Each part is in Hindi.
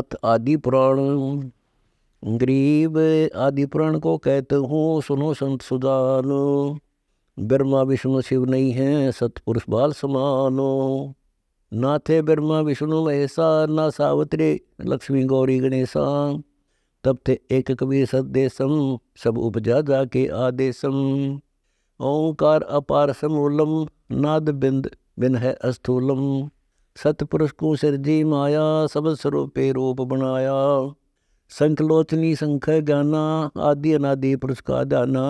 अथ आदि पुराण गरीब आदि पुराण को कहते हूँ सुनो संत सुजानो ब्रह्मा विष्णु शिव नहीं है सतपुरुष बाल समानो थे ब्रह्मा विष्णु महेशा ना सावत्री लक्ष्मी गौरी गणेशा तब थे एक कबीर सदेशम सब उपजा जाके आदेशम ओंकार अपार समूलम नाद बिंद बिन है अस्थूलम सतपुरुष को सिरजी माया सब स्वरूपे रूप बनाया संकलोचनी संख गाना आदि अनादि पुरुष का दाना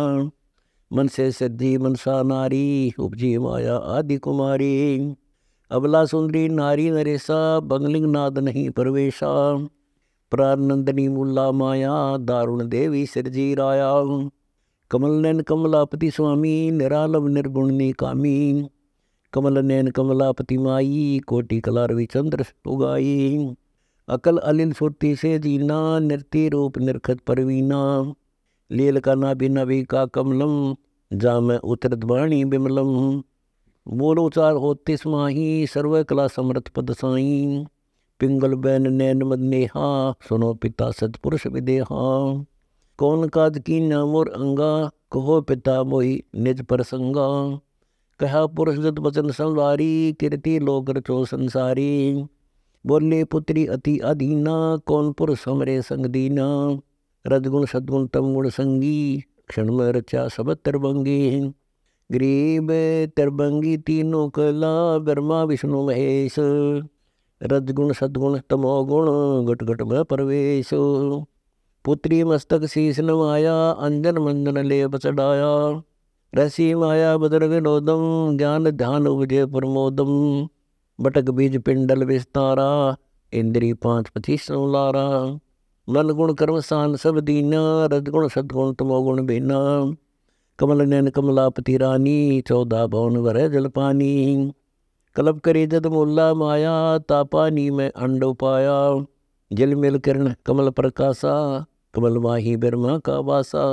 मन से सिद्धि मनसा नारी उपजी माया आदि कुमारी अबला सुंदरी नारी नरेसा बंगलिंग नाद नहीं परवेशा ਪ੍ਰਾਨੰਦਨੀ ਮੁੱਲਾ ਮਾਇਆ ਦਾਰੁਣ ਦੇਵੀ ਸਿਰਜੀ ਰਾਇਆ ਕਮਲ ਨੈਨ ਕਮਲਾਪਤੀ ਸੁਆਮੀ ਨਿਰਾਲਮ ਨਿਰਗੁਣ ਨੀ ਕਾਮੀ कमल नयन कमला पतिमाई कोटि कलार चंद्र उगाई अकल अलिल सुरती से जीना नृत्य रूप निरखत परवीना लील का ना बिना भी का कमलम जा मैं उतरत वाणी बिमलम बोलोचार होते स्माही सर्व कला समृत पद साई पिंगल बैन नैन मदनेहा सुनो पिता सतपुरुष विदेहा कौन काज की मोर अंगा कहो पिता मोही निज प्रसंगा कह पुरुष जत वचन संवारी कीर्ति लोक रचो संसारी बोले पुत्री अति अधीना कौन पुरुष हमरे संग दीना रजगुण सदगुण तम गुण संगी क्षण में रचा सब तरबंगी गरीब तरबंगी तीनों कला ब्रह्मा विष्णु महेश रजगुण सदगुण तमोगुण घट घट में प्रवेश पुत्री मस्तक शीश नवाया अंजन मंजन ले बचड़ाया रसी माया बदरग विनोदम ज्ञान ध्यान उपजे प्रमोदम बटक बीज पिंडल विस्तारा इंद्री पांच पति संलारा मन गुण कर्म सान सब दीना रजगुण सदगुण तमोगुण बीना कमल नैन कमलापति रानी चौदह भवन भर जल पानी कलब करे जद मोला माया तापानी में अंड पाया जल मिल किरण कमल प्रकाशा कमल माही बिरमा का वासा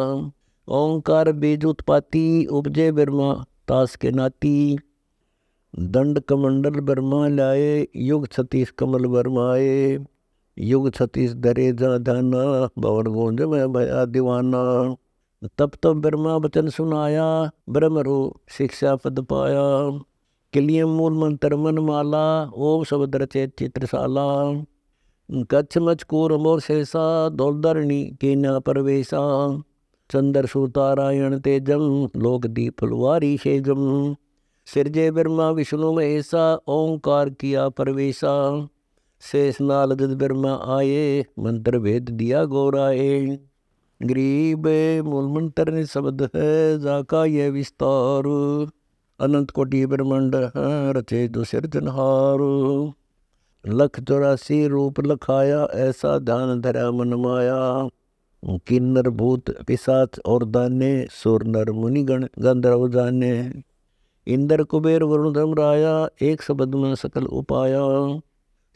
ओंकार बीज उत्पाति उपजे ब्रह्मा तास के नाती दंड कमंडल ब्रह्मा लाए युग छतीस कमल वर्मा आए युग छतीस दरे जा धाना भवन गोंज में भया दीवाना तब तो ब्रह्मा वचन सुनाया ब्रह्मरो शिक्षा पद पाया किलिय मूल मंत्र मन माला ओम शब्द रचे चित्रशाला कच्छ कोर मोर शेषा दौलधरणी के प्रवेशा ਚੰਦਰ ਸੂਤਾਰਾਇਣ ਤੇਜੰ ਲੋਕ ਦੀਪ ਲਵਾਰੀ ਸ਼ੇਜੰ ਸਿਰਜੇ ਬਿਰਮਾ ਵਿਸ਼ਨੂ ਮਹੇਸਾ ਓੰਕਾਰ ਕੀਆ ਪਰਵੇਸ਼ਾ ਸੇਸ ਨਾਲ ਜਦ ਬਿਰਮਾ ਆਏ ਮੰਤਰ ਵੇਦ ਦਿਆ ਗੋਰਾਏ ਗਰੀਬ ਮੂਲ ਮੰਤਰ ਨੇ ਸ਼ਬਦ ਹੈ ਜਾ ਕਾ ਇਹ ਵਿਸਤਾਰ ਅਨੰਤ ਕੋਟੀ ਬ੍ਰਹਮੰਡ ਰਚੇ ਤੋ ਜਨਹਾਰ ਲਖ 84 ਰੂਪ ਲਖਾਇਆ ਐਸਾ ਧਨ ਧਰਾ ਮਨ किन्नर भूत पिशाच और दान्य सुर नर मुनिगण गंधर्व जाने इंद्र कुबेर वरुण राया एक शब्द में सकल उपाया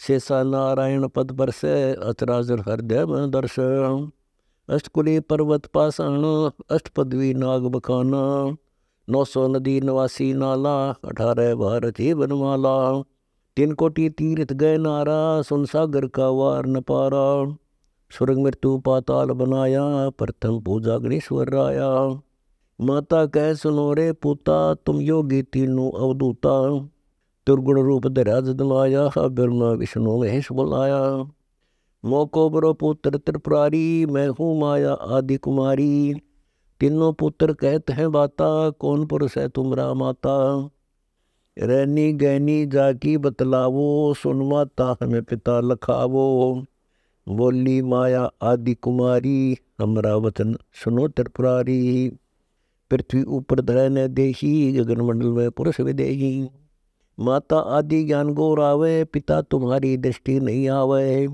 शेषा नारायण पद पर से अचराजर हृदय में दर्श अष्टकुली पर्वत पाषाण अष्ट पदवी नाग बखाना नौ सौ नदी नवासी नाला अठारह भारत ही बनमाला तीन कोटि तीर्थ गए नारा सुनसागर का वार न पारा स्वर्ग मृत्यु पाताल बनाया प्रथम पूजा गणेश्वर आया माता कह सुनो रे पुता तुम योगी तीनों अवधूता दुर्गुण रूप धराज दिलाया ब्रह्मा विष्णु महेश बुलाया मोको बरो पुत्र त्रिपुरारी मैं हूँ माया आदि कुमारी तीनों पुत्र कहते हैं बाता कौन पुरुष है तुमरा माता रहनी गहनी जाकी बतलावो सुनवा ता हमें पिता लखावो बोली माया आदि कुमारी हमरा वचन सुनो त्रिपुरारी पृथ्वी ऊपर धरा न देही गगनमंडल में पुरुष विदेही माता आदि ज्ञान गौर आवे पिता तुम्हारी दृष्टि नहीं आवे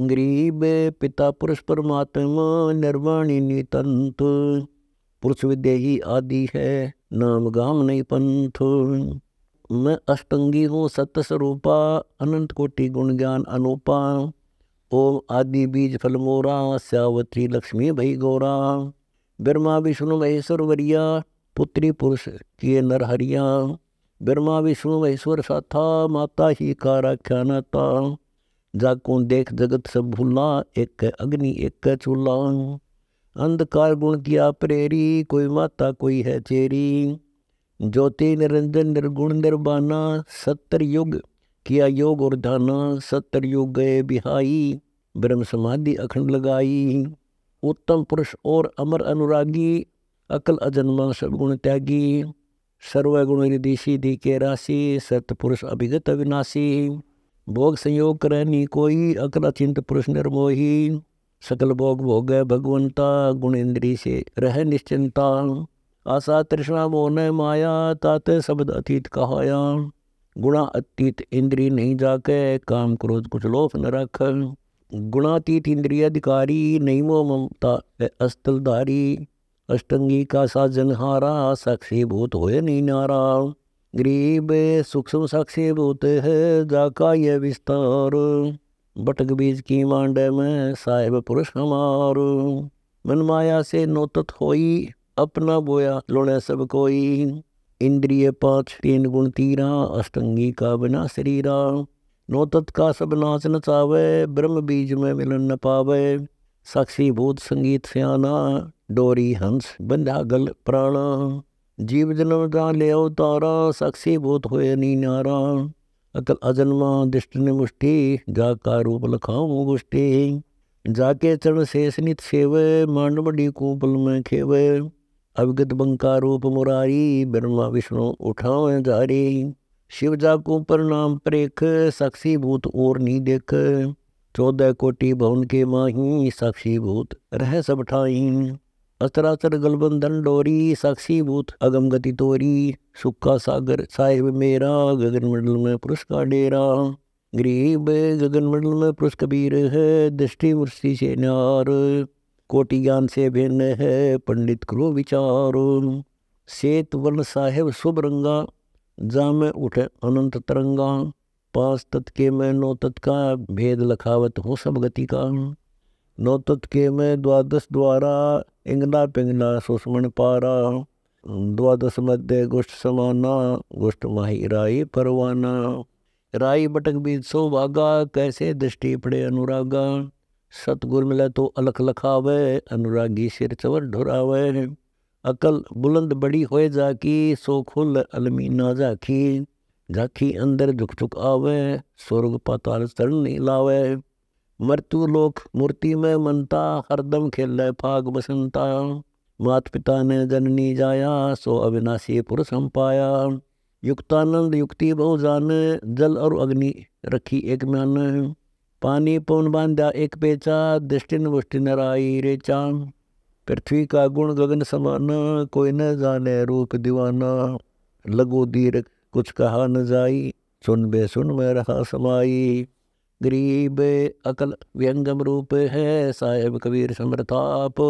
गरीब पिता पुरुष परमात्मा निर्वाणी नितंत पुरुष विदेही आदि है नाम गाम नहीं पंथ मैं अष्टंगी हूँ सत्य स्वरूपा अनंत कोटि गुण ज्ञान अनुपा ओम आदि बीज फल मोरा सावत्री लक्ष्मी भई गौरा ब्रह्मा विष्णु महेश्वर वरिया पुत्री पुरुष किए नर हरिया ब्रह्मा विष्णु महेश्वर साथा माता ही का राख्या नाता देख जगत सब भूला एक अग्नि एक चूल्हा अंधकार गुण किया प्रेरी कोई माता कोई है चेरी ज्योति निरंजन निर्गुण निर्बाना सत्तर युग किया योग और धाना सत्तर योग गए बिहाई ब्रह्म समाधि अखंड लगाई उत्तम पुरुष और अमर अनुरागी अकल अजन्मा सदगुण त्यागी सर्वगुण हृदय सिद्धि के राशि सत्य अभिगत अविनाशी भोग संयोग करनी कोई अकल अचिंत पुरुष निर्मोही सकल भोग भोग भगवंता गुण इंद्री से रह निश्चिंता आशा तृष्णा मोहन माया तात शब्द अतीत कहाया गुणातीत इंद्रिय नहीं जाके काम क्रोध कुछ लोभ न रख गुणातीत इंद्रिय अधिकारी नहीं नैमो ममता अस्तलधारी अष्टंगी का सा जनहारा साक्षी भूत हो नहीं नारा गरीब सूक्ष्म साक्षी भूत है जाका ये विस्तार बटक बीज की मांड में साहेब पुरुष हमार मन माया से नोतत होई अपना बोया लोने सब कोई इंद्रिय पाँच तीन गुण तीरा अष्टंगी का बिना शरीरा नौ का सब नाच न चावे ब्रह्म बीज में मिलन न पावे साक्षी भूत संगीत सियाना डोरी हंस बंधा गल प्राणा जीव जन्म का ले तारा साक्षी भूत होए नी नारा अकल अजन्मा दिष्ट ने मुष्टि जा का रूप लखाऊ गुष्टि जाके चरण शेष नित सेवे मांडवडी कूपल में खेवे अवगत बंका रूप मुरारी ब्रह्मा विष्णु उठाओ जारे शिव जा को नाम परेख साक्षी भूत और नहीं देख चौदह कोटि भवन के माही साक्षी भूत रह सब ठाई अस्त्रास्त्र गलबंधन डोरी साक्षी भूत अगम गति तोरी सुखा सागर साहिब मेरा गगन मंडल में पुरुष का डेरा गरीब गगन मंडल में पुरुष कबीर है दृष्टि मुर्सी से नार कोटि ज्ञान से भिन्न है पंडित करो विचारो सेत वन साहेब शुभ रंगा जा जाम उठे अनंत तरंगा पांच तत् के में नौ तत् का भेद लखावत हूँ सब गति का नौ तत् के में द्वादश द्वारा इंगना पिंगना सुषमण पारा द्वादश मध्य गोष्ठ समाना गोष्ठ माही राई परवाना राई बटक बीज सो भागा कैसे दृष्टि पड़े अनुरागा सतगुर मिले तो अलख लखावे अनुरागी सिर चवर ढुरावे अकल बुलंद बड़ी होए जाकी सो खुल अलमी ना जाखी झाखी अंदर झुक झुक आवे स्वर्ग पाताल नहीं लावे मृत्यु लोक मूर्ति में मनता हरदम खेल फाग बसंता मात पिता ने जननी जाया सो अविनाशी पुरुष हम पाया युक्तानंद युक्ति बहु जान जल और अग्नि रखी एक म्यान पानी पुन बांधा एक पेचा दृष्टिन वुष्टिन राई चांग पृथ्वी का गुण गगन समाना कोई न जाने रूप दीवाना लगो दीर कुछ कहा न जाई सुन बे सुन में रहा समाई गरीब अकल व्यंगम रूप है साहेब कबीर समर्थाप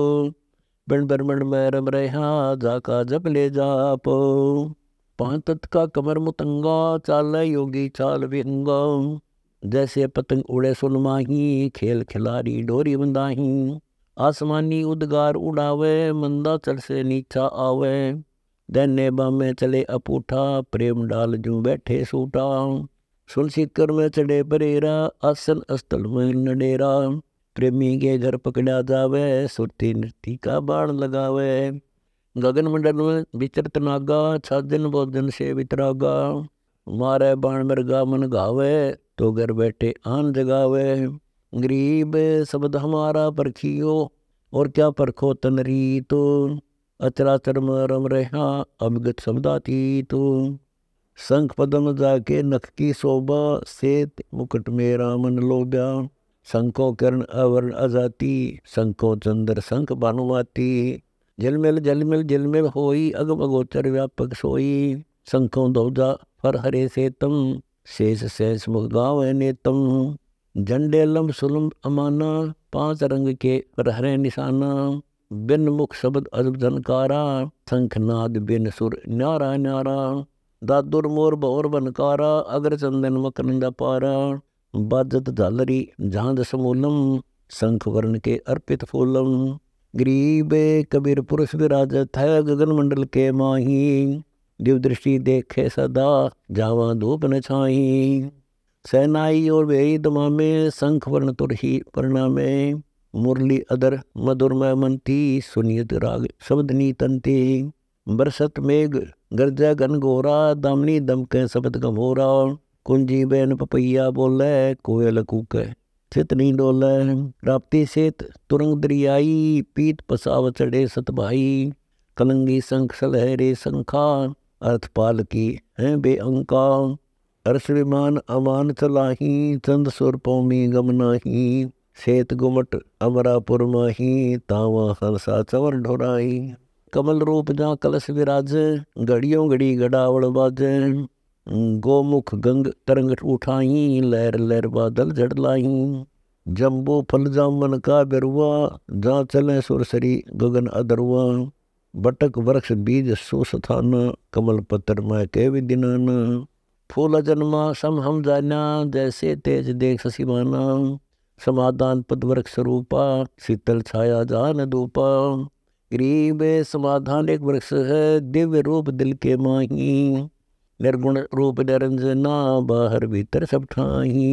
बिण बिण में रम रहा जाका जप ले जाप पांतत का कमर मुतंगा चाल योगी चाल विहंगा जैसे पतंग उड़े सुनमाही खेल खिलाड़ी डोरी बंदाही आसमानी उद्गार उड़ावे मंदा चल से नीचा आवे दैन्य बामे चले अपूठा प्रेम डाल जू बैठे सूटा सुन सीकर में चढ़े परेरा आसन अस्थल में नडेरा प्रेमी के घर पकड़ा जावे सुरती नृत्य का बाण लगावे गगन मंडल में विचर तनागा छाजन बोधन से वितरागा मारे बाण मृगा मन गावे तो घर बैठे आन जगावे गरीब शब्द हमारा परखियो और क्या परखो तनरी तो अचराचर मरम रहा अवगत शब्दाती तो शंख पदम जाके नख की शोभा से मुकुट मेरा मन लोभ्या शंखो किरण अवर्ण अजाती शंखो चंद्र शंख भानुमाती जलमिल जलमिल झलमिल होई अगम अगोचर व्यापक सोई शंखों दौजा फर हरे से तम शेष शेष मुगाव नेतम झंडेलम सुलम अमाना पांच रंग के प्रहरे निशाना बिन मुख शब्द अजब धनकारा शंखनाद बिन सुर न्यारा न्यारा दादुर मोर भौर बनकारा अग्र चंदन मकरंदा पारा बाजत झालरी झांझ समूलम शंख वर्ण के अर्पित फूलम गरीब कबीर पुरुष विराजत है गगन मंडल के माही दिव दृष्टि देखे सदा जावा धूप न छाई सहनाई और वेई दमामे शंख वर्ण तुरही परिणामे मुरली अदर मधुर मंती सुनियत राग शब्द नीतंती बरसत मेघ गर्जा गन घोरा दामनी दमके शब्द गंभोरा कुंजी बैन पपैया बोले कोयल कूके चित नहीं डोले राप्ती सेत तुरंग दरियाई पीत पसाव चढ़े सत भाई कलंगी संख सलहरे संखा अर्थपाल की हैं बे अंका अर्श विमान अमान चलाही चंद सुर पौमी गम नाही श्वेत गुमट अमरापुर माही तावा हलसा चवर ढोराही कमल रूप जा कलश विराज घड़ियों घड़ी गड़ावड़ बाज गोमुख गंग तरंग उठाई लहर लहर बादल लाही जम्बो फल जामन का बिरुआ जा चले सुरसरी गगन अदरुआ बटक वृक्ष बीज सुस्थान कमल पत्र मै केवि दिनान फूल जन्मा सम हम जाना जैसे तेज देख ससिमाना समाधान पद वृक्ष रूपा शीतल छाया जान दूपा गरीब समाधान एक वृक्ष है दिव्य रूप दिल के माही निर्गुण रूप निरंजना बाहर भीतर सब ठाही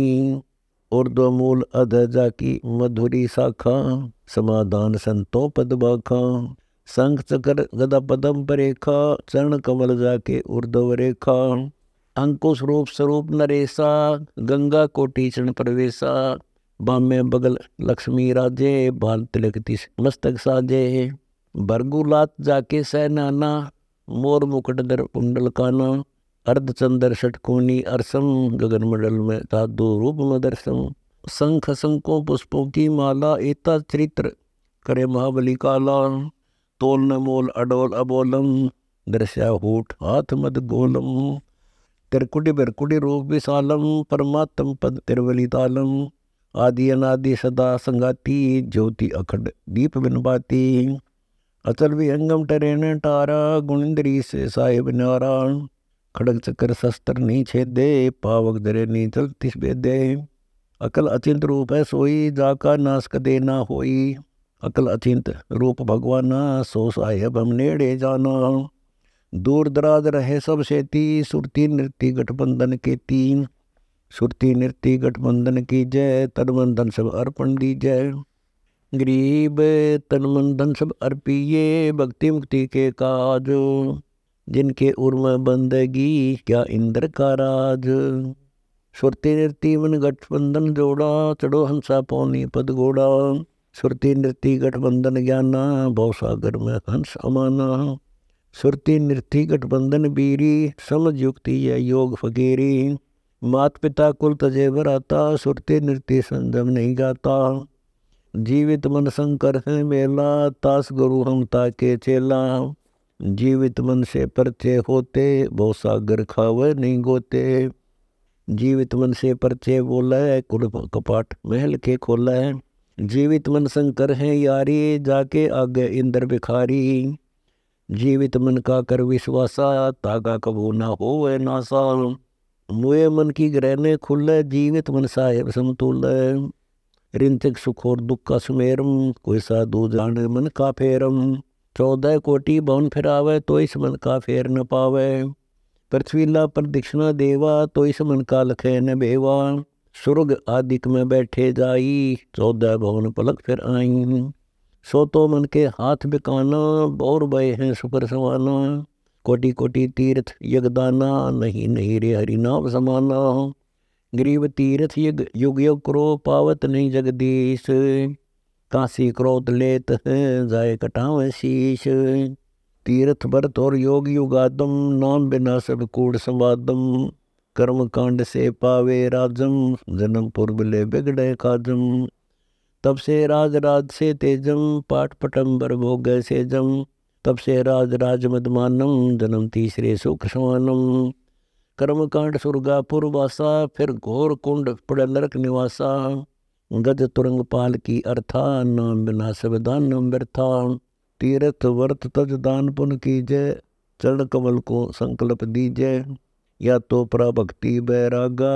और दो मूल अध की मधुरी शाखा समाधान संतो पद बाखा संघ चक्र गदा पदम पर रेखा चरण कमल जाके उर्धव रेखा अंकुश रूप स्वरूप नरेशा गंगा कोटी चरण प्रवेशा बामे बगल लक्ष्मी राजे बाल तिलक तिस मस्तक साजे भरगुलात जाके सहनाना मोर मुकुट दर कुंडल काना चंद्र षटकोणी अरसम गगन मंडल में धाधु रूप मदरसम शंख शंकों पुष्पों की माला एता चरित्र करे महाबली काला तोलने मोल अडोल अबोलम दृश्या होठ हाथ मद गोलम तिरकुटि बिरकुटि रूप विशालम परमात्म पद तिरवलितालम आदि अनादि सदा संगाती ज्योति अखंड दीप बिनबाती अचल विहंगम टरेण टारा गुणिंद्री से साहेब नारायण खड़ग चक्र शस्त्र नहीं छेदे पावक दरे नहीं चलती बेदे अकल अचिंत रूप है सोई जाका नाश दे ना होई अकल अचिंत रूप भगवान सो साहेब हम नेड़े जाना दूर दराज रहे सब सेती सुरती नृत्य गठबंधन के तीन सुरती नृत्य गठबंधन की जय तनबंधन सब अर्पण दी जय गरीब तनबंधन सब अर्पिए भक्ति मुक्ति के काज जिनके उर्म बंदगी क्या इंद्र का राज सुरती नृत्य मन गठबंधन जोड़ा चढ़ो हंसा पौनी पद घोड़ा श्रुति नृति गठबंधन ज्ञाना भव सागर में हंस अमाना श्रुति नृति गठबंधन बीरी समझ युक्ति है योग फकीरी मात पिता कुल तजेवर आता सुरती नृति संजम नहीं गाता जीवित मन शंकर है मेला तास गुरु हम ताके चेला जीवित मन से परचे होते भौसागर सागर खावे नहीं गोते जीवित मन से परचे बोला है कुल कपाट महल के खोला है जीवित मन शंकर हैं यारी जाके आगे इंद्र भिखारी जीवित मन का कर विश्वासा तागा कबो ना हो नासा मोए मन की ग्रहण खुल जीवित मन साहेब समतुल रिंतिक सुख और दुख का सुमेरम कोई साधु जाने मन का फेरम चौदह कोटि बहुन फिरावे तो इस मन का फेर न पावे पृथ्वीला पर दक्षिणा देवा तो इस मन का लखे न बेवा सुरग आदिक में बैठे जाई चौदह भवन पलक फिर आई सो तो मन के हाथ बिकाना बोर बए हैं सुपर समाना कोटि कोटि तीर्थ यगदाना नहीं नहीं रे हरि नाम समाना गरीब तीर्थ यग युग युग करो पावत नहीं जगदीश काशी क्रोत लेत है जाय कटावे शीश तीर्थ भरत और योग युगादम नाम बिना सब कूड़ संवादम कर्म कांड से पावे राजम जन्म पूर्व ले बिगड़े काजम तब से राज राज से तेजम पाठ पटम्बर भोग से जम तब से राज राज मदमानम जन्म तीसरे सुख समानम कर्म कांड सुरगा पूर्वासा फिर घोर कुंड पड़ नरक निवासा गज तुरंग पाल की अर्था नाम बिना सबदान व्यर्था तीर्थ वर्त तज दान पुन की जय चरण कमल को संकल्प दीजय या तो प्रभक्ति बैरागा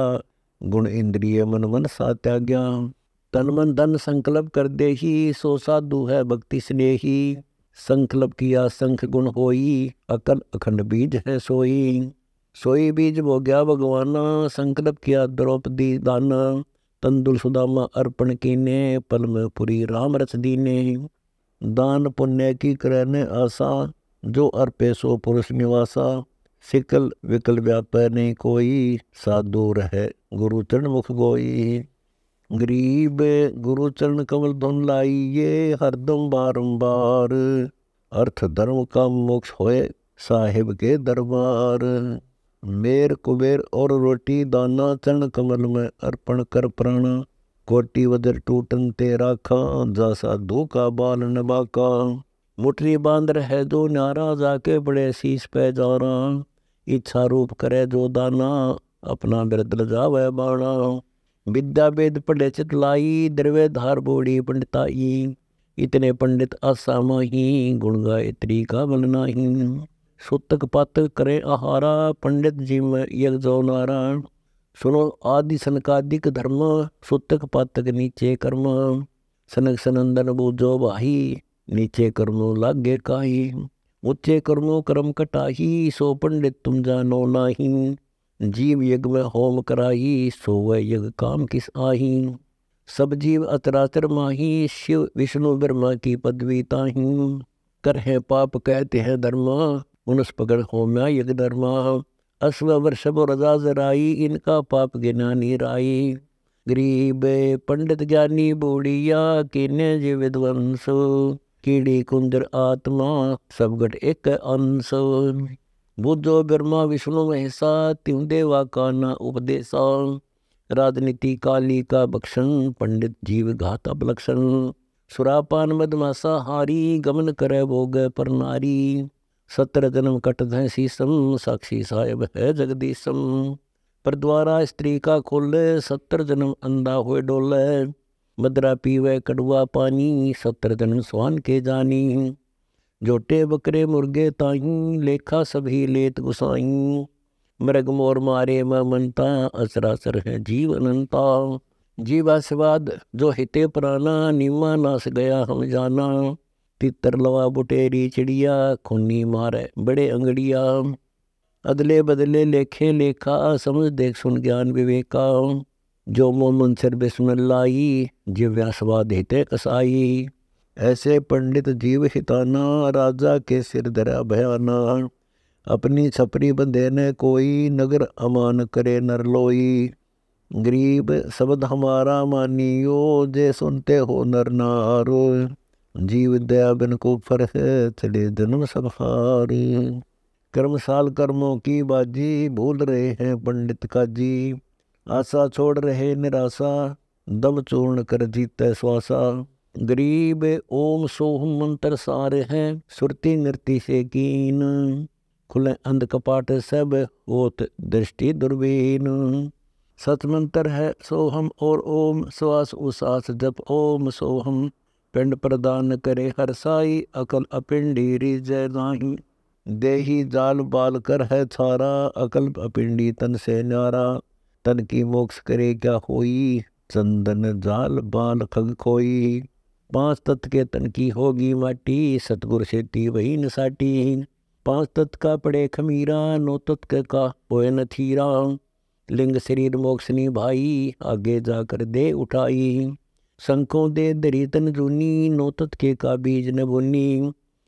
गुण इंद्रिय मन मन सात्याज्ञा तन मन धन संकल्प कर दे ही सो साधु है भक्ति स्नेही संकल्प किया संख गुण होई अकल अखंड बीज है सोई सोई बीज वो गया भगवाना संकल्प किया द्रौपदी दान तंदुल सुदामा अर्पण कीने पल में पुरी राम रस दीने दान पुण्य की करने आशा जो अर्पे सो पुरुष निवासा सिकल विकल व्यापै नहीं कोई साधु रह गुरु चरण मुख गोई गरीब गुरु चरण कमल धुन लाइये हरदम बारंबार अर्थ धर्म का मोक्ष होए साहिब के दरबार मेर कुबेर और रोटी दाना चरण कमल में अर्पण कर प्राणा कोटि वजर टूटन तेरा खां जा साधु का बाल नबाका मुठरी बांध रहे दो नारा जाके बड़े शीश पे जा रहा इच्छा रूप करे जो दाना अपना बिरदल जावे बाणा विद्या वेद पढ़े चितलाई द्रवे धार बोड़ी पंडिताई इतने पंडित आसामा ही गुण गाय त्री का बनना ही सुतक पत करे आहारा पंडित जी में जो नारायण सुनो आदि सनकादिक धर्म सुतक पातक नीचे कर्म सनक सनंदन बूझो भाई नीचे कर लो लागे काही ऊंचे कर लो कर्म कटाही सो पंडित तुम जानो नाही जीव यज्ञ में होम कराही सो वह यज्ञ काम किस आही सब जीव अतरातर माही शिव विष्णु ब्रह्मा की पदवी ताही कर है पाप कहते हैं धर्मा उनस पकड़ हो मैं यज्ञ धर्मा अश्व वृषभ रजा जराई इनका पाप गिनानी राई गरीब पंडित ज्ञानी बूढ़िया किन्ने जी विद्वंस कीड़ी कुंदर आत्मा सबगट एक अंश बुद्धो ब्रह्मा विष्णु महसा त्यों देवा का न उपदेशा राजनीति काली का भक्षण पंडित जीव घात अपलक्षण सुरापान मदमाशा हारी गमन कर भोग पर नारी सत्र जन्म कट धय साक्षी साहेब है जगदीशम पर द्वारा स्त्री का खोल सत्र जन्म अंधा हुए डोल पी पीवे कड़वा पानी सत्र जन स्वान के जानी जोटे बकरे मुर्गे ताई लेखा सभी लेत गुसाई मृग मोर मारे मनता असरासर है जीव अनंता जीवासवाद जो हिते पुराना नीमा नास गया हम जाना तितर लवा बुटेरी चिड़िया खूनी मारे बड़े अंगड़िया अदले बदले लेखे लेखा समझ देख सुन ज्ञान विवेका जो मोमन सिर बिस्मिल्लाई जिव्यासवादित कसाई ऐसे पंडित जीव हिताना राजा के सिर धरा भयाना अपनी छपरी बंदे ने कोई नगर अमान करे नरलोई गरीब शब्द हमारा मानियो जे सुनते हो नर नारो जीव दया बिन को फर है चले जन्म संहार कर्मसाल कर्मों की बाजी भूल रहे हैं पंडित का जी आशा छोड़ रहे निराशा दम चूर्ण कर जीत श्वासा गरीब ओम सोहम मंत्र सारे हैं सुरती नृति से कीन खुले अंध कपाट सब होत दृष्टि दुर्बीन सतमंत्र है सोहम और ओम श्वास उसास जप ओम सोहम पिंड प्रदान करे हर साई अकल अपिंडी रिजय नाही देही जाल बाल कर है छारा अकल अपिंडी तन से नारा तन की मोक्ष करे क्या होई चंदन जाल बाल खग खोई पांच तत्व के तन की होगी माटी सतगुर सेठी वही नसाटी पांच तत्व का पड़े खमीरा नो तत्व का होए न थीरा लिंग शरीर मोक्ष नि भाई आगे जाकर दे उठाई संकों दे दरितन जूनी नो तत्व के का बीज न बुनी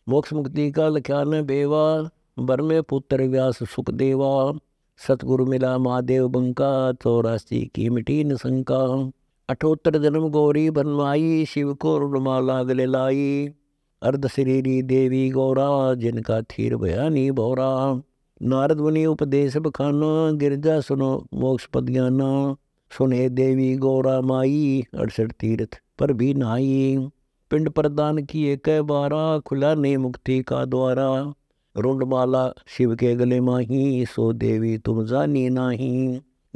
मोक्ष मुक्ति का लख्या न बेवा बर में पुत्र व्यास सुख देवा ਸਤਿਗੁਰ ਮਿਲਾ ਮਾਦੇਵ ਬੰਕਾ ਤੋ ਰਾਸੀ ਕੀ ਮਿਟੀ ਨਸੰਕਾ ਅਠੋਤਰ ਜਨਮ ਗੋਰੀ ਬਨਵਾਈ ਸ਼ਿਵ ਕੋ ਰੁਮਾਲਾ ਲਾਗਲੇ ਲਾਈ ਅਰਧ ਸਰੀਰੀ ਦੇਵੀ ਗੋਰਾ ਜਿਨ ਕਾ ਥੀਰ ਭਿਆਨੀ ਭੋਰਾ ਨਾਰਦ ਮੁਨੀ ਉਪਦੇਸ਼ ਬਖਾਨਾ ਗਿਰਜਾ ਸੁਨੋ ਮੋਕਸ਼ ਪਦੀਆਂ ਨਾ ਸੁਨੇ ਦੇਵੀ ਗੋਰਾ ਮਾਈ 68 ਤੀਰਥ ਪਰ ਵੀ ਨਾਈ ਪਿੰਡ ਪ੍ਰਦਾਨ ਕੀਏ ਕੈ ਬਾਰਾ ਖੁਲਾ ਨੇ ਮੁਕਤੀ ਕਾ ਦੁਆਰਾ रुंडमाला शिव के गले माही सो देवी तुम जानी नाही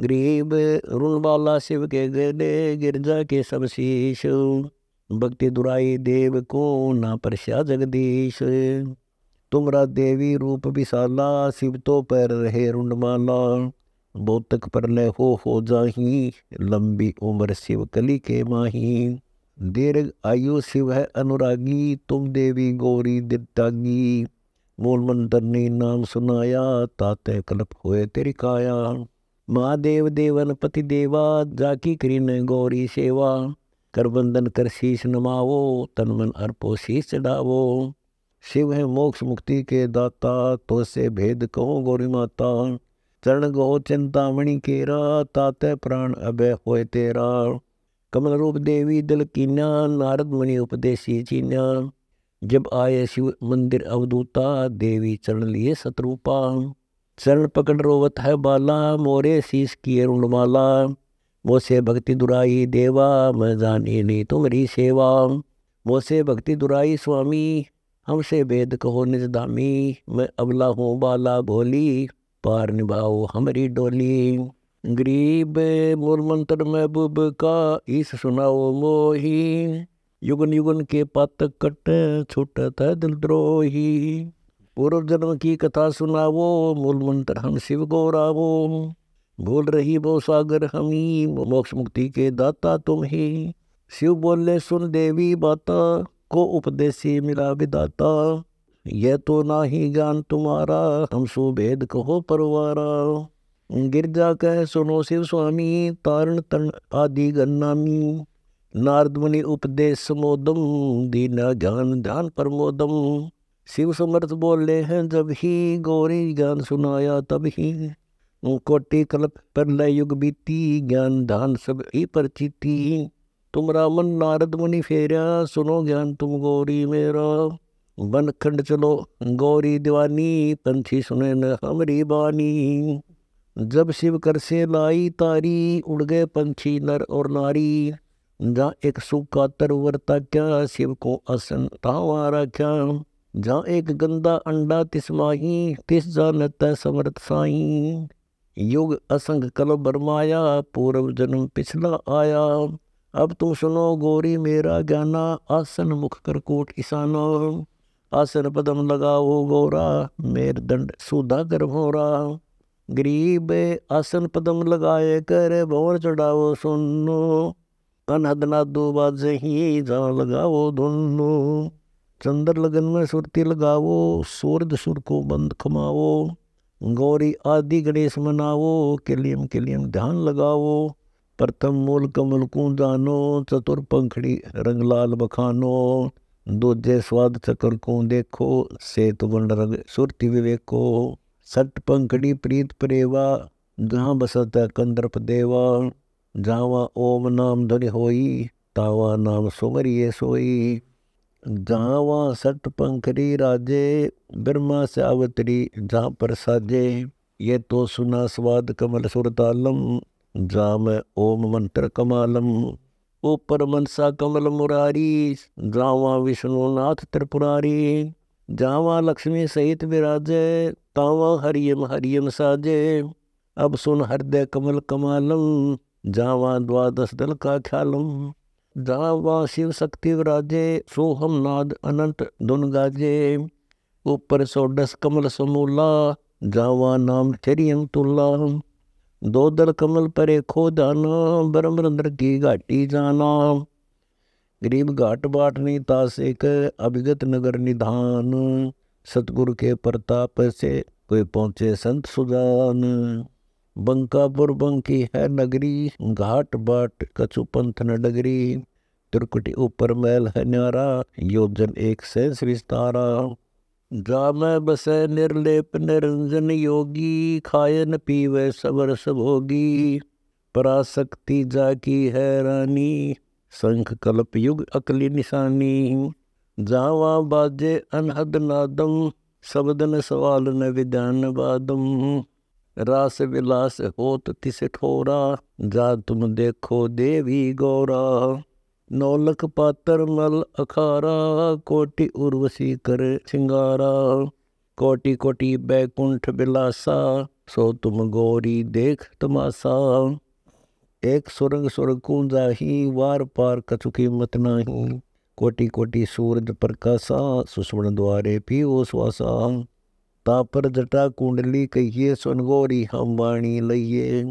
गरीब रुणबाला शिव के गले गिरजा के सब शीश भक्ति दुराई देव को ना प्रशा जगदीश तुमरा देवी रूप विशाला शिव तो पर रहे रुंडमाला बोतक पर ले हो हो जाही लंबी उम्र शिव कली के माही दीर्घ आयु शिव है अनुरागी तुम देवी गौरी दितागी मूल मंत्र ने नाम सुनाया ताते कलप होए तेरी काया महादेव देवन पति देवा जाकी करी ने गौरी सेवा कर बंधन कर शीश नमावो तन मन अर्पो शीश चढ़ावो शिव है मोक्ष मुक्ति के दाता तो से भेद कहो गौरी माता चरण गो चिंतामणि केरा ताते प्राण अभय होए तेरा कमल रूप देवी दल कीना नारद मणि उपदेशी चीना जब आए शिव मंदिर अवधूता देवी चरण लिए सतरूपा चरण पकड़ रोवत है बाला मोरे शीश की अरुणमाला मोसे भक्ति दुराई देवा मैं जानी नहीं तुम्हारी सेवा मोसे भक्ति दुराई स्वामी हमसे वेद कहो निज दामी मैं अबला हूँ बाला भोली पार निभाओ हमारी डोली गरीब मूल मंत्र महबूब का ईस सुनाओ मोही युगन युगन के पातक कट छूटत है दिलद्रोही पूर्व जन्म की कथा सुनावो मूल मंत्र हम शिव गौरावो बोल रही वो सागर हम ही मोक्ष मुक्ति के दाता तुम ही शिव बोले सुन देवी बाता को उपदेशी मिला विदाता यह तो ना ही ज्ञान तुम्हारा हम सुभेद कहो परवारा गिरजा कह सुनो शिव स्वामी तारण तन आदि गन्नामी नारद मुनि उपदेश समोदम दीना ज्ञान ध्यान प्रमोदम शिव समर्थ बोले हैं जब ही गौरी ज्ञान सुनाया तब ही कोटि कल्प पर लय युग बीती ज्ञान ध्यान सब ही परिचिति तुम रामन नारद मुनि फेरा सुनो ज्ञान तुम गौरी मेरा वन खंड चलो गौरी दीवानी पंछी सुने न हमरी बानी जब शिव कर से लाई तारी उड़ गए पंछी नर और नारी जा एक सूखा तरवर क्या शिव को असन तावा क्या जा एक गंदा अंडा तिस माही तिस जान समर्थ साई युग असंग कल बरमाया पूर्व जन्म पिछला आया अब तुम सुनो गोरी मेरा गाना आसन मुख कर कोट ईसानो आसन पदम लगाओ गोरा मेर दंड सुधा कर भोरा गरीब आसन पदम लगाए कर भोर चढ़ाओ सुनो अनहद नादो ही जा लगाओ दोनों चंद्र लगन में सुरती लगाओ सूर्य सुर को बंद खमाओ गौरी आदि गणेश मनाओ किलियम किलियम ध्यान लगाओ प्रथम मूल कमल को जानो चतुर पंखड़ी रंग लाल बखानो दूजे स्वाद चक्र को देखो सेत गुण रंग सुरती विवेको सट पंखड़ी प्रीत प्रेवा जहाँ बसत कंदर्प देवा जावा ओम नाम धन होई तावा नाम सुमरिये सोई जावा सत पंखरी राजे ब्रह्मा से अवतरी जा पर साजे ये तो सुना स्वाद कमल सुरतालम जाम ओम मंत्र कमालम ऊपर मनसा कमल मुरारी जावा विष्णुनाथ त्रिपुरारी जावा लक्ष्मी सहित विराजे तावा हरियम हरियम साजे अब सुन हृदय कमल कमालम जावा द्वादश दल का ख्यालम जावा शिव शक्ति विराजे सोहम नाद अनंत दुन गाजे ऊपर सोडस कमल समूला जावा नाम चरियम तुल्ला दो दल कमल परे खो जाना ब्रह्मरंद्र की घाटी जाना गरीब घाट बाट नहीं तासिक अभिगत नगर निधान सतगुरु के प्रताप से कोई पहुँचे संत सुजान बंकापुर बंकी है नगरी घाट बाट कछु पंथ न डगरी त्रिकुटी ऊपर मैल है न्यारा योजन एक सेंस विस्तारा जा मैं बसे निर्लेप निरंजन योगी खायन पीवे सबर सबोगी पराशक्ति जाकी है रानी शंख कल्प युग अकली निशानी जावा बाजे अनहद नादम सबदन सवाल न विधान वादम रास विलास होत तिस ठोरा जा तुम देखो देवी गौरा नौलक पात्र मल अखारा कोटि उर्वशी कर सिंगारा कोटि कोटि बैकुंठ बिलासा सो तुम गौरी देख तमाशा एक सुरंग सुरंग कुंजा ही वार पार कचुकी मत नाही कोटि कोटि सूरज प्रकाशा सुषमण द्वारे पीओ स्वासा तापर जटा कुंडली कहिए सुनगोरी हम वाणी लइये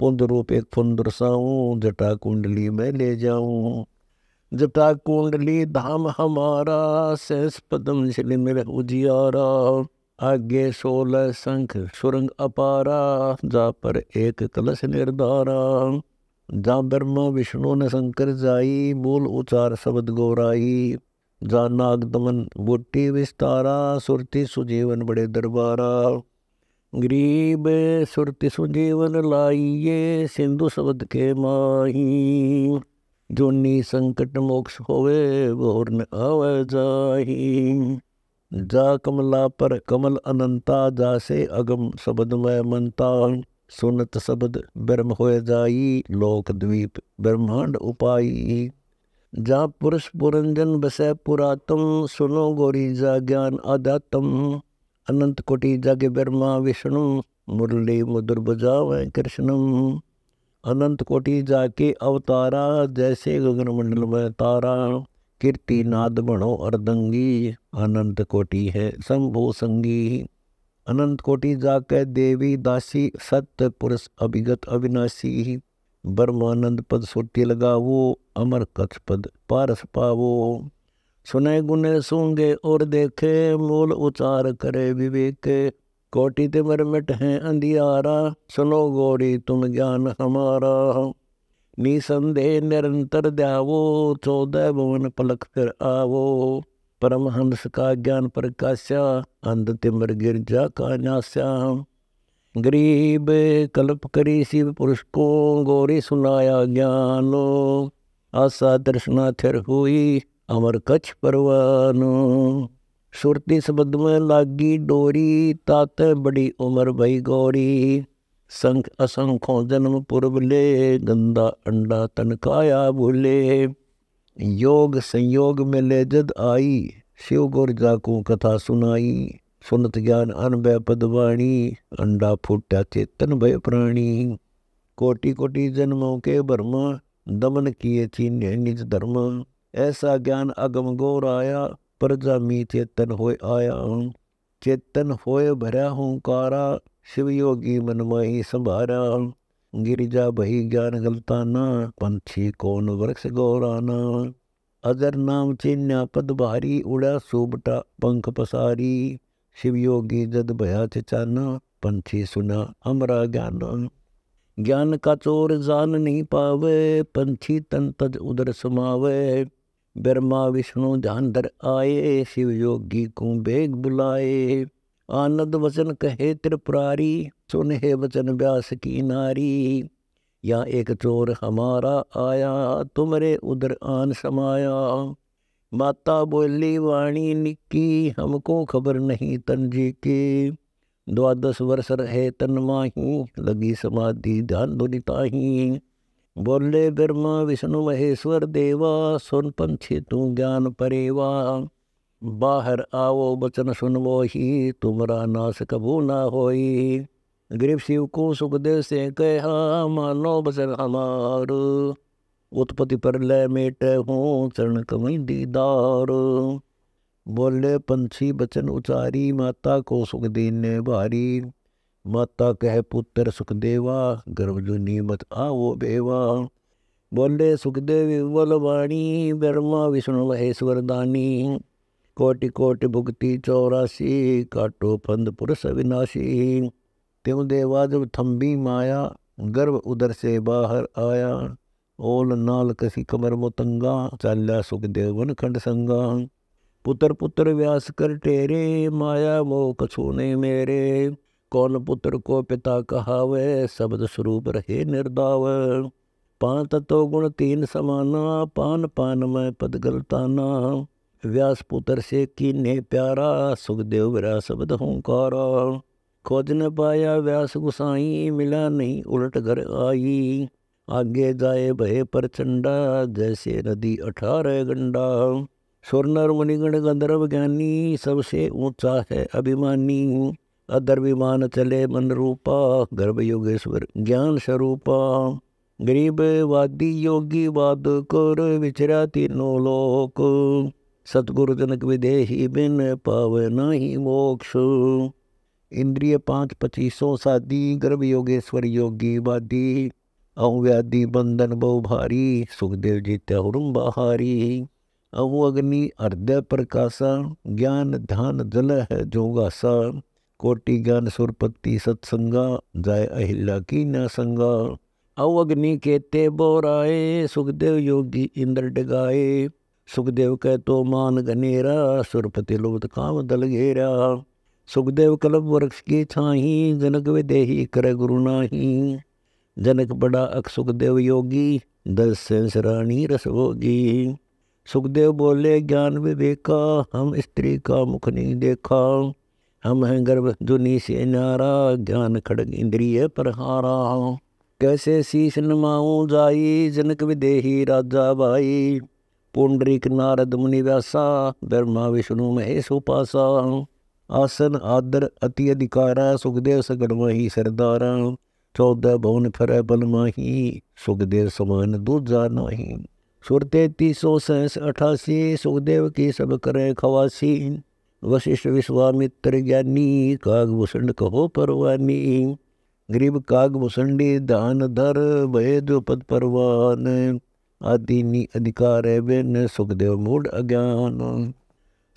पुंद रूप एक फुंदर साऊं जटा कुंडली में ले जाऊं जटा कुंडली धाम हमारा सहस पदम झिल मेरे उजियारा आगे सोलह शंख सुरंग अपारा जा पर एक कलश निर्धारा जा ब्रह्मा विष्णु ने शंकर जाई बोल उचार शब्द गौराई जा नाग दमन बोटी विस्तारा सुरति सुजीवन बड़े दरबारा गरीब सुरति सुजीवन लाइये सिंधु शब्द के माही जोनी संकट मोक्ष होवे भोर न आवे जाही जा कमला पर कमल अनंता जासे अगम शब्द में मंता सुनत शब्द ब्रह्म हो जाई लोक द्वीप ब्रह्मांड उपाई जहाँ पुरुष पुरंजन बसे पुरातम सुनो जा ज्ञान अदातम अनंत कोटि जग ब्रह्मा विष्णु मुरली मधुर बजाव कृष्णम अनंत कोटि जाके अवतारा जैसे गगनमंडल में तारा कीर्ति नाद बणो अर्दंगी अनंत कोटि है संभो संगी अनंत कोटि जाके देवी दासी सत्य पुरुष अभिगत अविनाशी ब्रह्मानंद पद सोटी लगावो अमर कथ पद पारस पावो सुने गुने सूंगे और देखे मोल उचार करे विवेक कोटि तिमर मिट है अंधियारा सुनो गौरी तुम ज्ञान हमारा निसंदेह निरंतर द्यावो चौदह भुवन पलक फिर आवो परमहंस का ज्ञान प्रकाश्या अंध तिमर गिरजा का न्यास्या ਗਰੀਬ ਕਲਪ ਕਰੀ ਸਿਵ ਪੁਰਸ਼ ਕੋ ਗੋਰੀ ਸੁਨਾਇਆ ਗਿਆਨੋ ਆਸਾ ਦਰਸ਼ਨਾ ਥਿਰ ਹੋਈ ਅਮਰ ਕਛ ਪਰਵਾਨੋ ਸੁਰਤੀ ਸਬਦ ਮੈਂ ਲਾਗੀ ਡੋਰੀ ਤਤ ਬੜੀ ਉਮਰ ਭਈ ਗੋਰੀ ਸੰਖ ਅਸੰਖੋਂ ਜਨਮ ਪੁਰਬਲੇ ਗੰਦਾ ਅੰਡਾ ਤਨ ਕਾਇਆ ਭੁਲੇ ਯੋਗ ਸੰਯੋਗ ਮਿਲੇ ਜਦ ਆਈ ਸ਼ਿਵ ਗੁਰ ਜਾ ਕੋ ਕਥਾ ਸੁਨਾਈ सुनत ज्ञान अनभय पदवाणी अंडा फूटा चेतन भय प्राणी कोटि कोटि जन्मों के भरमा दमन किए थी निज धर्म ऐसा ज्ञान अगम गौर आया प्रजा मी चेतन हो आया चेतन होय भरा कारा शिव योगी मन माही संभारा गिरिजा बही ज्ञान गलताना पंछी कौन वृक्ष गौराना अजर नाम चिन्ह पद भारी उड़ा सूबटा पंख पसारी शिव योगी जद भया चचाना पंछी सुना हमरा ज्ञान ज्ञान का चोर जान नहीं पावे पंछी तन तज उधर समावे ब्रह्मा विष्णु जांधर आए शिव योगी को बेग बुलाए आनंद वचन कहे त्रिपुरारी सुन है वचन व्यास की नारी या एक चोर हमारा आया तुमरे उधर आन समाया माता बोली वाणी निक्की हमको खबर नहीं तन जी की द्वादश वर्ष रहे तन माही लगी समाधि ध्यान दुनिताही बोले ब्रह्मा विष्णु महेश्वर देवा सुन पंछी तू ज्ञान परेवा बाहर आओ वचन सुनवो ही तुमरा नाश कबू ना हो गरीब शिव को सुखदेव से कह हाँ, मानो बचन हमारू उत्पत्ति पर लय मेट हो चरण कवई दीदार बोले पंछी बचन उचारी माता को सुख देने भारी माता कह पुत्र सुखदेवा गर्भ जो नीमत आवो बेवा बोले सुखदेव विवल वाणी ब्रह्मा विष्णु महेश्वर दानी कोटि कोटि भुगति चौरासी काटो फंद पुरुष अविनाशी त्यों देवा जब थम्बी माया गर्भ उधर से बाहर आया ਓਲ ਨਾਲ ਕਸੀ ਕਮਰ ਮੋਤੰਗਾ ਚੱਲਿਆ ਸੁਖ ਦੇਵਨ ਖੰਡ ਸੰਗਾ ਪੁੱਤਰ ਪੁੱਤਰ ਵਿਆਸ ਕਰ ਟੇਰੇ ਮਾਇਆ ਮੋਹ ਕਛੂਨੇ ਮੇਰੇ ਕੋਨ ਪੁੱਤਰ ਕੋ ਪਿਤਾ ਕਹਾਵੇ ਸ਼ਬਦ ਸਰੂਪ ਰਹੇ ਨਿਰਦਾਵ ਪਾਨ ਤਤੋ ਗੁਣ ਤੀਨ ਸਮਾਨਾ ਪਾਨ ਪਾਨ ਮੈਂ ਪਦ ਗਲਤਾਨਾ ਵਿਆਸ ਪੁੱਤਰ ਸੇ ਕੀਨੇ ਪਿਆਰਾ ਸੁਖ ਦੇਵ ਵਿਰਾ ਸ਼ਬਦ ਹੰਕਾਰ ਖੋਜ ਨ ਪਾਇਆ ਵਿਆਸ ਗੁਸਾਈ ਮਿਲਾ ਨਹੀਂ ਉਲਟ ਘਰ ਆਈ आगे जाए भय पर चंडा जैसे नदी अठारह गंडा स्वर्णर मुनिगण गंधर्व ज्ञानी सबसे ऊंचा है अभिमानी अदर विमान चले मन रूपा गर्भ योगेश्वर ज्ञान स्वरूपा गरीब वादी योगी वाद कर विचरा तीनों लोक सतगुरु जनक विदेही बिन पाव नही मोक्ष इंद्रिय पांच पच्चीसों सादी गर्भ योगेश्वर योगी वादी अव्यादि बंधन बहु भारी सुखदेव जीत त्याहुरुम बहारी अव अग्नि हृदय प्रकाशा ज्ञान ध्यान जल है जोगासा कोटि ज्ञान सुरपति सत्संगा जाय अहिल्या की न संगा अव अग्नि कहते बोराए सुखदेव योगी इंद्र डगाए सुखदेव कह तो मान गनेरा सुरपति लोभ काम दल घेरा सुखदेव कलब वृक्ष की छाही जनक वे देही करे गुरु नाही जनक बड़ा अख सुखदेव योगी दर्शन सराहणी रसभोगी सुखदेव बोले ज्ञान विवेका हम स्त्री का मुख नहीं देखा हम हैं गर्भ दुनि से नारा ज्ञान खड़ग इंद्रिय प्रहारा कैसे शीश नमाऊँ जाई जनक विदेही राजा भाई पुंडरीक नारद मुनि व्यासा ब्रह्मा विष्णु महेश उपासा आसन आदर अति अधिकारा सुखदेव सगण वही सरदारा चौदह भवन फर बल माही सुखदेव समान दूजा नाही सुरते तीसो सहस अठासी सुखदेव की सब करे खवासी वशिष्ठ विश्वामित्र ज्ञानी कागभूषण कहो परवानी गरीब कागभूषणी दान धर भय जो पद परवान आदिनी अधिकार है बिन सुखदेव मूढ़ अज्ञान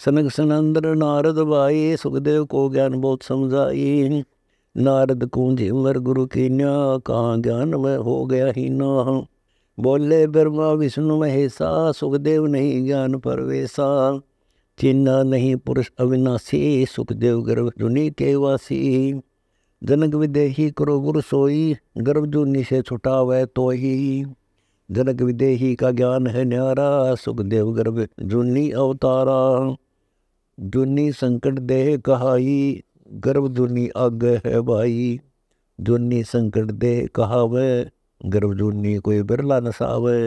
सनक सनंदर नारद भाई सुखदेव को ज्ञान बहुत समझाई नारद कुंज उमर गुरु की न्या का ज्ञान में हो गया ही ना बोले ब्रह्मा विष्णु महेशा सुखदेव नहीं ज्ञान परवेशा चिन्ना नहीं पुरुष अविनाशी सुखदेव गर्भ धुनि के वासी जनक विदेही करो गुरु सोई गर्भ धुनि से छुटा वह तो ही जनक विदेही का ज्ञान है न्यारा सुखदेव गर्भ जुन्नी अवतारा जुन्नी संकट देह कहाई गर्भ ध्वनि अग है भाई ध्वनि संकट दे कहावे गर्भ ध्वनि कोई बिरला नसावे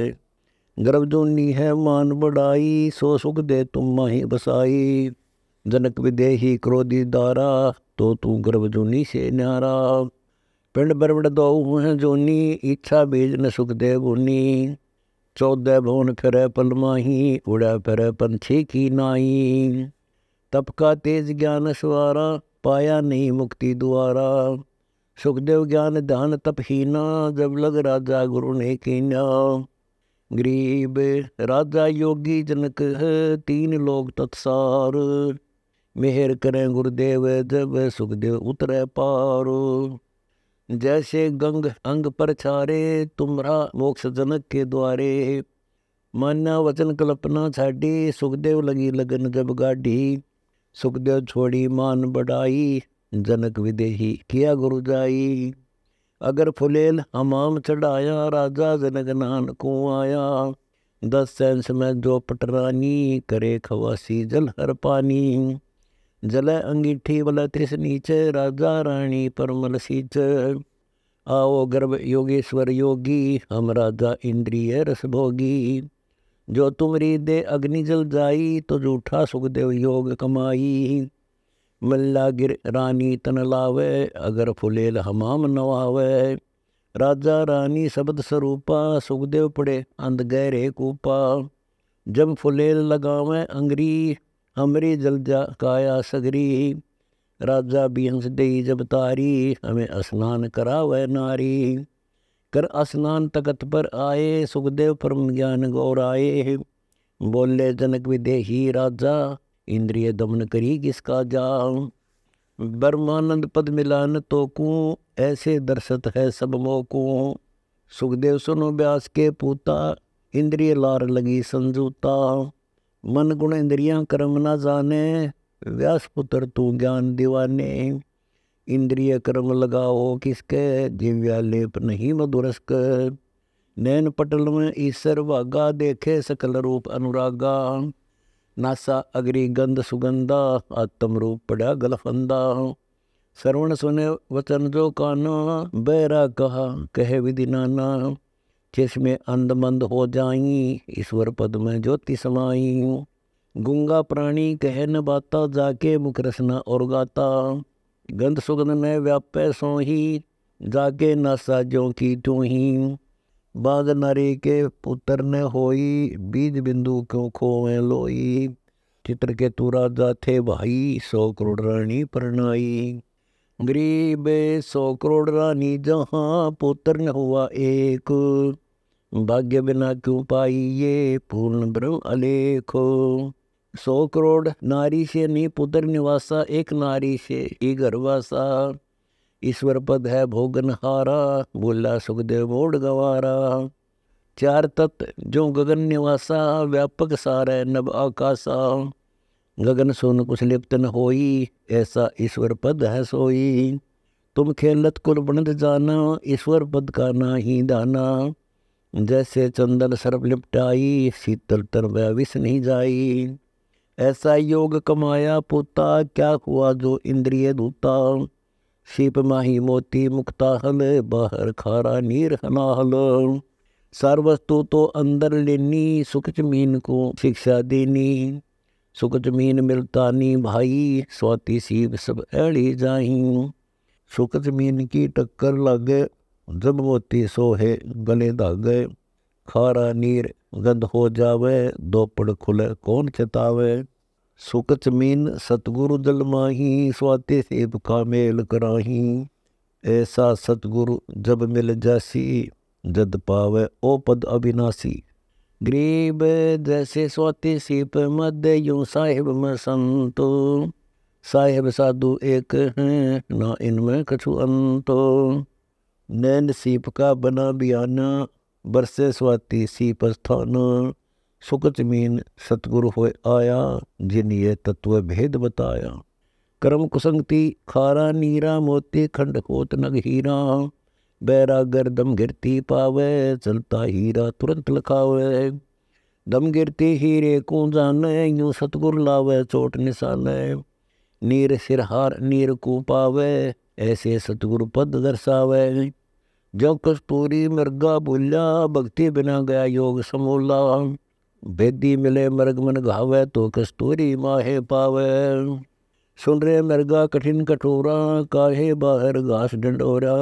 गर्भ ध्वनि है मान बढ़ाई सो सुख दे तुम माही बसाई जनक विदेही क्रोधी दारा तो तू गर्भ ध्वनि से न्यारा पिंड बरबड़ दो है जोनी इच्छा बीज न सुख दे गुनी चौदह भवन फिर पलमाही माही उड़ा फिर पंछी की नाई तपका का तेज ज्ञान सवारा पाया नहीं मुक्ति द्वारा सुखदेव ज्ञान ध्यान तपहीना जब लग राजा गुरु ने कीना गरीब राजा योगी जनक है तीन लोग तत्सार मेहर करें गुरुदेव जब सुखदेव उतरे पार जैसे गंग अंग पर छारे तुमरा मोक्ष जनक के द्वारे माना वचन कल्पना छाड़ी सुखदेव लगी लगन जब गाढ़ी सुखदेव छोड़ी मान बढ़ाई जनक विदेही किया गुरु जाई अगर फुलेल हमाम चढ़ाया राजा जनक नान को आया दस सेंस में जो पटरानी करे खवासी जल हर पानी जले अंगीठी बल त्रिस नीचे राजा रानी परमल सीच आओ गर्भ योगेश्वर योगी हम राजा इंद्रिय रसभोगी भोगी ਜੋ ਤੁਮਰੀ ਦੇ ਅਗਨੀ ਜਲ ਜਾਈ ਤੋ ਝੂਠਾ ਸੁਖ ਦੇ ਯੋਗ ਕਮਾਈ ਮੱਲਾ ਗਿਰ ਰਾਨੀ ਤਨ ਲਾਵੇ ਅਗਰ ਫੁਲੇਲ ਹਮਾਮ ਨਵਾਵੇ ਰਾਜਾ ਰਾਨੀ ਸ਼ਬਦ ਸਰੂਪਾ ਸੁਖਦੇਵ ਪੜੇ ਅੰਦ ਗਹਿਰੇ ਕੂਪਾ ਜਬ ਫੁਲੇਲ ਲਗਾਵੇ ਅੰਗਰੀ ਹਮਰੀ ਜਲਜਾ ਕਾਇਆ ਸਗਰੀ ਰਾਜਾ ਬੀਹੰਸ ਦੇ ਜਬ ਤਾਰੀ ਹਮੇ ਅਸਨਾਨ ਕਰਾਵੇ ਨਾਰੀ कर स्नान तकत पर आए सुखदेव परम ज्ञान गौर आए बोले जनक विदेही राजा इंद्रिय दमन करी किसका जा ब्रह्मानंद पद मिलान तो को ऐसे दर्शत है सब मोकू सुखदेव सुनो व्यास के पूता इंद्रिय लार लगी संजूता मन गुण इंद्रियां कर्म न जाने व्यास पुत्र तू ज्ञान दीवाने इंद्रिय कर्म लगाओ किसके दिव्यालेप नहीं मधुरस्क नैन पटल में ईश्वर भागा देखे सकल रूप अनुरागा नासा अग्री गंध सुगंधा आत्म रूप पड़ा गलफंदा श्रवण सुने वचन जो काना बैरा कहा कहे विधि नाना जिसमें मंद हो जाई ईश्वर पद में ज्योति समाई गुंगा प्राणी कह न बाता जाके मुखरसना और गाता गंध सुगंध में व्यापै सोही जाके नासा ज्यों की टूही बाग नरी के पुत्र ने होई बीज बिंदु क्यों खोवे लोई चित्र के तुरा जाथे भाई सौ करोड़ रानी प्रणाई गरीब सौ करोड़ रानी जहाँ पुत्र न हुआ एक भाग्य बिना क्यों पाई ये पूर्ण ब्रह्म अलेख सौ करोड़ नारी से नी पुत्र निवासा एक नारी से ई गर्वासा ईश्वर पद है भोगन हारा बोला सुखदेव मोड़ गवारा चार तत् जो गगन निवासा व्यापक सारे नभ आकाशा गगन सुन कुछ लिप्त न होई ऐसा ईश्वर पद है सोई तुम खेलत कुल बनत जाना ईश्वर पद का ना ही दाना जैसे चंदन सर्प लिपटाई शीतल तर वह विष नहीं जाई ऐसा योग कमाया पोता क्या हुआ जो इंद्रिय धूता शिप माही मोती हल बाहर खारा नीर हनाहल सर्वस्तु तो अंदर लेनी सुख जमीन को शिक्षा देनी सुख जमीन मिलता नी भाई स्वाति सीब सब ऐड़ी जाही सुख जमीन की टक्कर लागे जब मोती सोहे गले धागे खारा नीर गंद हो जावे दोपड़ खुले कौन चितावे सुकत मीन सतगुरु दल माही स्वाते सेब का मेल कराही ऐसा सतगुरु जब मिल जासी जद पावे ओ पद अविनाशी गरीब जैसे स्वाति सिप मद यू साहिब में संतो साहिब साधु एक हैं ना इनमें कछु अंतो नैन सिप का बना बियाना बरसे स्वाति सिप स्थाना सुकत मीन सतगुरु हो आया जिन ये तत्व भेद बताया कर्म कुसंगति खारा नीरा मोती खंड होत नग हीरा बैरागर दम गिरती पावे चलता हीरा तुरंत लखावे दम गिरती हीरे को जाने यूं सतगुर लावे चोट निशाने नीर सिरहार नीर को पावे ऐसे सतगुरु पद दर्शावे जो कस्तूरी मृगा बोला भक्ति बिना गया योग समोला बेदी मिले मर्ग मन घावे तो कस्तूरी माहे पावे सुन रहे मृगा कठिन कठोरा काहे बाहर घास डंडोरा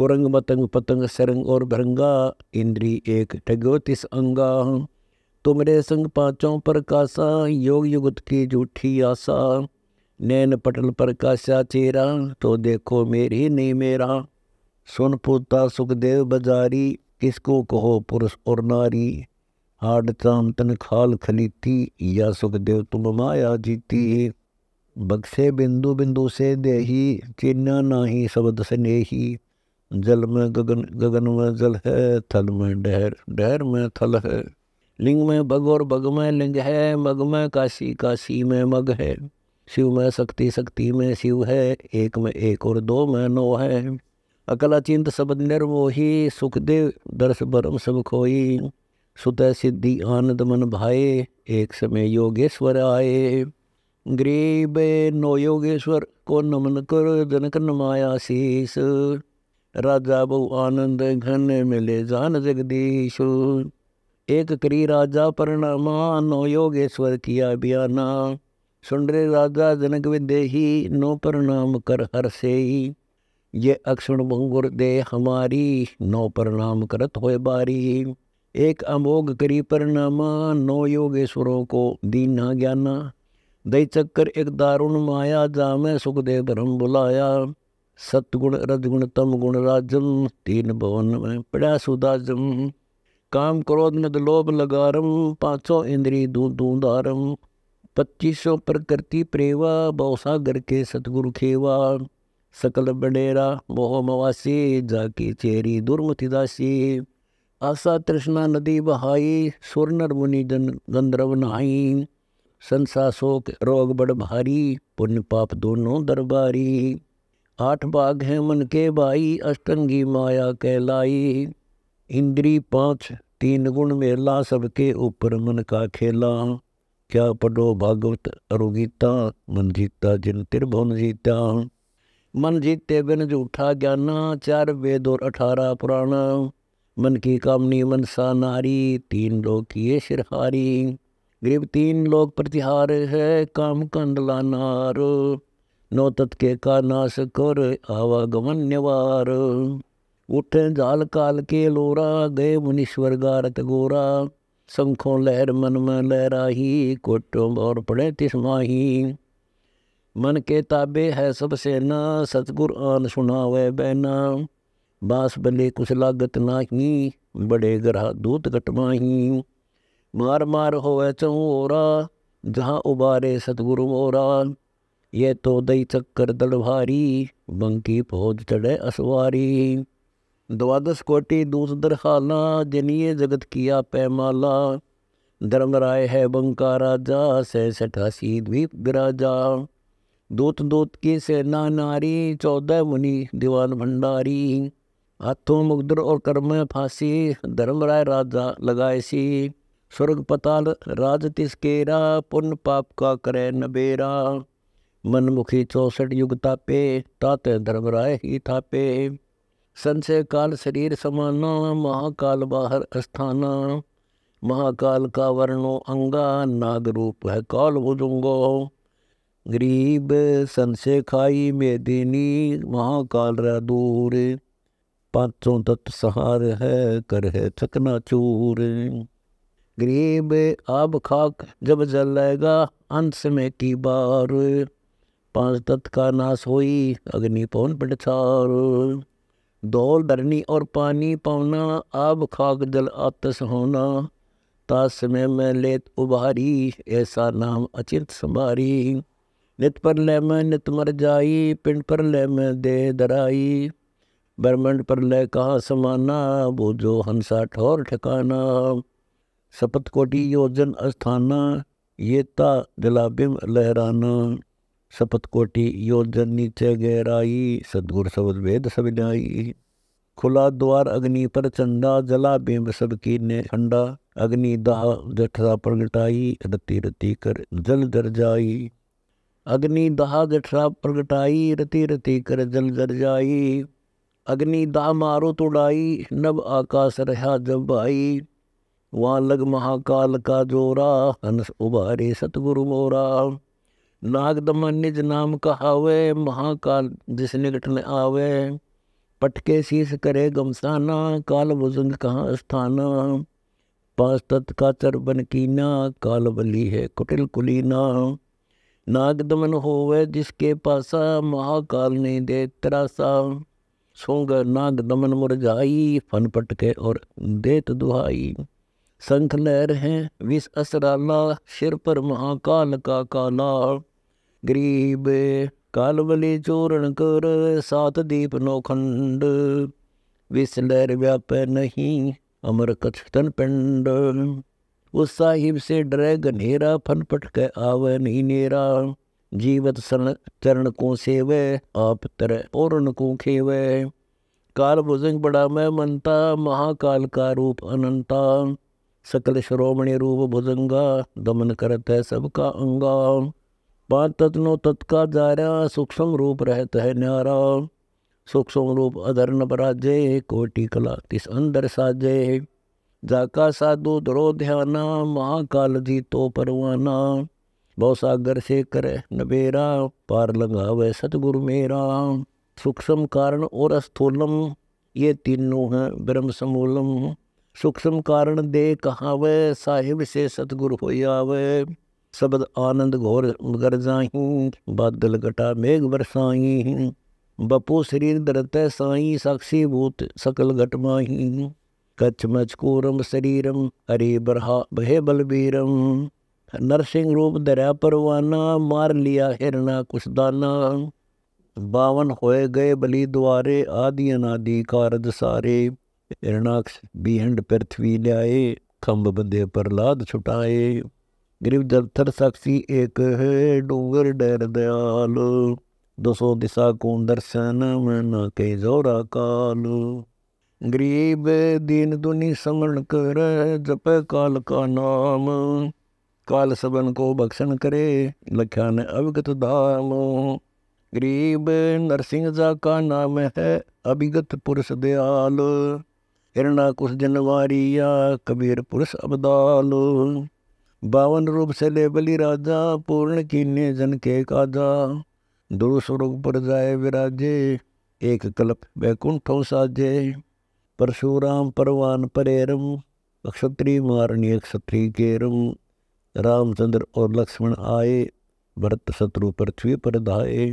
कुरंग मतंग पतंग सरंग और भरंगा इंद्री एक ठगो तिस अंगा तुमरे संग पाचों पर कासा योग युगत की झूठी आसा नैन पटल पर काशा चेरा तो देखो मेरी नहीं मेरा सुन पोता सुखदेव बजारी किसको कहो पुरुष और नारी हाड चाम तन खाल खलीती या सुखदेव तुम माया जीती बक्से बिंदु बिंदु से देही चिन्ना नाही शब्द स्नेही जल में गगन गगन में जल है थल में डहर डहर में थल है लिंग में भग और भग में लिंग है मग में काशी काशी में मग है शिव में शक्ति शक्ति में शिव है एक में एक और दो में नौ है अकलाचिंत शब्द निर्मोही सुखदेव दर्श भरम सब खोई सुतः सिद्धि आनंद मन भाए एक समय योगेश्वर आए गरीब नो योगेश्वर को नमन कर जनक नमाया शीस राजा बहु आनंद घन मिले जान जगदीश एक करी राजा परिणामा नो योगेश्वर किया बियाना सुन राजा जनक विदेही नो प्रणाम कर हर से ये अक्षण बहुगुर दे हमारी नो प्रणाम करत होए बारी एक अमोघ करी पर परिणामा नौ योगेश्वरों को दीना ज्ञाना दई चक्कर एक दारुण माया जा मैं सुखदेव ब्रह्म बुलाया सतगुण रजगुण तम गुण राजम तीन भवन में पड़ा सुदाजम काम क्रोध मद लोभ लगारम पांचों इंद्री दू दूंदारम पच्चीसों प्रकृति प्रेवा बहुसागर के सतगुरु खेवा सकल बडेरा मोह मवासी जाकी चेरी दुर्मति दासी आशा तृष्णा नदी बहाई सुर नर मुनि जन गंधर्व नहाई संसा शोक रोग बड़ भारी पुण्य पाप दोनों दरबारी आठ भाग हैं मन के भाई अष्टंगी माया कहलाई इंद्री पांच तीन गुण मेला सबके ऊपर मन का खेला क्या पढ़ो भागवत अरुगीता मन जीता जिन त्रिभुवन जीता मन जीते बिन झूठा ज्ञाना चार वेद और अठारह पुराणा मन की कामनी मनसा नारी तीन लोग किए शिरहारी गरीब तीन लोग प्रतिहार है काम कंडला नार नौ तत्के का नाश कर आवागमन निवार उठे जाल काल के लोरा गए मुनीश्वर गारत गोरा संखों लहर मन में लहराही कोटों और पड़े तिस्माही मन के ताबे है सबसे ना सतगुर आन सुना वह बहना बास बले कुछ लागत नाही बड़े ग्रह दूत घटमाही मार मार होवे ओरा जहाँ उबारे सतगुरु मोरा ये तो दई चक्कर दलभारी बंकी फौज चढ़े असवारी द्वादश कोटि दूत दरखाला जनिए जगत किया पैमाला धर्म राय है बंका राजा सैसठ हसी द्वीप विराजा दूत दूत की सेना नारी चौदह मुनि दीवान भंडारी हाथों मुग्धर और कर्म में फांसी धर्मराय राजा लगाए सी स्वर्ग पताल राज तिसकेरा पुण्य पाप का करे नबेरा मनमुखी चौसठ युग तापे ताते धर्मराय ही थापे संशय काल शरीर समाना महाकाल बाहर स्थाना महाकाल का वर्णो अंगा नाग रूप है काल भुजुंगो गरीब संशय खाई मेदिनी महाकाल दूर पांचों तत् सहार है कर है थकना चूर गरीब आब खाक जब जलेगा अंश में की बार पांच तत् का नाश होई अग्नि पवन पिटछार दौल धरनी और पानी पावना आब खाक जल आतस होना तास में मैं लेत उभारी ऐसा नाम अचित संभारी नित पर ले मैं नित मर जाई पिंड पर ले मैं दे दराई ब्रह्मंड पर लय कहाँ समाना वो जो हंसा ठोर ठिकाना सपत कोटि योजन अस्थाना ये ता दिलाबिम लहराना सपत कोटि योजन नीचे गहराई सदगुर सबद वेद सब न्यायी खुला द्वार अग्नि पर चंदा जला बिम सबकी ने ठंडा अग्नि दाह जठरा प्रगटाई रति रति कर जल जर जाई अग्नि दाह जठरा प्रगटाई रति रति कर जल जर जाई अग्नि दा मारो तोड़ाई नव आकाश रहा जब भाई वहाँ लग महाकाल का जोरा हंस उबारे सतगुरु मोरा नाग दमन निज नाम कहावे महाकाल निकट में आवे पटके शीस करे गमसाना काल भुजंग कहाँ स्थाना पांच तत् का चरबन कीना काल बली है कुटिल कुलीना नाग दमन होवे जिसके पासा महाकाल ने दे त्रासा सोंग नाग दमन मुरझाई फन पटके और देत दुहाई शंख लहर हैं विष असराला सिर पर महाकाल का काला गरीब काल बलि चूरण कर सात दीप नोखंड विष लहर व्याप नहीं अमर कथन पिंड उस साहिब से ड्रैग नेरा फन पटके आवे नहीं नेरा जीवत सन चरण को सेवे आप तर पूर्ण को खेवे काल भुजंग बड़ा मैं मनता महाकाल का रूप अनंता सकल श्रोमणी रूप भुजंगा दमन करत है सबका अंगा पांच तत्नो तत्का जारा सूक्ष्म रूप रहत है न्यारा सूक्ष्म रूप अधर्न पराजय कोटि कला तिस अंदर साजे जाका साधु द्रो ध्याना महाकाल तो परवाना बहु सागर से कर नबेरा पार लगा सतगुरु मेरा सूक्ष्म कारण और स्थूलम ये तीनों हैं ब्रह्म समूलम सूक्ष्म कारण दे कहाँ वह साहिब से सतगुरु हो आवे शब्द आनंद घोर गर बादल घटा मेघ बरसाई बपू शरीर धरत साई साक्षी भूत सकल घट माही मच कोरम शरीरम हरे बरहा भय बलबीरम ਨਰਸਿੰਘ ਰੂਪ ਦਰਿਆ ਪਰਵਾਨਾ ਮਾਰ ਲਿਆ ਹਿਰਨਾ ਕੁਸ਼ਦਾਨਾ 52 ਹੋਏ ਗਏ ਬਲੀ ਦੁਆਰੇ ਆਦੀ ਅਨਾਦੀ ਕਾਰਜ ਸਾਰੇ ਹਿਰਨਾਕਸ਼ ਬੀਹੰਡ ਪ੍ਰithvi ਲਿਆਏ ਖੰਭ ਬੰਦੇ ਪ੍ਰਲਾਦ ਛੁਟਾਏ ਗਰੀਬ ਦਰਥਰ ਸਖਸੀ ਇੱਕ ਹੈ ਡੂੰਗਰ ਡਰ ਦਿਆਲ ਦਸੋ ਦਿਸਾ ਕੋ ਦਰਸ਼ਨ ਮਨ ਕੇ ਜ਼ੋਰਾ ਕਾਲ ਗਰੀਬ ਦੀਨ ਦੁਨੀ ਸੰਗਣ ਕਰ ਜਪ ਕਾਲ ਕਾ ਨਾਮ काल सबन को बख्शन करे लख्यान अवगत धामो गरीब नरसिंह जा का नाम है अभिगत पुरुष दयाल हिरणा कुश जनवारिया कबीर पुरुष अबदाल बावन रूप से ले बली राजा पूर्ण कीने जन के काजा दो स्वरूप पर जाए विराजे एक कल्प वैकुंठों साजे परशुराम परवान परेरम अक्षत्री मारणी अक्षत्री केरम रामचंद्र और लक्ष्मण आए भरत शत्रु पृथ्वी पर धाये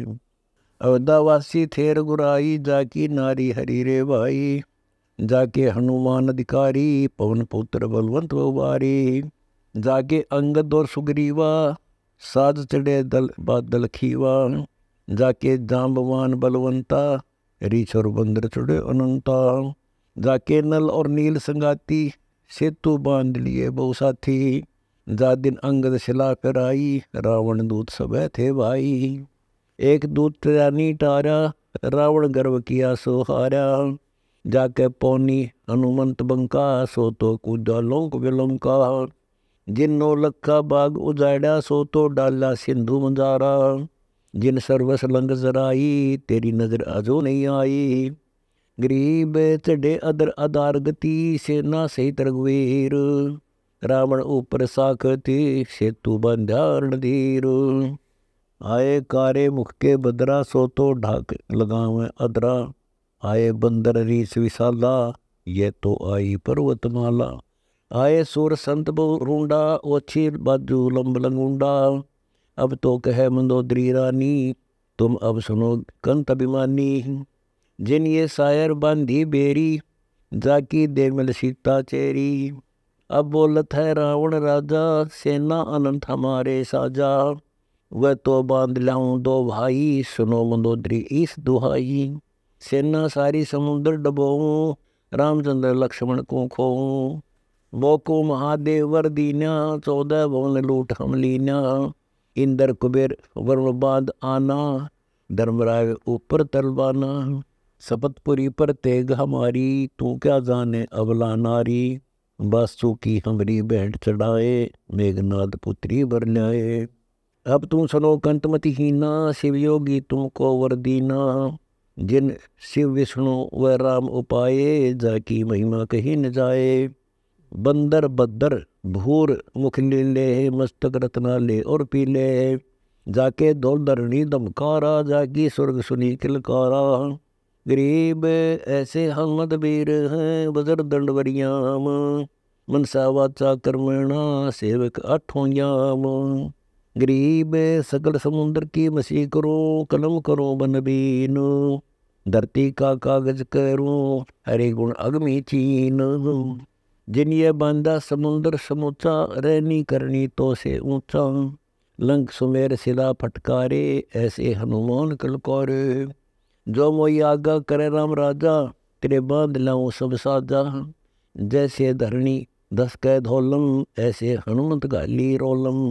अवधावासी थेर गुराई जाकी नारी हरी रे भाई जाके हनुमान अधिकारी पवन पुत्र बलवंत वारी जाके अंगद और सुग्रीवा साज चढ़े दल बादल खीवा जाके जाम्बवान बलवंता रीछ और बंदर चढ़े अनंता जाके नल और नील संगाती सेतु बांध लिए बहुसाथी जा दिन अंगद शिला कर आई रावण दूत सभय थे भाई एक दूत तेरा नी टारा रावण गर्व किया सोहारा जाके पौनी हनुमंत बंका सो तो कूदा लोक विलंका जिन नो लखा बाग उजाड़ा सो तो डाला सिंधु मंजारा जिन सर्वस लंग जराई तेरी नजर अजो नहीं आई गरीब चढ़े अदर अदार गति सेना सहित रघुवीर रावण ऊपर साख थी सेतु बंधारण धीर आए कारे मुख के बदरा सो तो ढाक लगावे अदरा आए बंदर रीस विशाला ये तो आई पर्वत माला आए सुर संत रूडा ओछी बाजू लंब लंगूडा अब तो कहे मंदोदरी रानी तुम अब सुनो कंत अभिमानी जिन ये सायर बांधी बेरी जाकी देमल सीता चेरी अब बोलत है रावण राजा सेना अनंत हमारे साजा वह तो बांध लाऊं दो भाई सुनो मंदोदरी इस दुहाई सेना सारी समुद्र डबो रामचंद्र लक्ष्मण को खो वो को महादेव वर दीना चौदह भवन लूट हम लीना इंद्र कुबेर वर्ण बाद आना धर्मराय ऊपर तलवाना सपतपुरी पर तेग हमारी तू क्या जाने अबला नारी बासु की हमरी भेंट चढ़ाए मेघनाथ पुत्री बर लाए अब तू सुनो कंतमति हीना शिव योगी तुमको वर दीना जिन शिव विष्णु व राम उपाये जाकी महिमा कही न जाए बंदर बद्दर भूर मुख लीले मस्तक रत्ना ले और पीले जाके दौल धरणी दमकारा जाकी स्वर्ग सुनी किलकारा ਗਰੀਬ ਐਸੇ ਹਮਦ ਬੀਰ ਹੈ ਬਜ਼ਰ ਦੰਡਵਰੀਆਮ ਮਨਸਾ ਵਾਚਾ ਕਰਮਣਾ ਸੇਵਕ ਅਠੋਂਯਾਮ ਗਰੀਬ ਸਗਲ ਸਮੁੰਦਰ ਕੀ ਮਸੀਹ ਕਰੋ ਕਲਮ ਕਰੋ ਬਨਬੀਨ ਧਰਤੀ ਕਾ ਕਾਗਜ਼ ਕਰੋ ਹਰੇ ਗੁਣ ਅਗਮੀ ਚੀਨ ਜਿਨਿਏ ਬੰਦਾ ਸਮੁੰਦਰ ਸਮੁੱਚਾ ਰਹਿਨੀ ਕਰਨੀ ਤੋ ਸੇ ਉੱਚਾ ਲੰਗ ਸੁਮੇਰ ਸਿਲਾ ਫਟਕਾਰੇ ਐਸੇ ਹਨੂਮਾਨ ਕਲਕੋਰੇ जो मोई आगा करे राम राजा तेरे बांध लाऊं सब साजा जैसे धरणी दस कह धोलम ऐसे हनुमत गाली रोलम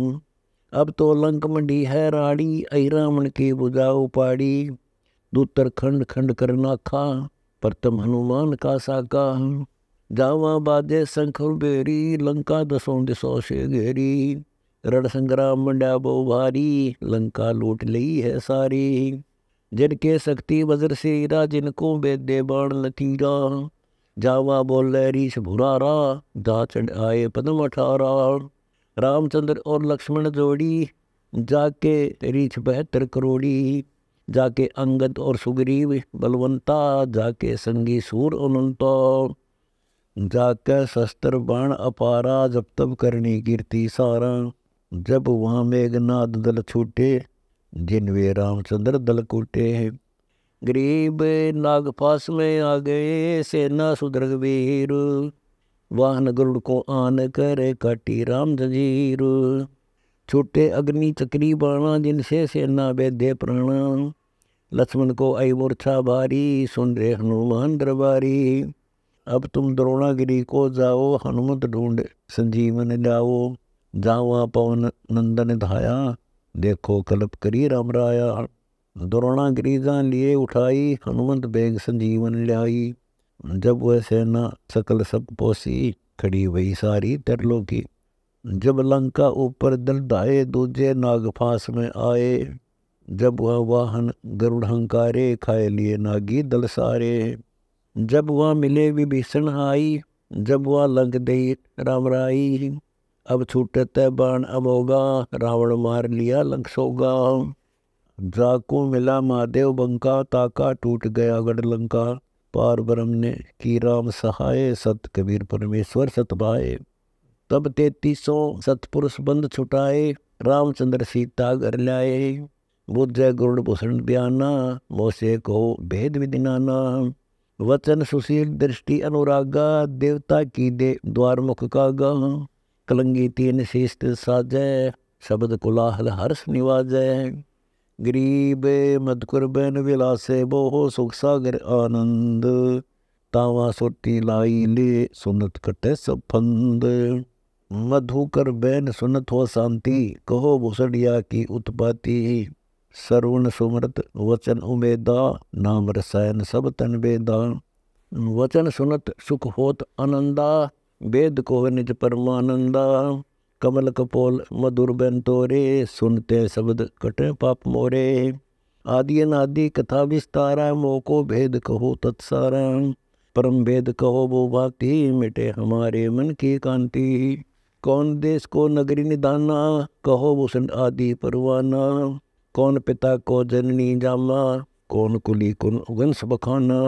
अब तो लंक मंडी है राड़ी ऐ रावण की बुझाओ पाड़ी दूतर खंड खंड कर नाखा प्रथम हनुमान का साका जावा बाजे शंख बेरी लंका दसो दिसो से गेरी रण संग्राम मंडा बो भारी लंका लूट ली है सारी जिनके शक्ति वज्र सीरा जिनको बेदे बाण लकीरा जावा बोले रीछ भुरारा जा चढ़ आए पद्म अठारा रामचंद्र और लक्ष्मण जोड़ी जाके रीछ बहत्तर करोड़ी जाके अंगद और सुग्रीव बलवंता जाके संगी सूर अनंता जाकर शस्त्र बाण अपारा जब तब करनी कीर्ति सारा जब वहाँ मेघनाद दल छूटे जिन वे रामचंद्र दल कोटे हैं गरीब नागपास में आ गए सेना सुदृग वाहन गरुड़ को आन कर काटी राम जजीर छोटे अग्नि चक्री बाणा जिनसे सेना वैद्य प्राणा लक्ष्मण को आई मूर्छा भारी सुन रे हनुमान दरबारी अब तुम द्रोणागिरी को जाओ हनुमत ढूंढ संजीवन जाओ जावा पवन नंदन धाया देखो कलप करी राम राया द्रोणा गिरीजा लिए उठाई हनुमंत बेग संजीवन लियाई जब वह सेना सकल सब पोसी खड़ी वही सारी तरलो की जब लंका ऊपर दल दाए दूजे नागफास में आए जब वह वाहन गरुड़ खाए लिए नागी दल सारे जब वह मिले विभीषण आई जब वह लंक दे राम राई अब तय बाण होगा रावण मार लिया लंकसोगा जाको मिला महादेव बंका ताका टूट गया गढ़ लंका पार ब्रह्म ने की राम सहाय सत कबीर परमेश्वर सत भाए तब तैतीसों सतपुरुष बंद छुटाए रामचंद्र सीता घर लाए बुद्ध गुरुण भूषण ब्याना मोसे को भेद विदिनाना वचन सुशील दृष्टि अनुरागा देवता की दे द्वार मुख का गा कलंगी तीन शिष्ट साजय शब्द कोलाहल हर्ष निवाजय गरीब मधुकुर बैन विलासे बोहो सुख सागर आनंद तावा सोटी लाई ले सुनत कटे सफंद मधुकर बैन सुनत हो शांति कहो भूसड़िया की उत्पाति सरुण सुमृत वचन उमेदा नाम रसायन सब तन वेदा वचन सुनत सुख होत आनंदा वेद को निज परमानंदा कमल कपोल मधुर बन तोरे सुनते शब्द कटे पाप मोरे आदि नादि कथा विस्तारा मोको भेद कहो तत्सारा परम भेद कहो वो भक्ति मिटे हमारे मन की कांति कौन देश को नगरी निदाना कहो भूषण आदि परवाना कौन पिता को जननी जामा कौन कुली कौन वंश बखाना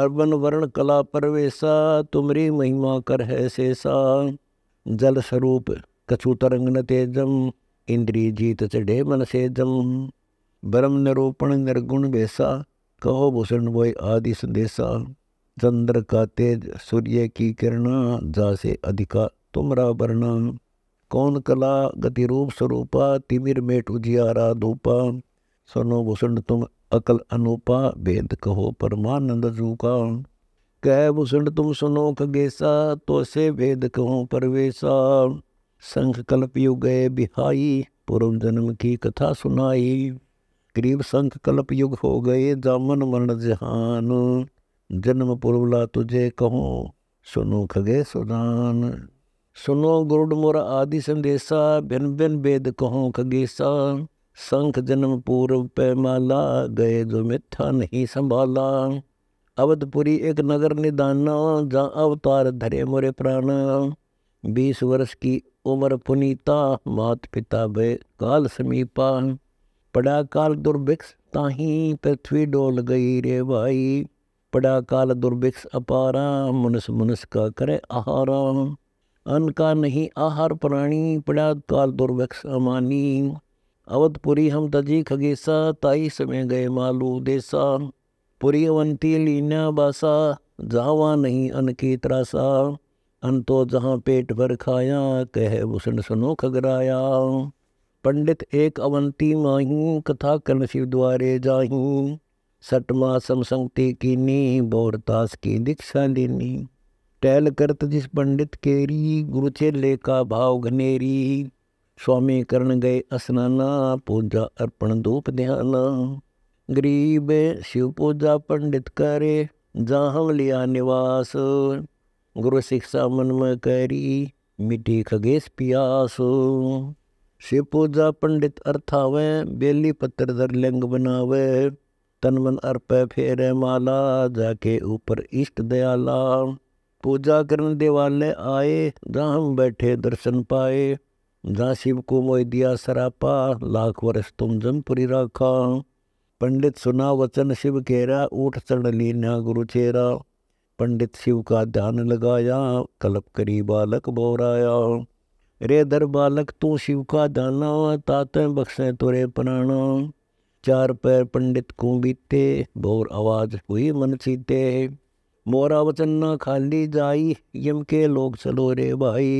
अर्बन वर्ण कला परवेशा तुमरी महिमा कर है शेषा जल स्वरूप कछु तरंग न तेजम इंद्री जीत चढ़े मन से ब्रह्म निरूपण निर्गुण वेशा कहो भूषण बोय आदि संदेशा चंद्र का तेज सूर्य की किरणा जासे अधिका तुमरा वरणा कौन कला गति रूप स्वरूपा तिमिर मेट उजियारा धूपा सोनो भूषण तुम अकल अनुपा भेद कहो परमानंद जू का कह भूषण तुम सुनो खगेसा तो से भेद कहो परवेशा संख कल्प युग बिहाई पूर्व जन्म की कथा सुनाई करीब संख कल्प युग हो गए जामन मरण जहान जन्म पूर्वला तुझे कहो सुनो खगे सुदान सुनो गुरुड मोरा आदि संदेशा भिन भिन वेद कहो खगेशा संख जन्म पूर्व पैमाला गए जो मिठा नहीं संभाला अवधपुरी एक नगर निदाना जहाँ अवतार धरे मोरे प्राणा बीस वर्ष की उम्र पुनीता मात पिता भय काल समीपा पड़ा काल दुर्भिक्ष ताही पृथ्वी डोल गई रे भाई पड़ा काल दुर्भिक्ष अपारा मनुष मनुष का करे आहारा अन का नहीं आहार प्राणी पड़ा काल दुर्भिक्ष अमानी अवधपुरी हम तजी खगेसा ताई समय गए मालू देसा पुरी अवंती लीना बासा जावा नहीं अन की त्रासा अन तो जहाँ पेट भर खाया कह भूषण सुनो खगराया पंडित एक अवंती माही कथा कन शिव द्वारे जाही सटमा समसंगति नी बोरतास की दीक्षा देनी टैल करत जिस पंडित केरी गुरुचे लेका भाव घनेरी स्वामी करण गए असनाना पूजा अर्पण धूप ध्याना गरीब शिव पूजा पंडित करे जाहम लिया निवास गुरु शिक्षा मन में करी मिटी खगेश पियास शिव पूजा पंडित अर्थावे बेली पत्र धर लिंग बनावे तन मन अर्प फेरे माला जाके ऊपर इष्ट दयाला पूजा करण देवालय आए जहाँ बैठे दर्शन पाए जहाँ शिव को मोह दिया सरापा लाख वर्ष तुम जम पुरी राखा पंडित सुना वचन शिव केरा ऊठ चढ़ लीना गुरु चेरा पंडित शिव का ध्यान लगाया कलप करी बालक बोराया रे दर बालक तू शिव का दाना ताते बख्शे तुरे प्राणा चार पैर पंडित को बीते बोर आवाज हुई मन सीते मोरा वचन ना खाली जाई यम के लोग चलो रे भाई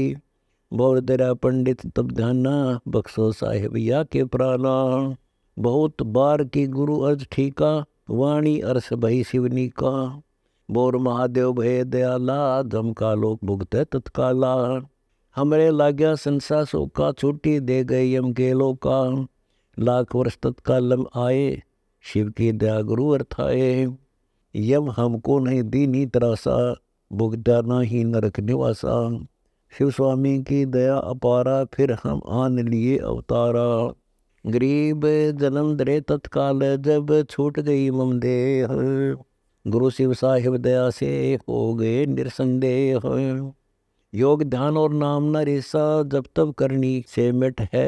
भवर तेरा पंडित तब ध्याना बक्सो साहेब या के प्राणा बहुत बार की गुरु अर्थ ठीका वाणी अर्स भई शिवनी का बोर महादेव भय दयाला धमका का लोक भुगत तत्काला हमरे लाग्या संसा सो का छुट्टी दे गई यम के लोका लाख वर्ष तत्कालम आए शिव की दया गुरु अर्थाए यम हमको नहीं दीनी त्रासा भुगता ना ही नरक निवासा शिव स्वामी की दया अपारा फिर हम आन लिए अवतारा गरीब जन्म दरे तत्काल जब छूट गई ममदेह गुरु शिव साहिब दया से हो गए निरसंदेह योग ध्यान और नाम न रेसा जब तब करनी से मिट है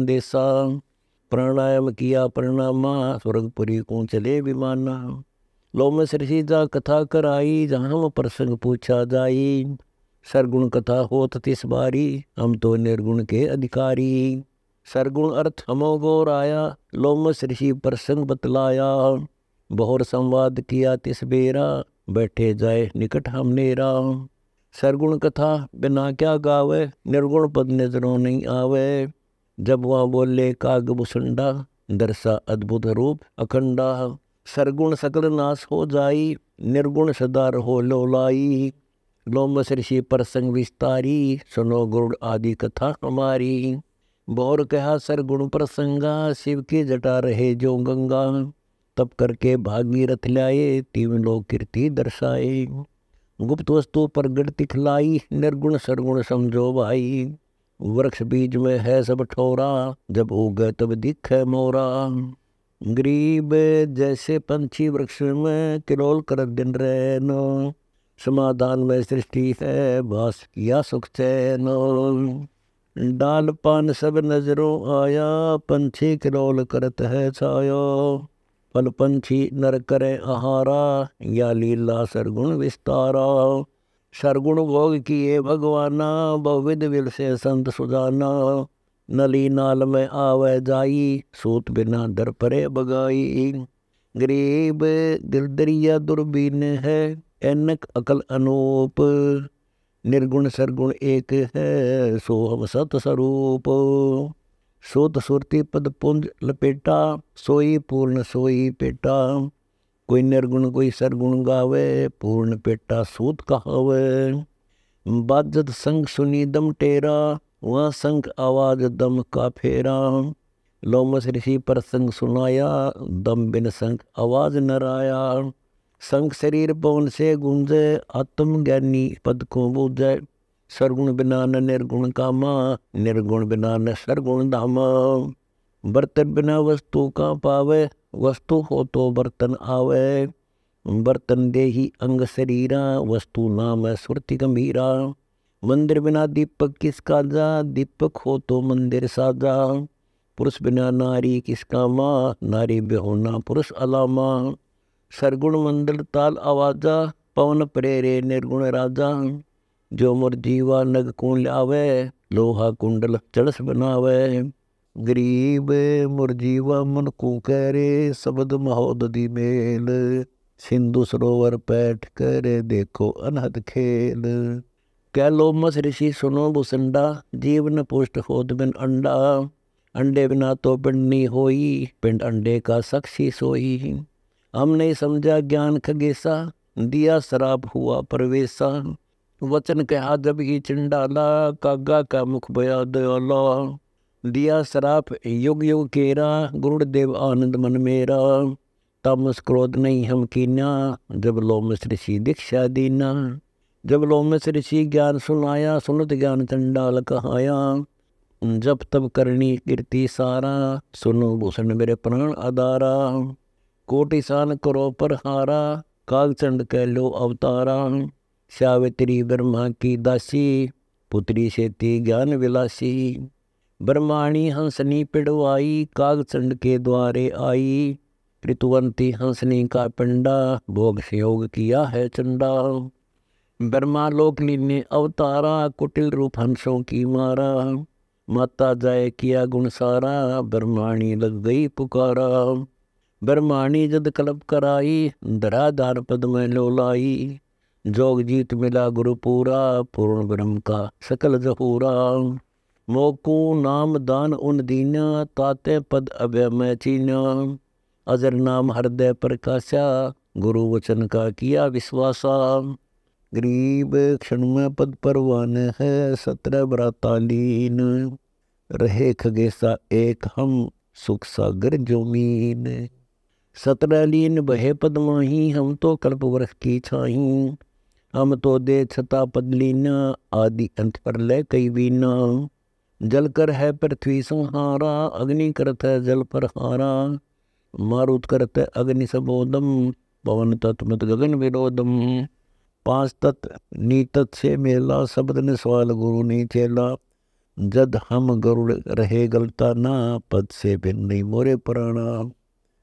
अंदेशा प्राणायाम किया प्रणामा स्वर्गपुरी को चले विमाना लोम सृषि जा कथा कराई जहाँ प्रसंग पूछा जाई सरगुण कथा होत तिस बारी हम तो निर्गुण के अधिकारी सरगुण अर्थ हमोगोर आया लोमस ऋषि प्रसंग बतलाया बहुर संवाद किया तिस बेरा बैठे जाए निकट हम नेरा सरगुण कथा बिना क्या गावे निर्गुण पद नजरों नहीं आवे जब वहाँ बोले काग बुसंडा दर्शा अद्भुत रूप अखंडा सरगुण सकल नाश हो जाई निर्गुण सदार हो लोलाई ग्लोमस ऋषि प्रसंग विस्तारी सुनो गुण आदि कथा हमारी बोर कहा सर गुण प्रसंगा शिव के जटा रहे जो गंगा तब करके भागीरथ लाए तीव लोग कीर्ति दर्शाए गुप्त वस्तु पर गढ़ दिखलाई निर्गुण सरगुण समझो भाई वृक्ष बीज में है सब ठोरा जब उग तब दिख है मोरा गरीब जैसे पंछी वृक्ष में किरोल कर दिन रहना समाधान में सृष्टि है भास किया सुख चैन डाल पान सब नजरों आया पंछी करोल करत है छायो फल पंछी नर करे आहारा या लीला सरगुण विस्तारा सरगुण भोग किए भगवाना बहुविध विल से संत सुजाना नली नाल में आवे जाई सूत बिना दर परे बगाई गरीब दिल दरिया दुर्बीन है एनक अकल अनूप निर्गुण सरगुण एक है सोहम हम सत स्वरूप सोत सुरति पद पुंज लपेटा सोई पूर्ण सोई पेटा कोई निर्गुण कोई सरगुण गावे पूर्ण पेटा सूत कहावे बाजत संघ सुनी दम टेरा वहाँ संग आवाज दम का फेरा लोमस ऋषि पर संग सुनाया दम बिन संग आवाज नराया संग शरीर पौन से गुंज आत्मज्ञानी पद को बुझ सरगुण बिना न निर्गुण कामा निर्गुण बिना न सरगुण धामा बर्तन बिना वस्तु का पावे वस्तु हो तो बर्तन आवे बर्तन देही अंग शरीरा वस्तु नाम है स्मृति गंभीरा मंदिर बिना दीपक किसका जा दीपक हो तो मंदिर साजा पुरुष बिना नारी किसका माँ नारी बेहोना पुरुष अलामा ਸਰਗੁਣ ਮੰਦਲ ਤਾਲ ਆਵਾਜ਼ਾ ਪਵਨ ਪ੍ਰੇਰੇ ਨਿਰਗੁਣ ਰਾਜਾ ਜੋ ਮਰ ਜੀਵਾ ਨਗ ਕੂਣ ਲਾਵੇ ਲੋਹਾ ਕੁੰਡਲ ਚੜਸ ਬਣਾਵੇ ਗਰੀਬ ਮਰ ਜੀਵਾ ਮਨ ਕੋ ਕਰੇ ਸਬਦ ਮਹੋਦ ਦੀ ਮੇਲ ਸਿੰਧੂ ਸਰੋਵਰ ਪੈਠ ਕਰੇ ਦੇਖੋ ਅਨਹਦ ਖੇਲ ਕਹਿ ਲੋ ਮਸ ਰਿਸ਼ੀ ਸੁਨੋ ਬੁਸੰਡਾ ਜੀਵਨ ਪੁਸ਼ਟ ਹੋਦ ਬਿਨ ਅੰਡਾ ਅੰਡੇ ਬਿਨਾ ਤੋ ਪਿੰਡ ਨਹੀਂ ਹੋਈ ਪਿੰਡ ਅੰਡੇ ਕਾ ਸਖਸੀ ਸੋਈ हम नहीं समझा ज्ञान खगेसा दिया शराब हुआ परवेशा वचन कहा जब ही चिंडाला कागा का मुख बया दयाला दिया शराप युग युग केरा गुरुदेव आनंद मन मेरा तमस क्रोध नहीं हम कीना जब लोमस ऋषि दीक्षा दीना जब लोमस ऋषि ज्ञान सुनाया सुनत ज्ञान चंडाल कहाया जब तब करनी कीर्ति सारा सुनो भूषण मेरे प्राण आधारा कोटिशान करो पर हारा कागचंड कह लो अवतारा सावित्री ब्रह्मा की दासी पुत्री सेती ज्ञान विलासी ब्रह्माणी हंसनी पिड़वाई कागचंड के द्वारे आई ऋतुवंती हंसनी का पिंडा भोग संयोग किया है चंडा ब्रह्मा लोकली ने अवतारा कुटिल रूप हंसों की मारा माता जाय किया गुण सारा ब्रह्माणी लग गई पुकारा ब्रह्माणी जद कलब कराई दरा दान पद में लोलाई जोग जीत मिला गुरु पूरा पूर्ण ब्रह्म का सकल जहूरा मोकू नाम दान उन दीना ताते पद अभय मैं चीना अजर नाम हृदय प्रकाशा गुरु वचन का किया विश्वासा गरीब क्षण में पद परवान है सत्रह ब्रातालीन रहे खगेसा एक हम सुख सागर जो मीन सतरा बहे पदमाही हम तो कल्प वृक्ष की छाही हम तो दे छता पदलीना आदि अंत पर ले कई बीना जल कर है पृथ्वी संहारा अग्नि करत है जल पर हारा मारुत करत है अग्नि सबोदम पवन तत्मत गगन विरोधम पांच तत् नीतत से मेला शब्द ने सवाल गुरु नहीं चेला जद हम गरुड़ रहे गलता ना पद से फिर नहीं मोरे प्राणा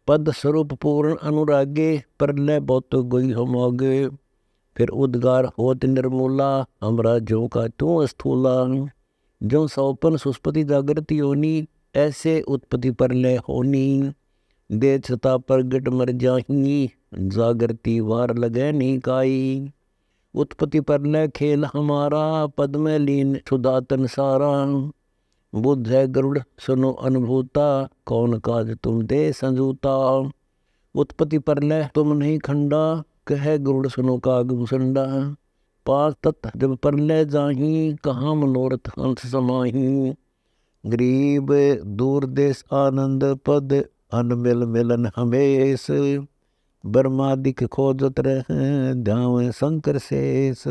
पद स्वरूप पूर्ण अनुरागे प्रलय बहुत गोई होमोगे फिर उद्गार होत निर्मूला हमरा जो का तू स्थूला जो सौपन सुस्पति जागृति होनी ऐसे उत्पत्ति परलय होनी दे छता प्रगट मर जाही जागृति वार लगे काई उत्पत्ति परलय खेल हमारा पद में लीन छुदातन सारा बुद्ध है गरुड़ सुनो अनुभूता कौन काज तुम दे संजूता उत्पत्ति पर ले तुम नहीं खंडा कह गरुड़ सुनो काग मुसंडा पास तत् जब पर ले जाही कहाँ मनोरथ हंस समाही गरीब दूर देश आनंद पद अनमिल मिलन हमेश ब्रह्मादिक खोजत रह ध्याव शंकर शेष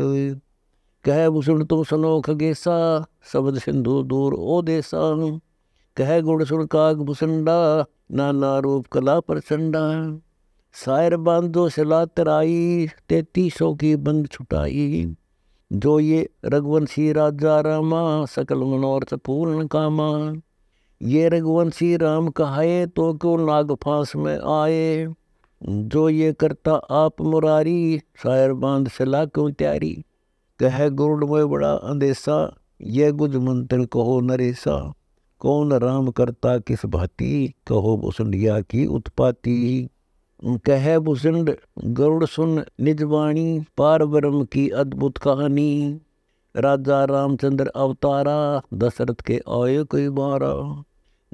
कह भूषण तो सनोख गेसा शब्द सिंधु दूर ओ देसा कह गुण सुन काग भूषणा नाना रूप कला प्रचंडा शायर बांधो शिला तराई सौ की बंद छुटाई जो ये रघुवंशी राजा रामा सकल मनोरथ पूर्ण कामा ये रघुवंशी राम कहाए तो क्यों नाग फांस में आए जो ये करता आप मुरारी शायर बांध शिला क्यों त्यारी कह गुरुमय बड़ा अंदेसा ये गुज मंत्र कहो नरेसा कौन राम करता किस भांति कहो भूषणिया की उत्पाति कह भूषण गरुड़ सुन निजवाणी पार ब्रह्म की अद्भुत कहानी राजा रामचंद्र अवतारा दशरथ के आय कोई बारा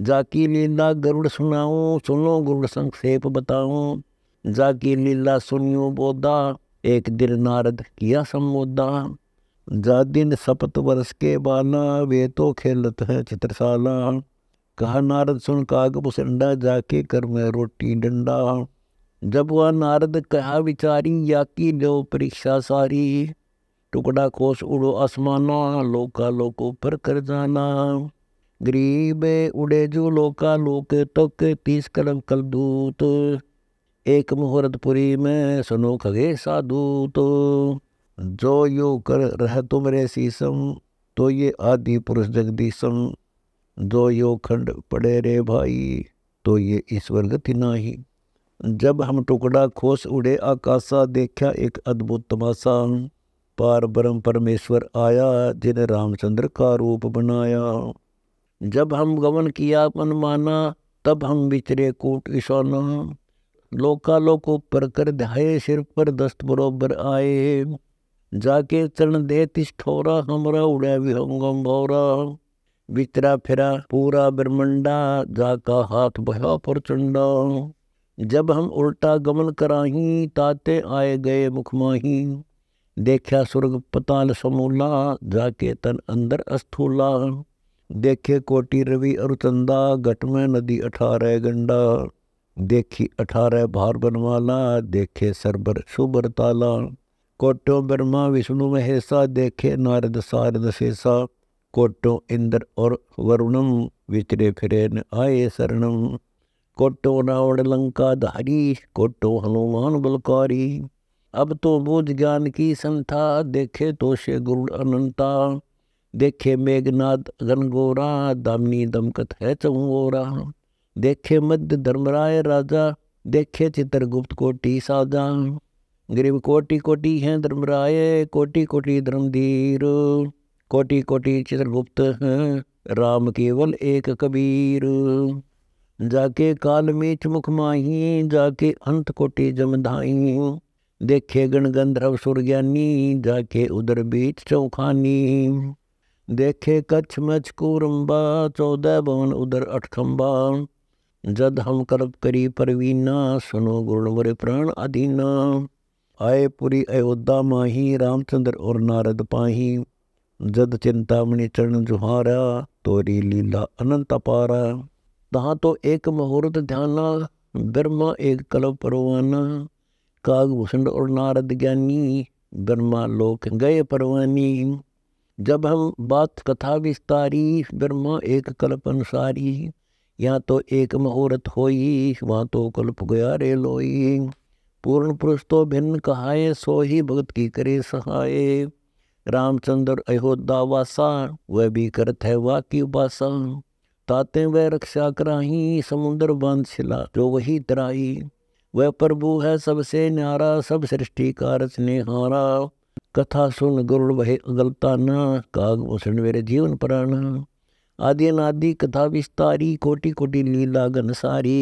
जाकी लीला गरुड़ सुनाऊं सुनो गरुड़ संक्षेप बताऊं जाकी लीला सुनियो बोधा एक दिन नारद किया सम्बोधन जादिन सपत वर्ष के बाला वे तो खेलत है चित्रशाला कहा नारद सुन काग पुसंडा जाके कर में रोटी डंडा जब वह नारद कहा विचारी या की जो परीक्षा सारी टुकड़ा कोस उड़ो आसमाना लोका लोको पर कर जाना गरीब उड़े जो लोका लोक तक तीस कलम कल दूत एक मुहूर्तपुरी में सुनो खगे साधु तो जो यो कर रह तुम रे शीशम तो ये आदि पुरुष जगदीशम जो यो खंड पड़े रे भाई तो ये ईश्वर गति नाही जब हम टुकड़ा खोस उड़े आकाशा देखा एक अद्भुत तमाशा पार ब्रह्म परमेश्वर आया जिन रामचंद्र का रूप बनाया जब हम गमन किया मन माना तब हम बिचरे कोट ईशाना लोका लोकालो को कर ध्याए सिर पर दस्त बरोबर आए जाके चरण दे तिस हमरा उड़ा विहंगम भौरा वितरा फिरा पूरा ब्रह्मंडा जाका हाथ भया पर चंडा जब हम उल्टा गमन कराही ताते आए गए मुख माही देखा स्वर्ग पताल समूला जाके तन अंदर अस्थूला देखे कोटि रवि अरुचंदा घट में नदी अठारह गंडा देखी अठारह भार बनवाला देखे सरबर सुबर ताला कोटो ब्रह्मा विष्णु महेशा देखे नारद सारद शेषा कोटो इंद्र और वरुणम विचरे फिरे न आए शरणम कोटो रावण लंका धारी कोटो हनुमान बलकारी अब तो बोध ज्ञान की संथा देखे तो से गुरु अनंता देखे मेघनाद गनगोरा दामनी दमकत है चमोरा देखे मध्य धर्मराय राजा देखे चित्रगुप्त कोटि साजा गरीब कोटि कोटि हैं धर्मराय कोटि कोटि धर्मधीर कोटि कोटि चित्रगुप्त हैं राम केवल एक कबीर जाके काल मीच मुख माही जाके अंत कोटि जमधाई देखे गण गंधर्व सुर ज्ञानी जाके उधर बीच चौखानी देखे कच्छ मच कुरम्बा चौदह भवन उधर अठखंबा जद हम करब करी परवीना सुनो गुणवर प्राण अधीना आए पुरी अयोध्या माही रामचंद्र और नारद पाही जद चिंतामणि चरण जुहारा तोरी लीला अनंत अपारा तहाँ तो एक मुहूर्त ध्याना ब्रह्मा एक कलप परवाना कागभूषण और नारद ज्ञानी ब्रह्मा लोक गए परवानी जब हम बात कथा विस्तारी ब्रह्मा एक कल्प अनुसारी या तो एक मुहूर्त होई वहाँ तो कल्प गया रे लोई पूर्ण पुरुष तो भिन्न कहाए सो ही भगत की करे सहाय रामचंद्र अयोध्या वासा वह भी करत है वा की वासा ताते वह रक्षा कराही समुद्र बांध शिला जो वही तराई वह प्रभु है सबसे न्यारा सब सृष्टि का रचनेहारा कथा सुन गुरु वह अगलताना काग भूषण मेरे जीवन प्राणा आदि अनादि कथा विस्तारी कोटि कोटि लीला घनसारी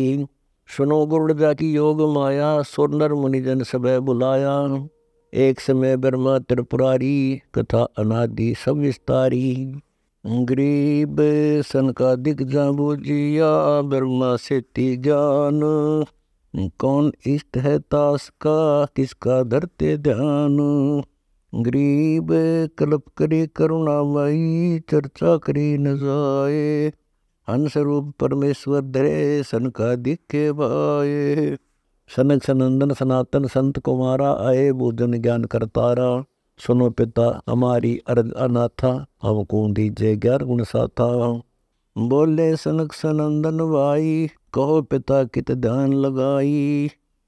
सुनो गुरुदा की योग माया सुरनर मुनिजन सब बुलाया एक समय ब्रह्मा त्रिपुरारी कथा अनादि सब विस्तारी गरीब सन का दिग्जा बूजिया ब्रह्मा से ज्ञान कौन इष्ट है तास का किसका धरते ध्यान गरीब कलप करे करुणा माई चर्चा करे न जाए हंस रूप परमेश्वर धरे सन का दिखे भाए सनक सनंदन सनातन संत कुमारा आए भोजन ज्ञान करतारा सुनो पिता हमारी अर्ध अनाथा हमको दीजे ग्यार गुण साथा बोले सनक सनंदन भाई कहो पिता कित ध्यान लगाई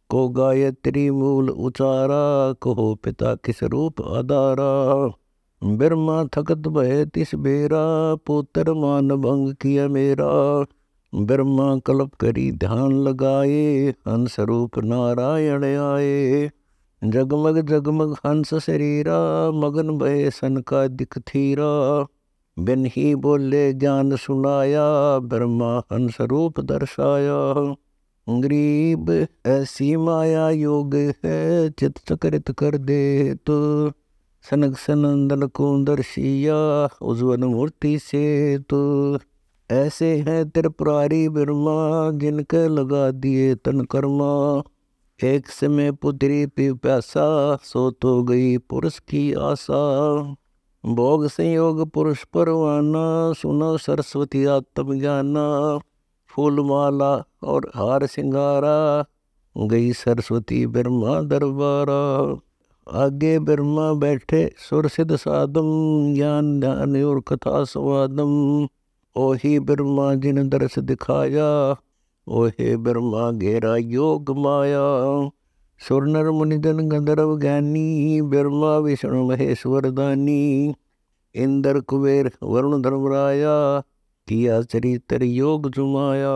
को गायत्री मूल उचारा कहो पिता किस रूप अदारा ब्रह्मा थकत भय तिस बेरा पुत्र मान भंग किया मेरा ब्रह्मा कल्प करी ध्यान लगाए हंस रूप नारायण आए जगमग जगमग हंस शरीरा मगन भय सन का दिख थीरा बिन ही बोले ज्ञान सुनाया ब्रह्मा हंस रूप दर्शाया गरीब ऐसी माया योग है चित चकृत कर दे तो सनक सनंदन को दर्शिया उज्वल मूर्ति से तो ऐसे हैं त्रिपुरारी बिरमा जिनके लगा दिए तन कर्मा एक समय पुत्री पी प्यासा सो तो गई पुरुष की आशा भोग संयोग पुरुष परवाना सुनो सरस्वती आत्मज्ञाना फूलमाला और हार सिंगारा गई सरस्वती ब्रह्मा दरबारा आगे ब्रह्मा बैठे सुर सिद्ध साधम ज्ञान ध्यान और कथा स्वादम ओही ब्रह्मा जिन दर्श दिखाया ओहे ब्रह्मा घेरा योग माया सुरनर मुनिजन गंधर्व ज्ञानी ब्रह्मा विष्णु महेश्वर दानी इंद्र कुबेर वरुण धर्मराया किया चरित्र योग जुमाया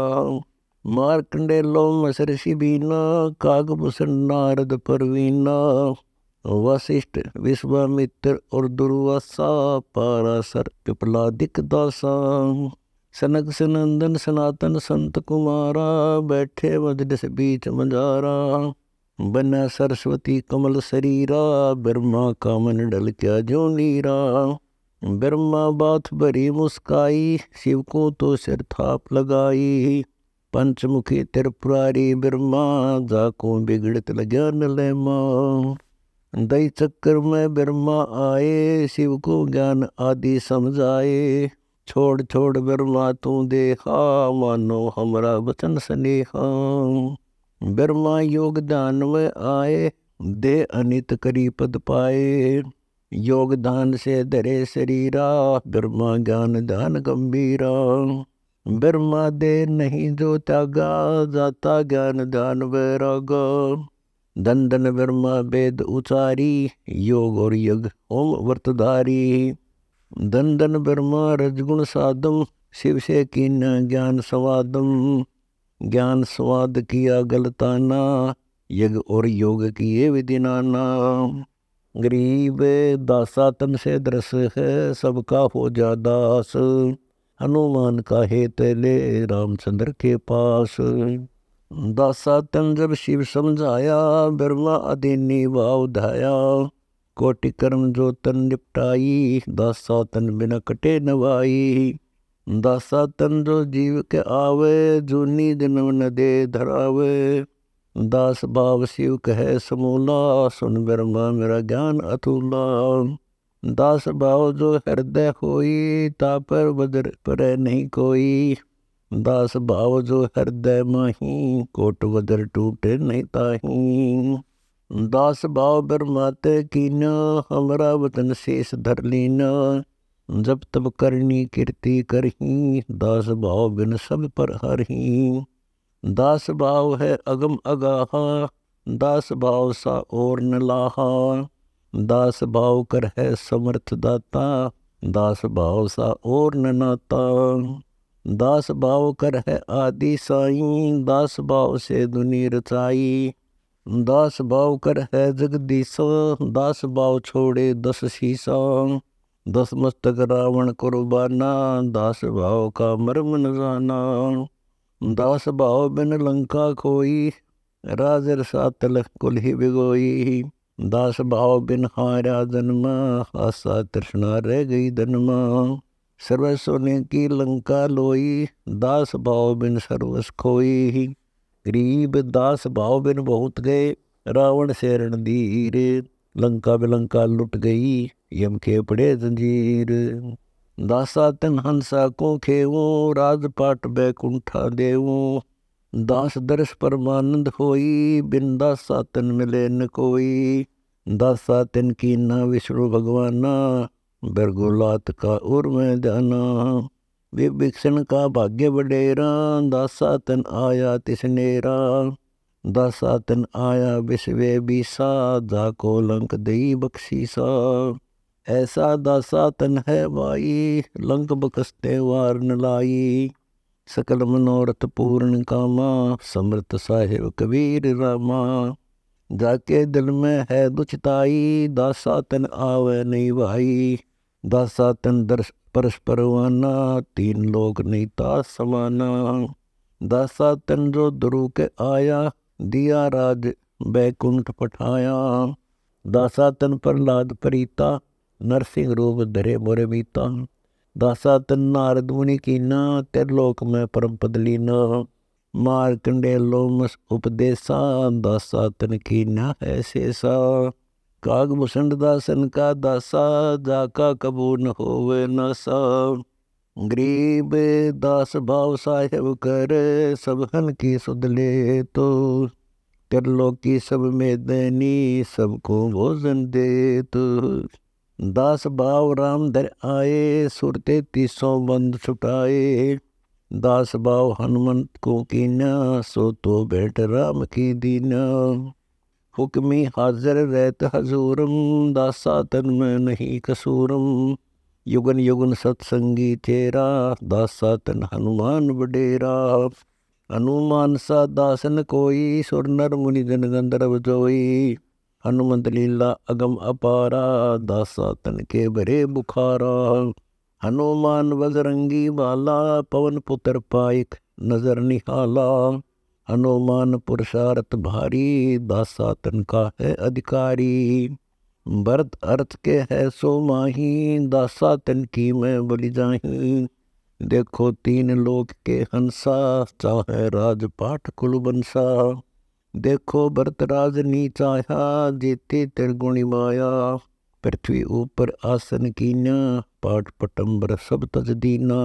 मार्कंडे लोम महर्षि बीना कागभूषण नारद परवीना वशिष्ठ विश्वामित्र और दुर्वासा पारासर पिपलादिक दासा सनक सनंदन सनातन संत कुमारा बैठे मजलिस बीच मजारा बना सरस्वती कमल शरीरा ब्रह्मा कामन डल क्या जो नीरा ब्रह्मा बात भरी मुस्काई शिव को तो सिर थाप लगाई पंचमुखी त्रिपुरारी ब्रह्मा जाको बिगड़त लग्या नलैमा दई चक्कर में ब्रह्मा आए शिव को ज्ञान आदि समझाए छोड़ छोड़ ब्रह्मा तू देखा मानो हमारा वचन स्नेहा ब्रह्मा योगदान में आए दे अनित करी पद पाए योगदान से धरे शरीरा ब्रह्मा ज्ञान दान गंभीरा ब्रह्मा दे नहीं जो त्यागा जाता ज्ञान दान वैरागा धन ब्रह्मा वेद उचारी योग और यज्ञ ओम व्रतधारी दंदन धन ब्रह्मा रजगुण साधम शिव से किन ज्ञान स्वादम ज्ञान स्वाद किया गलताना यज्ञ और योग किए विधिनाना गरीब दासा तन से ग्रस है सबका हो जा दास हनुमान का हे तेले रामचंद्र के पास दासा तन जब शिव समझाया बिरला अधिनी भाव धाया कोटि कर्म जो तन निपटाई दासा तन बिना कटे नवाई दासा तन जो जीव के आवे जूनी जन्म न दे धरावे दास भाव शिव कहे समूला सुन ब्रह्मा मेरा ज्ञान अतूला दास भाव जो हृदय होई ता पर बदर पर नहीं कोई दास भाव जो हृदय माही कोट बदर टूटे नहीं ताही दास भाव ब्रह्माते कीना हमरा वतन शेष धर लीना जब तब करनी कीर्ति करही दास भाव बिन सब पर हरही दास भाव है अगम अगाहा दास भाव सा और न लाहा दास भाव कर है समर्थ दाता दास भाव सा और नाता दास भाव कर है आदि साई दास भाव से दुनी रचाई दास भाव कर है जगदीसा दास भाव छोड़े दस शीसा दस मस्तक रावण कुर्बाना दास भाव का मर्म नजाना दास भाव बिन लंका कोई राजर सातल कुल ही बिगोई दास भाव बिन हारा जन्मा आशा तृष्णा रह गई धनमा सर्व सोने की लंका लोई दास भाव बिन सर्वस खोई गरीब दास भाव बिन बहुत गए रावण शेरण दीर लंका बिलंका लुट गई यम के पड़े जंजीर ਦਾਸਾ ਤਿਨ ਹੰਸਾ ਕੋ ਖੇਵੋ ਰਾਜ ਪਟ ਬੈਕੁੰਠਾ ਦੇਵੋ ਦਾਸ ਦਰਸ ਪਰਮਾਨੰਦ ਹੋਈ ਬਿੰਦਾ ਸਾਤਨ ਮਿਲੇ ਨ ਕੋਈ ਦਾਸਾ ਤਿਨ ਕੀ ਨਾ ਵਿਸ਼ਰੂ ਭਗਵਾਨਾ ਬਰਗੁਲਾਤ ਕਾ ਉਰ ਮੈਂ ਦਾਨਾ ਵਿਭਿਕਸ਼ਣ ਕਾ ਭਾਗਯ ਵਡੇਰਾ ਦਾਸਾ ਤਨ ਆਇਆ ਤਿਸ ਨੇਰਾ ਦਾਸਾ ਤਨ ਆਇਆ ਵਿਸਵੇ ਬੀਸਾ ਦਾ ਕੋ ਲੰਕ ਦੇਈ ਬਖਸ਼ੀਸਾ ਐਸਾ ਦਾਸਾ ਹੈ ਵਾਈ ਲੰਕ ਬਕਸਤੇ ਵਾਰ ਨਲਾਈ ਸਕਲ ਮਨੋਰਥ ਪੂਰਨ ਕਾਮਾ ਸਮਰਤ ਸਾਹਿਬ ਕਬੀਰ ਰਾਮਾ ਜਾਕੇ ਦਿਲ ਮੈਂ ਹੈ ਦੁਚਤਾਈ ਦਾਸਾ ਤਨ ਆਵੇ ਨਹੀਂ ਭਾਈ ਦਾਸਾ ਤਨ ਦਰਸ ਪਰਸਪਰਵਾਨਾ ਤੀਨ ਲੋਕ ਨਹੀਂ ਤਾ ਸਮਾਨਾ ਦਾਸਾ ਤਨ ਜੋ ਦਰੂ ਕੇ ਆਇਆ ਦਿਆ ਰਾਜ ਬੈਕੁੰਠ ਪਠਾਇਆ ਦਾਸਾ ਤਨ ਲਾਦ ਪ੍ਰੀਤਾ नरसिंह रूप धरे मोरे बीता दासा की रदमुनि तिर लोक में परम पद लीना मार लोमस उपदेशा दासा तन कीना है शेषा काग भूषण दासन का दासा जाका कबू न होवे न सा गरीब दास भाव साहेब कर सबहन की सुध ले तो त्रिलोकी सब में देनी सबको भोजन दे तो दास भाव राम दर आए सुरते तीसों बंद छुटाए दास भाव हनुमंत को कीना सो तो बैठ राम की दीना हुक्मी हाजर रहत हजूरम दासा तन में नहीं कसूरम युगन युगन सत्संगी तेरा दासा तन हनुमान बडेरा हनुमान सा दासन कोई सुर नर मुनि जन गंधर्व जोई हनुमत लीला अगम अपारा दासा तन के भरे बुखारा हनुमान बजरंगी बाला पवन पुत्र पाइक नजर निहाला हनुमान पुरुषार्थ भारी दासा तन का है अधिकारी भरत अर्थ के है सो माही दासा तन की मैं बलि जाही देखो तीन लोक के हंसा चाहे राजपाठ कुल बंसा देखो भरतराज नीचा आया जेते तिरगुणी माया पृथ्वी ऊपर आसन कीना पाठ पटम्बर सब तज दीना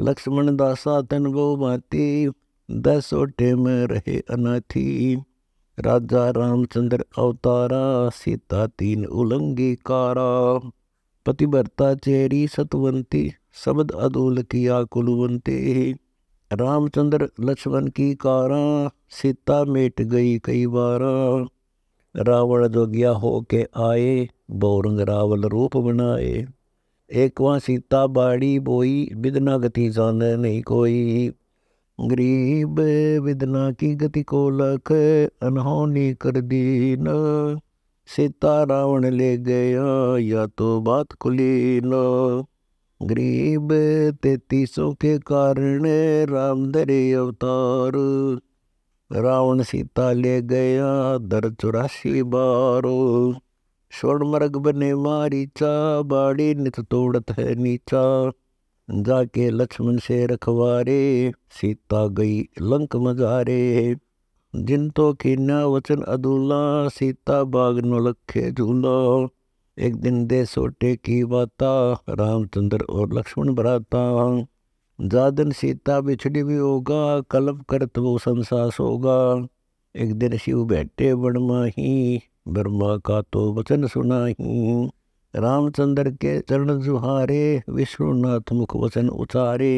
लक्ष्मण दासा तन गो माती दसोटे में रहे अनाथी राजा रामचंद्र अवतारा सीता तीन उलंगी कारा पतिव्रता चेरी सतवंती शब्द अदूल किया कुलवंती रामचंद्र लक्ष्मण की कारा सीता मिट गई कई बार रावण जोगिया हो के आए बोरंग रावल रूप बनाए एक वहाँ सीता बाड़ी बोई विदना गति जाने नहीं कोई गरीब विदना की गति को लख अनहोनी कर दी न सीता रावण ले गया या तो बात खुली न गरीब तेतीसों के कारण रामधरे अवतार रावण सीता ले गया दर चौरासी बारो स्वर्ण मर्ग बने मारी चा बाड़ी नित तोड़त है नीचा जाके लक्ष्मण से रखवारे सीता गई लंक मजारे जिनतो की न वचन अदूला सीता बाग न लखे झूला एक दिन दे सोटे की बाता रामचंद्र और लक्ष्मण भराता जा सीता बिछड़ी भी होगा कलप करत वो संसास होगा एक दिन शिव बैठे बणमा ही ब्रह्मा का तो वचन सुना ही रामचंद्र के चरण जुहारे विष्णुनाथ मुख वचन उचारे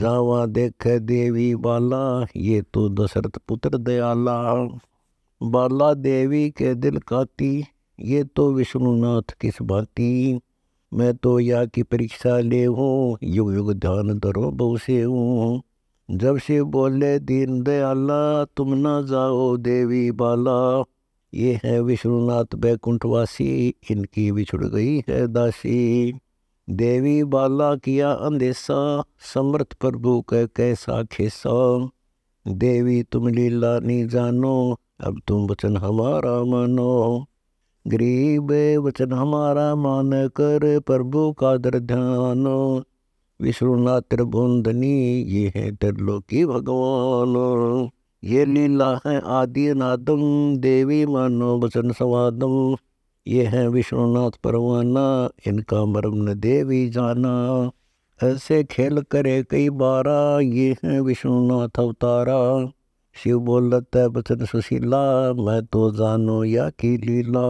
जावा देख देवी बाला ये तो दशरथ पुत्र दयाला बाला देवी के दिल काती ये तो विष्णुनाथ किस भाती मैं तो या की परीक्षा ले हूँ युग युग ध्यान धरो बहु से हूँ जब से बोले दीन दयाला तुम ना जाओ देवी बाला ये है विष्णुनाथ बैकुंठवासी इनकी बिछुड़ गई है दासी देवी बाला किया अंदेशा समर्थ प्रभु कह कैसा खेसा देवी तुम लीला नहीं जानो अब तुम वचन हमारा मानो गरीब वचन हमारा मान कर प्रभु का दर ध्यानो विष्णुनाथ त्रिभुंदनी ये है त्रिलोकी भगवान ये लीला है आदि नादम देवी मानो वचन संवादम ये है विष्णुनाथ परवाना इनका मरम न देवी जाना ऐसे खेल करे कई बारा ये है विष्णुनाथ अवतारा शिव बोल रहा है बचन सुशीला मैं तो जानो या की लीला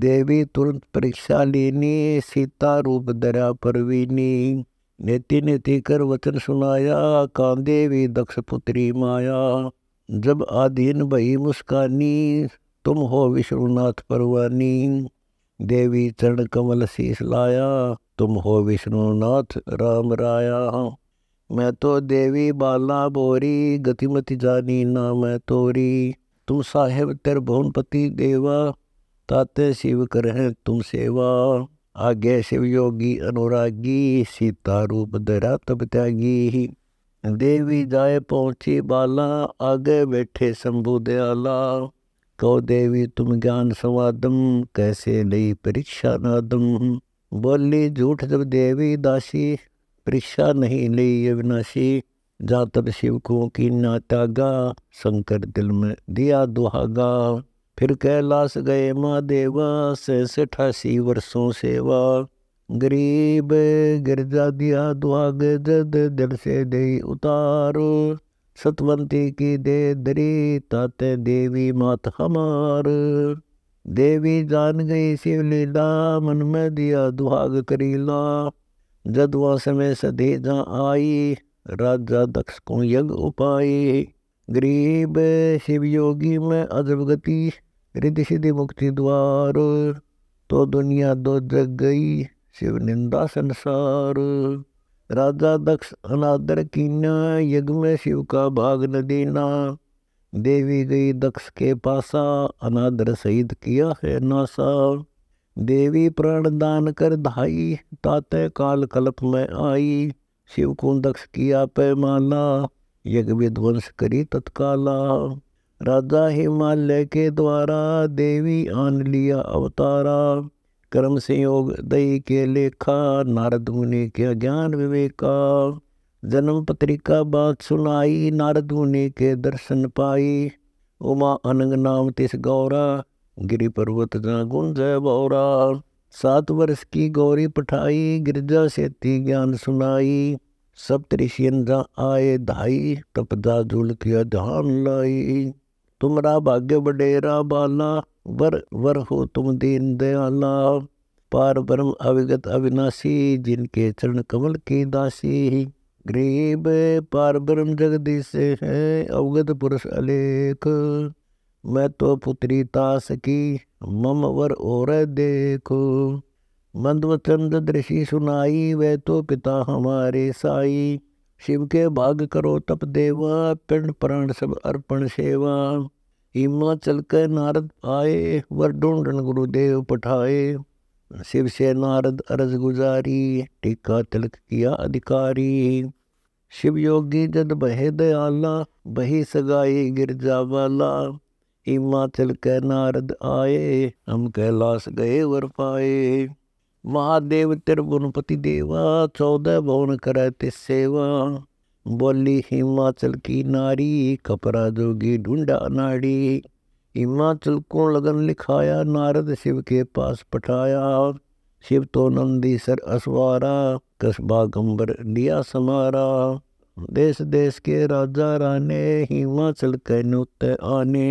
देवी तुरंत परीक्षा लेनी सीता रूप दरिया परवीनी नेति नेति कर वचन सुनाया का देवी दक्ष पुत्री माया जब आधीन भई मुस्कानी तुम हो विष्णुनाथ परवानी देवी चरण कमल शीश लाया तुम हो विष्णुनाथ राम राया मैं तो देवी बाला बोरी गतिमति जानी ना मैं तोरी तुम साहेब तेर भुवनपति देवा ताते शिव कर तुम सेवा आगे शिव योगी अनुरागी सीता रूप धरा तब त्यागी देवी जाए पहुँची बाला आगे बैठे शंभु दयाला कहो देवी तुम ज्ञान संवादम कैसे नई परीक्षा नादम बोली झूठ जब देवी दासी परीक्षा नहीं ले ये विनाशी शिव को की त्यागा शंकर दिल में दिया दुहागा फिर कैलाश गए माँ देवा अठासी वर्षों सेवा गरीब गिरजा दिया दुआग जद दिल से दे उतार सतवंती की दे दरी ताते देवी मात हमार देवी जान गई शिवलीला मन में दिया दुहाग करीला जद वह सदे जा आई राजा दक्ष को यज्ञ उपाय गरीब शिव योगी में अजब गति रिद्धि सिद्धि मुक्ति द्वार तो दुनिया दो जग गई शिव निंदा संसार राजा दक्ष अनादर कीना यज्ञ में शिव का भाग न देना देवी गई दक्ष के पासा अनादर सहित किया है नासा देवी प्राण दान कर धाई ताते काल कल्प में आई शिव कुंदक्ष किया पैमाला यज्ञ विध्वंस करी तत्काला राजा हिमालय के द्वारा देवी आन लिया अवतारा कर्म संयोग दई के लेखा नारद मुनि के ज्ञान विवेका जन्म पत्रिका बात सुनाई नारद मुनि के दर्शन पाई उमा अनंग नाम तिस गौरा गिरि पर्वत गुंज बौरा सात वर्ष की गौरी पठाई गिरजा सेती ज्ञान सुनाई सब जा आए धाई तपदा झूल किया धाम लाई तुमरा भाग्य बडेरा बाला वर वर हो तुम दीन दयाला पार ब्रह्म अविगत अविनाशी जिनके चरण कमल की दासी गरीब पार ब्रह्म जगदीश है अवगत पुरुष अलेख मैं तो पुत्री तास की मम वर और देखो मंदवचंद दृषि सुनाई वे तो पिता हमारे साई शिव के भाग करो तप देवा पिंड प्राण सब अर्पण सेवा हिमाचल के नारद आए वर ढूंढन गुरुदेव पठाए शिव से नारद अरज गुजारी टीका तिलक किया अधिकारी शिव योगी जद बहे दयाला बही सगाई गिरजा वाला हिमाचल के नारद आए हम कैलाश गए वर पाए महादेव त्रिभुवनपति देवा चौदह भवन करते सेवा बोली हिमाचल की नारी कपरा जोगी ढूंढा नाड़ी हिमाचल को लगन लिखाया नारद शिव के पास पठाया शिव तो नंदी सर असवारा कस्बा गंबर लिया समारा देश देश के राजा राने हिमाचल के नुत आने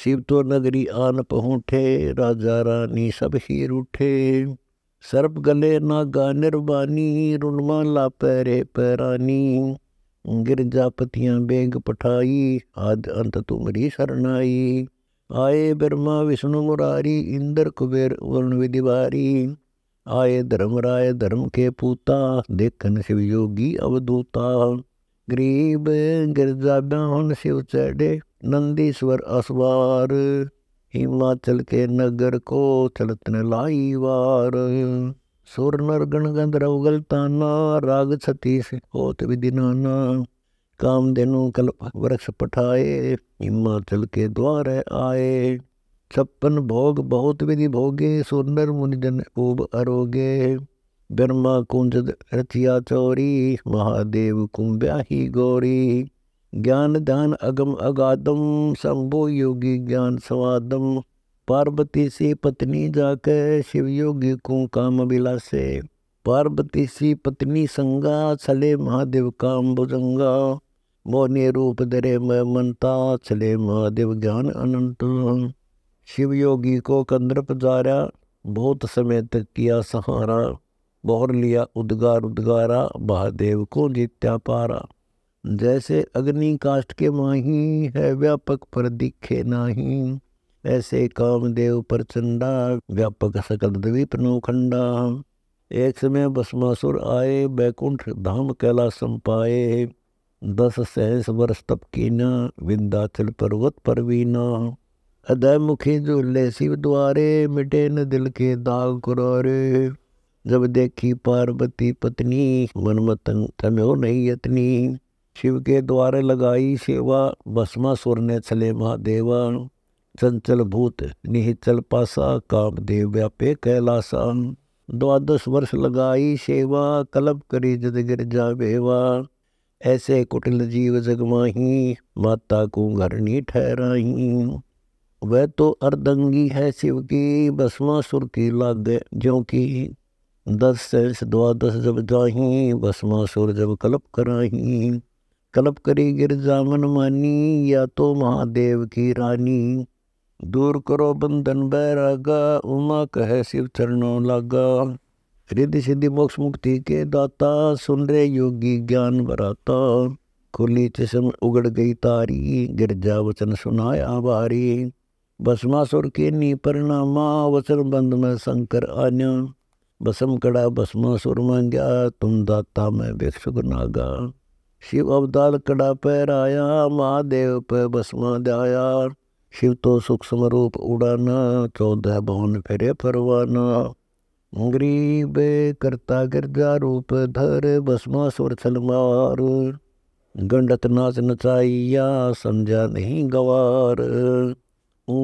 शिव तो नगरी आन पहुठे राजा रानी सब हीर उठे सर्प गले नागा गा निर्वाणी रुणमा पैरे पैरानी गिरजापतियाँ बेग पठाई आद अंत तुमरी शरणाई आए ब्रह्मा विष्णु मुरारी इंद्र कुबेर वरुण विदिवारी आए धर्म राय धर्म के पूता देखन शिव योगी अवधूता गरीब गिरजा ब्याहन शिव चढ़े नंदीश्वर असवार हिमाचल के नगर को छलतन लाई वार ਸੁਰ ਨਰ ਗਣ ਗੰਧਰਵ ਗਲਤਾਨਾ ਰਾਗ ਸਤੀਸ ਹੋਤ ਵਿਦਿਨਾਨਾ ਕਾਮ ਦੇਨੂ ਕਲਪ ਵਰਖਸ ਪਠਾਏ ਹਿਮਾਚਲ ਕੇ ਦਵਾਰੇ ਆਏ ਛੱਪਨ ਭੋਗ ਬਹੁਤ ਵਿਧੀ ਭੋਗੇ ਸੁੰਦਰ ਮੁਨਿ ਜਨ ਊਬ ਅਰੋਗੇ ਬਰਮਾ ਕੁੰਜ ਰਥਿਆ ਚੋਰੀ ਮਹਾਦੇਵ ਕੁੰਭਿਆ ਹੀ ਗੋਰੀ ज्ञान दान अगम अगादम शंभु योगी ज्ञान स्वादम पार्वती से पत्नी जाके शिव योगी को काम से पार्वती सी पत्नी संगा छले महादेव काम भुजंगा मोने रूप दरे मैं मनता छले महादेव ज्ञान अनंत शिव योगी को कंद्र पजारा बहुत समय तक किया सहारा बोहर लिया उद्गार उद्गारा महादेव को जीत्या पारा जैसे अग्नि काष्ट के माही है व्यापक पर दिखे नाही ऐसे कामदेव पर चंडा व्यापक सकल द्वीप नौखंडा एक समय भस्मासुर आए बैकुंठ धाम कैला संपाए दस सहस वर्ष तप कीना विंध्याचल पर्वत पर वीना अदय मुखी झूले शिव द्वारे मिटे न दिल के दाग कुरारे जब देखी पार्वती पत्नी मनमतन तमो नहीं यतनी शिव के द्वारे लगाई सेवा भस्मा सुर ने छले महादेवान चंचल भूत निहिचल पासा देव व्यापे कैलासान द्वादश वर्ष लगाई सेवा कलब करी जद गिर जावेवा ऐसे कुटिल जीव जगमाही माता को घरनी ठहराही वह तो अर्दंगी है शिव की बसवा सुर की लाग ज्यो की दस सहस द्वादश जब जाही बसवा सुर जब कलप कराही कलप करी गिरजामन मानी या तो महादेव की रानी दूर करो बंधन बैरागा उमा कहे शिव चरणों लागा रिद्धि सिद्धि मोक्ष मुक्ति के दाता सुन रहे योगी ज्ञान बराता खुली चश्म उगड़ गई तारी गिरजा वचन सुनाया बारी भारी सुर के नी परिणामा वचन बंद में शंकर आन्या भस्म कड़ा सुर मांग्या तुम दाता मैं भिक्षुक नागा शिव अवतार कड़ा पैर आया महादेव पे बसमा दया शिव तो सुख रूप उड़ाना चौदह भवन फेरे फरवाना गरीब करता गिरजा रूप धर बसमा सुर छलमार गंडत नाच नचाइया समझा नहीं गवार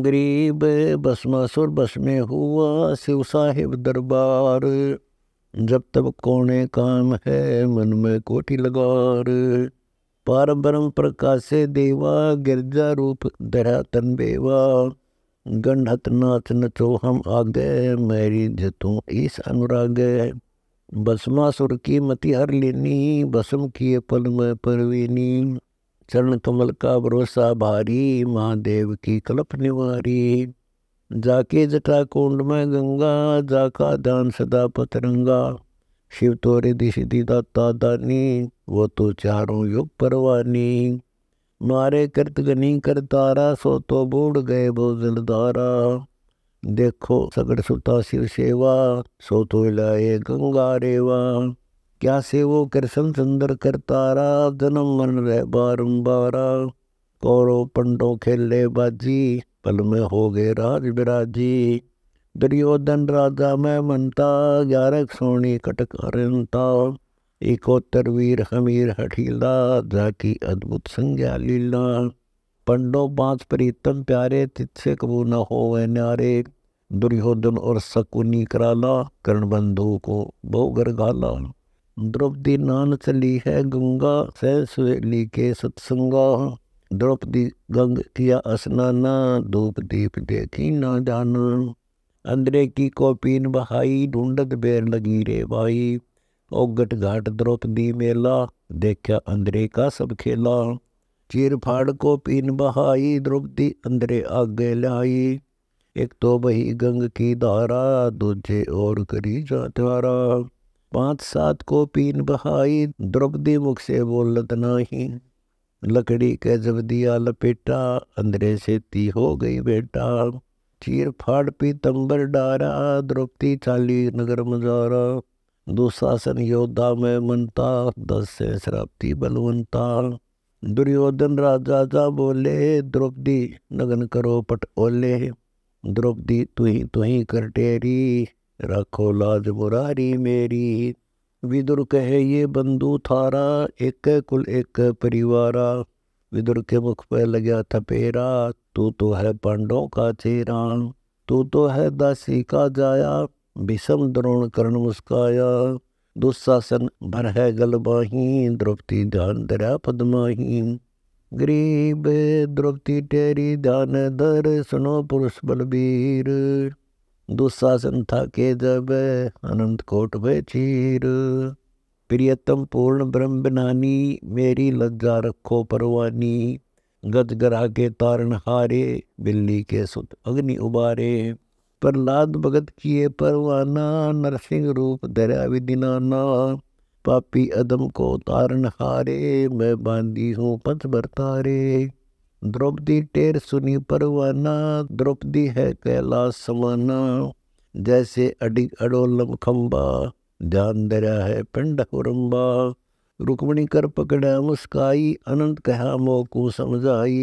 गरीब बसमा सुर बस में हुआ शिव साहिब दरबार जब तब कोने काम है मन में कोठी लगार पार ब्रह्म प्रकाशे देवा गिरजा रूप धरा तन बेवा गणत नाथ न चो हम आगे मेरी जतू ईस बसमा सुर की मति हर लेनी बसम किए पल में परवीनी चरण कमल का भरोसा भारी महादेव की कल्प निवारी जाके जटा कुंड में गंगा जाका दान सदा पतरंगा शिव तोरे दिश दाता दानी वो तो चारों युग परवानी मारे कृत गनी कर तारा सो तो बूढ़ गए भोजल दारा देखो सगड़ सुता शिव सेवा सो तो लाए गंगा रेवा क्या से वो कृष्ण चंद्र कर तारा जन्म मन रह बारम्बारा कौरव पंडो खेले बाजी पल में हो गए राज बिराजी दुर्योधन राजा मैं मनता ग्यारह सोनी कटक अरंता इकोत्तर वीर हमीर हठीला जाकी अद्भुत संज्ञा लीला पंडो पांच प्रीतम प्यारे तिथसे कबू न हो न्यारे दुर्योधन और शकुनी कराला कर्ण बंधु को बहुगर गाला द्रौपदी नान चली है गंगा सह के सत्संगा द्रौपदी गंग किया असनाना धूप दीप देखी ना जान अंदरे की कौपीन बहाई ढूंढत बेर लगी रे भाई ओगट घाट द्रौपदी मेला देखा अंदरे का सब खेला चीर फाड़ को पीन बहाई द्रौपदी अंदरे आगे लाई एक तो बही गंग की धारा दूजे और करी जा त्यारा पांच सात को पीन बहाई द्रौपदी मुख से बोलत नाही लकड़ी के जब दिया लपेटा अंदरे से ती हो गई बेटा चीर फाड़ पी तंबर डारा द्रौपदी चाली नगर मजारा दुशासन योद्धा में मनता दस से शराबती बलवंता दुर्योधन राजा जा बोले द्रौपदी नगन करो पट ओले द्रौपदी तुही तुही कर टेरी रखो लाज मुरारी मेरी विदुर कहे ये बंधु थारा एक कुल एक परिवारा विदुर के मुख पर लगा थपेरा तू तो है पांडों का चेरा तू तो है दासी का जाया विषम द्रोण कर्ण मुस्काया दुशासन भर है गलबाही द्रौपदी ध्यान दरा पदमाही गरीब द्रौपदी टेरी ध्यान दर सुनो पुरुष बलबीर दुस्साहसन था के जब अनंत कोट में चीर प्रियतम पूर्ण ब्रह्म बनानी मेरी लज्जा रखो परवानी गज गरा के तारण हारे बिल्ली के सुत अग्नि उबारे प्रहलाद भगत किए परवाना नरसिंह रूप दरिया विदिनाना पापी अदम को तारण हारे मैं बांधी हूँ पंच बरतारे द्रौपदी टेर सुनी परवाना द्रौपदी है कैलाश समाना जैसे अडिग अडोलम खम्बा ध्यान दरिया है पिंड हुरम्बा रुक्मणी कर पकड़ा मुस्काई अनंत कहा मोकू समझाई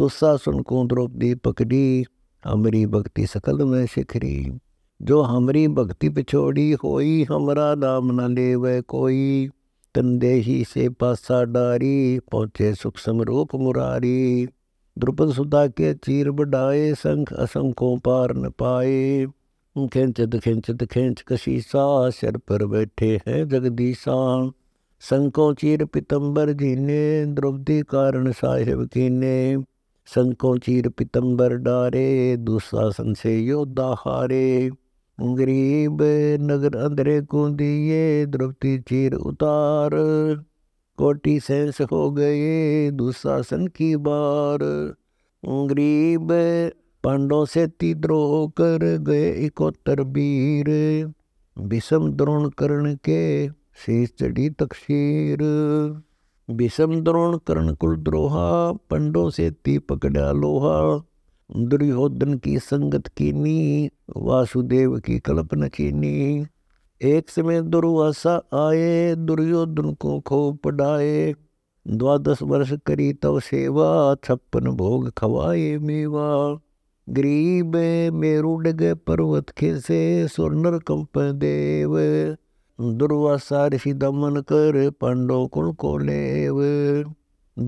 दुस्सा सुनको द्रौपदी पकड़ी हमारी भक्ति सकल में शिखरी जो हमारी भक्ति पिछोड़ी होई हमरा नाम न ले वह कोई कंधे ही से पासा डारी पहुँचे सूक्ष्म रूप मुरारी द्रुपद सुधा के चीर बढ़ाए संख असंखों पार न पाए खिंचत खिंचत खिंच कशीसा सिर पर बैठे हैं जगदीशा शंखों चीर पितंबर जीने द्रौपदी कारण साहिब कीने शंखों चीर पितंबर डारे दूसरा से योद्धा हारे गरीब नगर अंदरे को दिए द्रौपदी चीर उतार कोटि सेंस हो गए दुशासन की बार गरीब पांडव से तिद्रो कर गए इकोत्तर वीर विषम द्रोण कर्ण के शेष चढ़ी तकशीर विषम द्रोण कर्ण कुल द्रोहा पंडो से ती पकड़ा लोहा दुर्योधन की संगत कीनी वासुदेव की कल्पना चीनी एक समय दुर्वासा आए दुर्योधन को खोप पड़ाए द्वादश वर्ष करी तव सेवा छप्पन भोग खवाए मेवा गरीब मेरू पर्वत पर्वत खेसे सुरनर कंप देव दुर्वासा ऋषि दमन कर पांडव कुल को लेव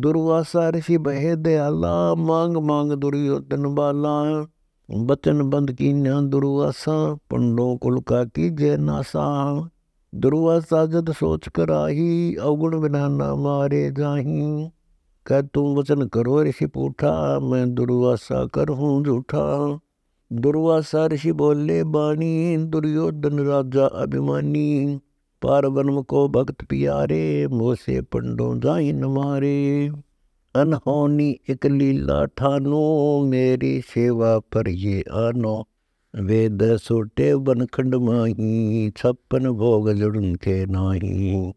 दुर्वासा ऋषि बहे दयाला मांग मांग दुर्योधन बाला बचन बंद की न्या दुर्वासा पंडो कुल का की जय नासा दुर्वासा जद सोच कर आही अवगुण बिना ना मारे जाही कह तू वचन करो ऋषि पूठा मैं दुर्वासा करहूँ झूठा दुर्वासा ऋषि बोले बाणी दुर्योधन राजा अभिमानी पर को भक्त प्यारे मोसे पंडो जाई नवारे अनहोनी एक लीला ठानो मेरी सेवा पर ये आनो वेद सोटे बनखंड माही छप्पन भोग जुड़न के नाही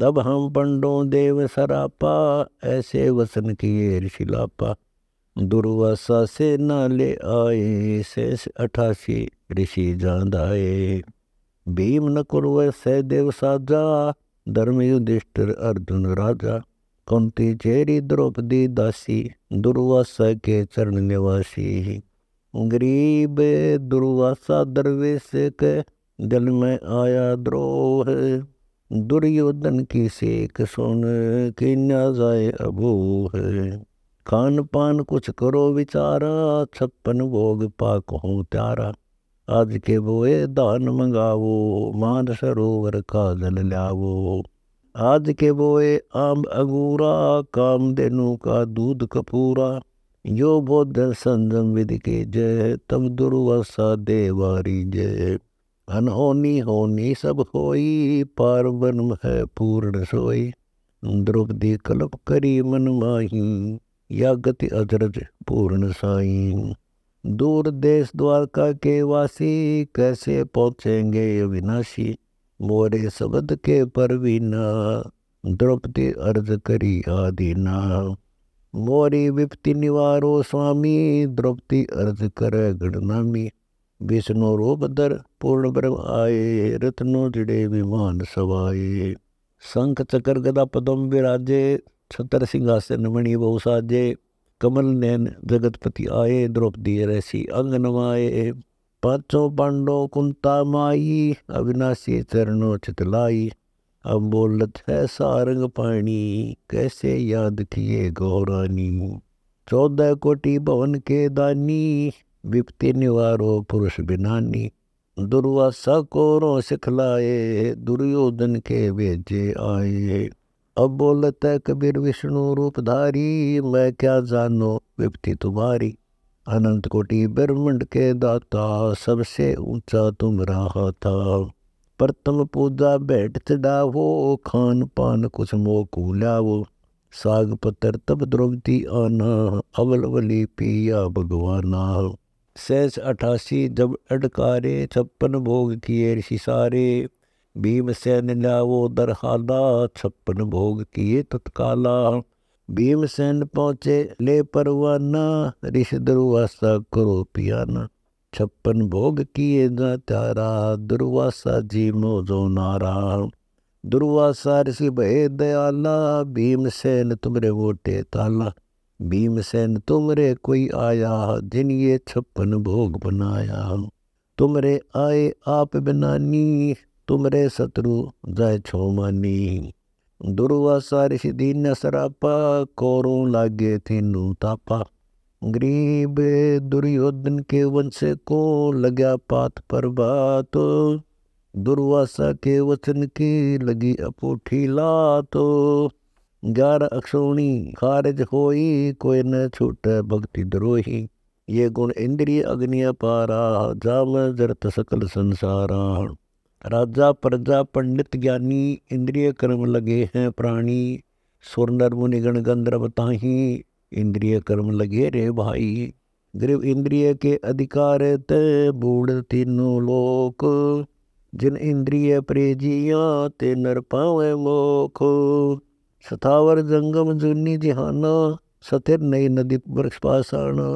तब हम पंडो देव सरापा ऐसे वसन किए ऋषिलापा दुर्वासा से न ले आए से अठासी ऋषि आए भीम न कुरवे सहदेव साजा धर्म युधिष्ठिर अर्जुन राजा कुंती चेरी द्रौपदी दासी दुर्वासा के चरण निवासी गरीब दुर्वासा दरवेश के दिल में आया द्रोह दुर्योधन की सेख सुन कि न जाए अबोह खान पान कुछ करो विचारा छप्पन भोग पाक हो त्यारा आज के बोए दान मंगावो मान सरोवर का जल लियावो आज के बोए आम अंगूरा काम देनु का दूध कपूरा यो बोध संजम विधि के जय तब दुर्वासा देवारी जय अनहोनी होनी सब होई पार्वन है पूर्ण सोई द्रौपदी कलप करी मन माही या गति अजरज पूर्ण साई दूर देश द्वारका के वासी कैसे पहुँचेंगे अविनाशी मोरे शब्द के परवीना द्रौपदी अर्ज करी आदिना मोरी विपति निवारो स्वामी द्रौपदी अर्ज कर गणनामी विष्णु रूप दर पूर्ण ब्रह्म आये रत्नो जिड़े विमान सवाए शंख चक्र गदा पदम विराजे छतर सिंहासन मणि बहुसाजे कमल नैन जगतपति आए द्रौपदी रसी अंगनवाए पांचों पांडो कुंता माई अविनाशी चरणों चितलाई अब बोलत है सारंग पाणी कैसे याद किए गौरानी चौदह कोटि भवन के दानी विपत्ति निवारो पुरुष बिनानी दुर्वासा को रो सिखलाए दुर्योधन के भेजे आए अब बोलत है कबीर विष्णु रूपधारी मैं क्या जानो विपति तुम्हारी अनंत कोटि ब्रह्मंड के दाता सबसे ऊंचा तुम रहा था प्रथम पूजा बैठ चढ़ावो खान पान कुछ मोकू लावो साग पत्र तब द्रोवती आना अवलवली पिया भगवाना शेष अठासी जब अडकारे छप्पन भोग किए ऋषि सारे भीमसेन लावो दरहाला छप्पन भोग किए तत्काला भीमसेन पहुँचे ले परवाना ऋष दुर्वासा करो पियाना छप्पन भोग किए न दुर्वासा जी मोजो नारा दुर्वासा ऋषि भय दयाला भीमसेन तुमरे वोटे ताला भीमसेन तुमरे कोई आया जिन ये छप्पन भोग बनाया तुमरे आए आप बनानी तुमरे शत्रु जय छोमनी दुर्वासा ऋषि न सरापा कोरों लागे थे नू तापा गरीब दुर्योधन के वंश को लग्या पात पर बात दुर्वासा के वचन की लगी अपूठी लात ग्यारह अक्षोणी खारिज होई कोई न छूट भक्ति द्रोही ये गुण इंद्रिय अग्निय पारा जाम जरत सकल संसारा राजा प्रजा पंडित ज्ञानी इंद्रिय कर्म लगे हैं प्राणी सुर नर्म निगण गंधर्व ताही इंद्रिय कर्म लगे रे भाई ग्रीव इंद्रिय के अधिकार ते बूढ़ तीनों लोक जिन इंद्रिय प्रेजिया ते नर पावे मोख सतावर जंगम जुनी जिहाना सथिर नई नदी वृक्ष पासाना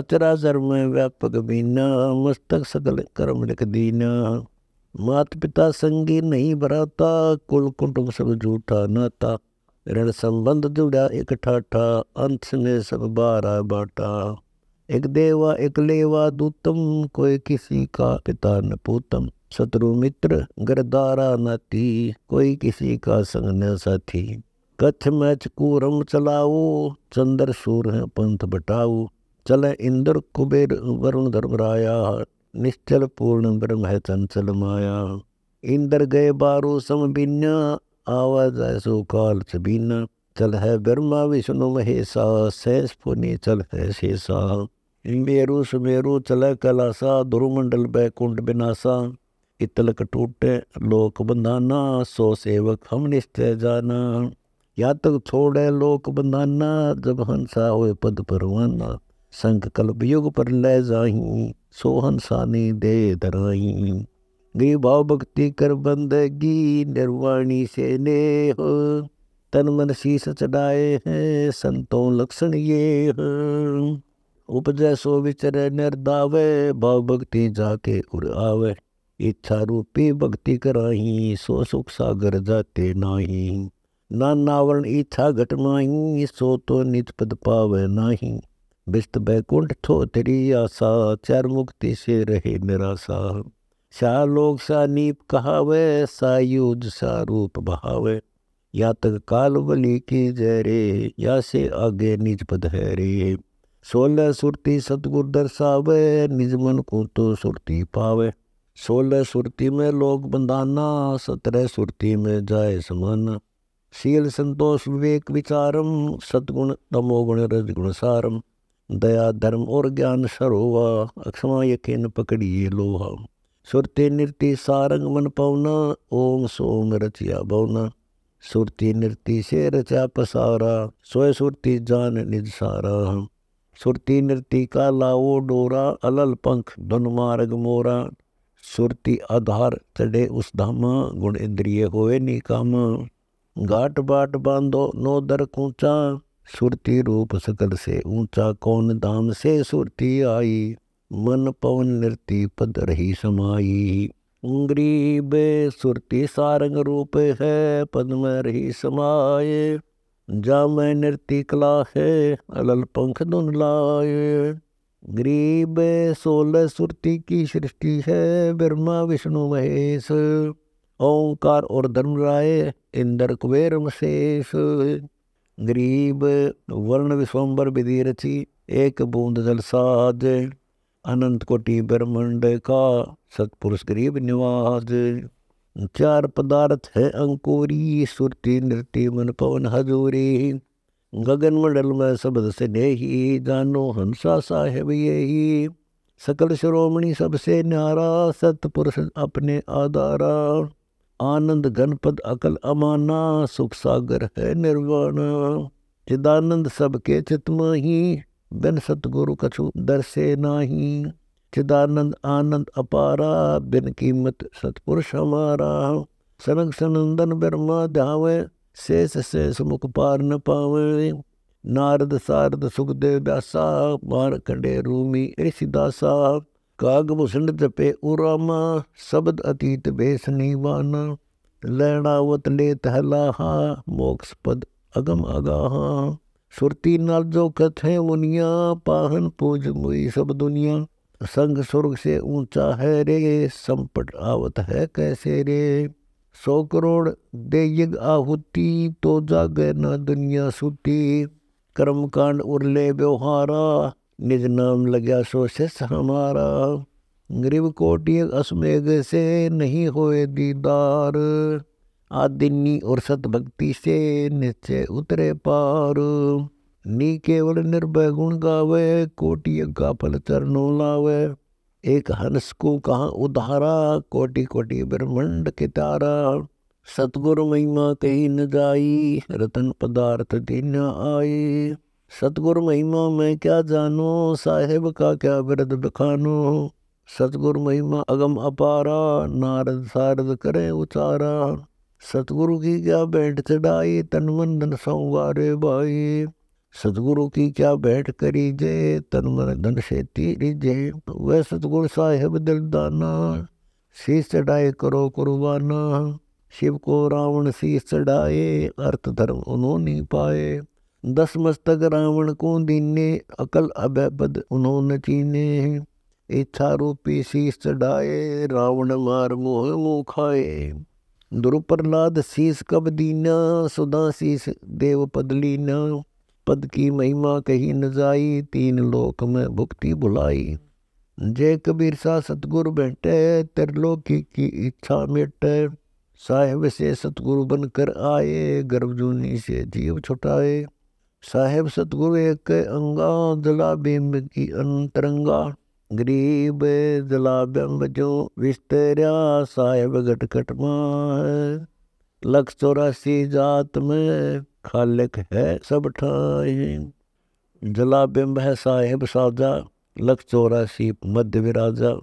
अचरा में व्यापक बीना मस्तक सकल कर्म लिख दीना मात पिता संगी नहीं बराता कुल कुटुंब सब झूठा नाता ऋण संबंध जुड़ा एक ठाठा अंत ने सब बारा बाटा एक देवा एक लेवा दूतम कोई किसी का पिता न पूतम शत्रु मित्र गरदारा नाती कोई किसी का संग न साथी कच्छ मैच कूरम चलाओ चंद्र सूर पंथ बटाओ चले इंद्र कुबेर वरुण धर्म राया निश्चल पूर्ण ब्रह्म है चंचल माया इंद्र गए बारो सम बिन्ना आवाज ऐसो काल सबीना चल है ब्रह्मा विष्णु महेशा सहस पुनि चल है शेषा मेरु सुमेरु चल कलासा ध्रुमंडल बैकुंठ बिनासा इतलक टूटे लोक बंधाना सो सेवक हम निश्चय जाना या तक छोड़े लोक बंधाना जब हंसा हुए पद परवाना संकल्प युग पर ले जाही सोहन सानी दे धराई गे भाव भक्ति कर बंदगी निर्वाणी से ने हो तन मन शीस चढ़ाए हैं संतों लक्षण ये उपजय सो विचर निर्दावे भाव भक्ति जाके उड़ आवे इच्छा रूपी भक्ति कराही सो सुख सागर जाते नाही नानावरण इच्छा घटनाही सो तो निज पद पावे नाही बिस्त बैकुंठ थो तेरी आसा चर मुक्ति से रहे मेरा सा शाह लोग सा नीप कहावे सायुज सा रूप बहावे या तक काल बली की जय रे या से आगे निज पद है रे सोलह सुरती सतगुर दर्शावे निज मन को तो सुरती पावे सोलह सुरती में लोग बंदाना सत्रह सुरती में जाए समाना शील संतोष विवेक विचारम सतगुण तमोगुण रजगुण सारम दया धर्म और ज्ञान सरोवा अक्षमा यकीन पकड़िए लोहा सुरते नृत्य सारंग मन पौना ओम सोम रचिया बवना सुरती नृत्य से रचा पसारा सोय सुरती जान निज सारा हम सुरती नृत्य का लाओ डोरा अलल पंख धन मार्ग मोरा सुरती आधार चढ़े उस धामा गुण इंद्रिय होए निकामा घाट बाट बांधो नो दर कूचा सुरती रूप सकल से ऊंचा कौन दाम से सुरती आई मन पवन नृति पद रही समाई उंगरी बे सुरती सारंग रूप है पद में रही समाये जा मैं नृत्य कला है अलल पंख धुन लाए गरीब सोल सुरती की सृष्टि है ब्रह्मा विष्णु महेश ओंकार और धर्म राय इंद्र कुबेर मशेष गरीब वर्ण विश्वम्बर विधि एक बूंद जल साज अनंत कोटि ब्रह्मंड का सतपुरुष गरीब निवाज चार पदार्थ है अंकुरी सुरति नृति मन पवन हजूरी गगन मंडल में शब्द से नेही जानो हंसा साहेब यही सकल शिरोमणि सबसे न्यारा सतपुरुष अपने आधारा आनंद गणपत अकल अमाना सुख सागर है निर्वाणा चिदानंद सबके चित माही बिन सतगुरु कछु दर्शे नाही चिदानंद आनंद अपारा बिन कीमत सतपुरुष हमारा सनक सनंदन बिरमा धावे शेष शेष मुख पार न पावे नारद सारद सुखदेव व्यासा मार खंडे रूमी ऋषिदासा कागभूषण जपे उरामा शब्द अतीत बेस निवाना लैणावत ले तहलाहा मोक्ष पद अगम अगाहा सुरती नाल जो कथे मुनिया पाहन पूज मुई सब दुनिया संग स्वर्ग से ऊंचा है रे संपट आवत है कैसे रे सौ करोड़ दे यज्ञ आहुति तो जागे न दुनिया सुती कर्म कांड उरले व्यवहारा निज नाम लग्या सोसेस हमारा ਗਰੀਬ ਕੋਟੀ ਅਸਮੇਗ ਸੇ ਨਹੀਂ ਹੋਏ ਦੀਦਾਰ ਆਦਿਨੀ ਔਰ ਸਤ ਭਗਤੀ ਸੇ ਨਿਚੇ ਉਤਰੇ ਪਾਰ ਨੀ ਕੇਵਲ ਨਿਰਭੈ ਗੁਣ ਗਾਵੇ ਕੋਟੀ ਕਾ ਫਲ ਚਰਨੋ ਲਾਵੇ ਇੱਕ ਹੰਸ ਕੋ ਕਹਾ ਉਧਾਰਾ ਕੋਟੀ ਕੋਟੀ ਬ੍ਰਹਮੰਡ ਕੇ ਤਾਰਾ ਸਤਗੁਰ ਮਹਿਮਾ ਕਹੀ ਨਦਾਈ ਰਤਨ ਪਦਾਰਥ ਦੀਨ ਆਏ सतगुर महिमा में क्या जानो साहेब का क्या वृद बखानो सतगुर महिमा अगम अपारा नारद सारद करे उचारा सतगुरु की क्या बैठ चढ़ाई तन मन धन सौवारे भाई सतगुरु की क्या बैठ करी जय तन मन धन से तीरी जय वह सतगुर साहेब दिलदाना शीश चढ़ाए करो कुर्बाना शिव को रावण शीश चढ़ाए अर्थ धर्म उन्होंने पाए दस मस्तक रावण को दीने अकल अभयपद उन्होंने चीने इच्छा रूपी शीश चढ़ाए रावण मार मोह मोह खाए द्रुप्रहलाद शीश कब दीना सुदा शीश देव पदलीना पद की महिमा कही न जाई तीन लोक में भुक्ति बुलाई जय कबीर सा सतगुरु बैठे त्रिलोकी की इच्छा मिटे साहेब से सतगुरु बनकर आए गर्भजूनी से जीव छुटाए साहेब सतगुरु एक अंगा दला बिंब की अंतरंगा गरीब दला बिंब जो विस्तरिया साहेब घटकट लख चौरासी जात में खालिक है सब ठाए जला बिंब है साहेब साजा लख चौरासी मध्य विराजा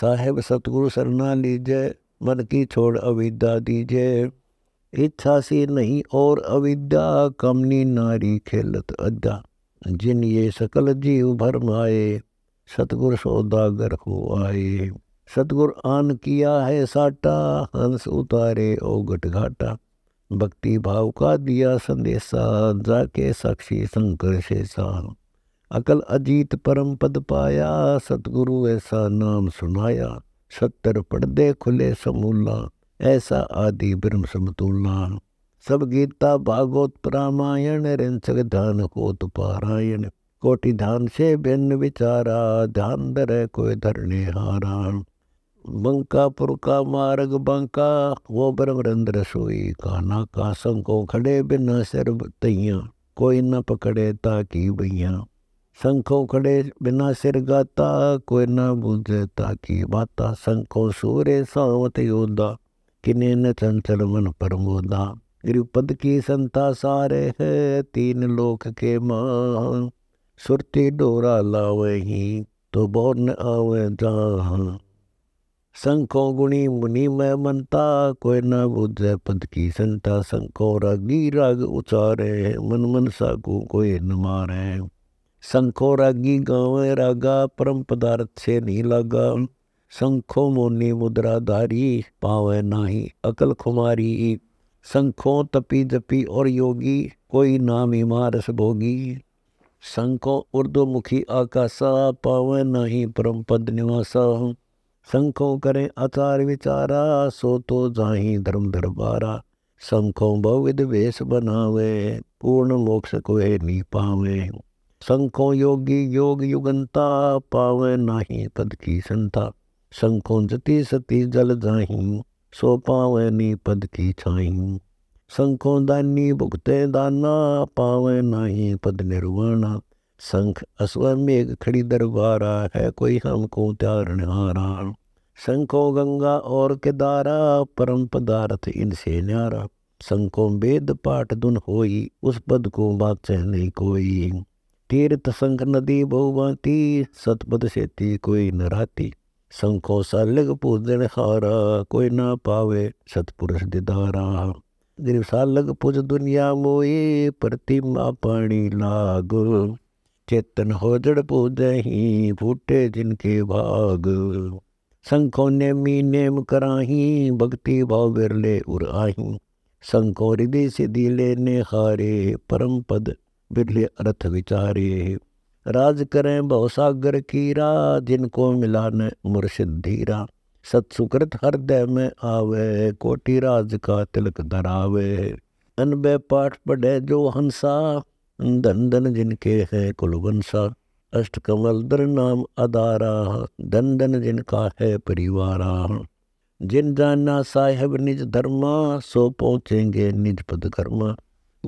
साहेब सतगुरु सरना लीजे मन की छोड़ अविदा दीजे इच्छा से नहीं और अविद्या कमनी नारी खेलत अद्या जिन ये सकल जीव भरम आए सतगुर सौदागर हो आए सतगुर आन किया है साटा हंस उतारे ओ गट घाटा भक्ति भाव का दिया संदेशा जाके साक्षी शंकर से सा अकल अजीत परम पद पाया सतगुरु ऐसा नाम सुनाया सत्तर पर्दे खुले समूला ऐसा आदि ब्रह्म समतुलना सब गीता भागवत प्रामायण रिंसक ध्यान को तो पारायण कोटि ध्यान से भिन्न विचारा ध्यान दर कोई धरने हारा बंका पुरका मार्ग बंका वो ब्रह्म रंद्र सोई काना कासम को खड़े बिना सिर तैया कोई न पकड़े ताकि भैया शंखों खड़े बिना सिर गाता कोई न बूझे ताकि बाता शंखों सूर्य सावत योदा किनेन चंचल मन परमोदा गिरिपद की संता सारे है तीन लोक के माँ सुरती डोरा लावे ही तो बोर्न आवे जहाँ संखो गुणी मुनि मैं मनता कोई न बुझे पद की संता संखो रागी राग उचारे मन मन साकू कोई न मारे संखो रागी गावे रागा परम पदार्थ से नहीं लगा संखो मुद्रा धारी पावे नाही अकल खुमारी संखो तपी जपी और योगी कोई नाम इमारस भोगी संखो मुखी आकाशा पावे नाही परम पद निवासा संखो करें आचार विचारा सो तो जाही धर्म दरबारा संखो बहुविध वेश बनावे पूर्ण मोक्ष को नी पावे संखो योगी योग युगंता पावे नाही पद की संता संकोचती सती जल जाही सो पावनी पद की छाही संखो दानी भुगते दाना पावे नाही पद निर्वाणा संख मेघ खड़ी दरबारा है कोई हमको त्यार निहारा शंखो गंगा और केदारा परम पदार्थ इनसे न्यारा शंखो वेद पाठ दुन होई उस पद को बात नहीं कोई तीर्थ शंख नदी बहुवाती सतपद सेती कोई नराती संको सालग पूजन खारा कोई ना पावे सतपुरुष दिदारा गिर सालग पूज दुनिया मोए प्रतिमा पानी लाग चेतन होजड़ पूजही फूटे जिनके भाग संखो नेमी नेम कराही भक्ति भाव बिरले उर आही संखो हृदय सिद्धि लेने हारे परम पद बिरले अर्थ विचारे राज करें बहुसागर कीरा जिनको मिला न मुर्शिद धीरा सतसुकृत हृदय में आवे कोटि राज का तिलक धरावे अनबे पाठ पढ़े जो हंसा धन धन जिनके है कुलवंशा अष्ट कमल दर नाम अदारा धन धन जिनका है परिवार जिन जाना साहेब निज धर्मा सो पहुँचेंगे निज पद कर्मा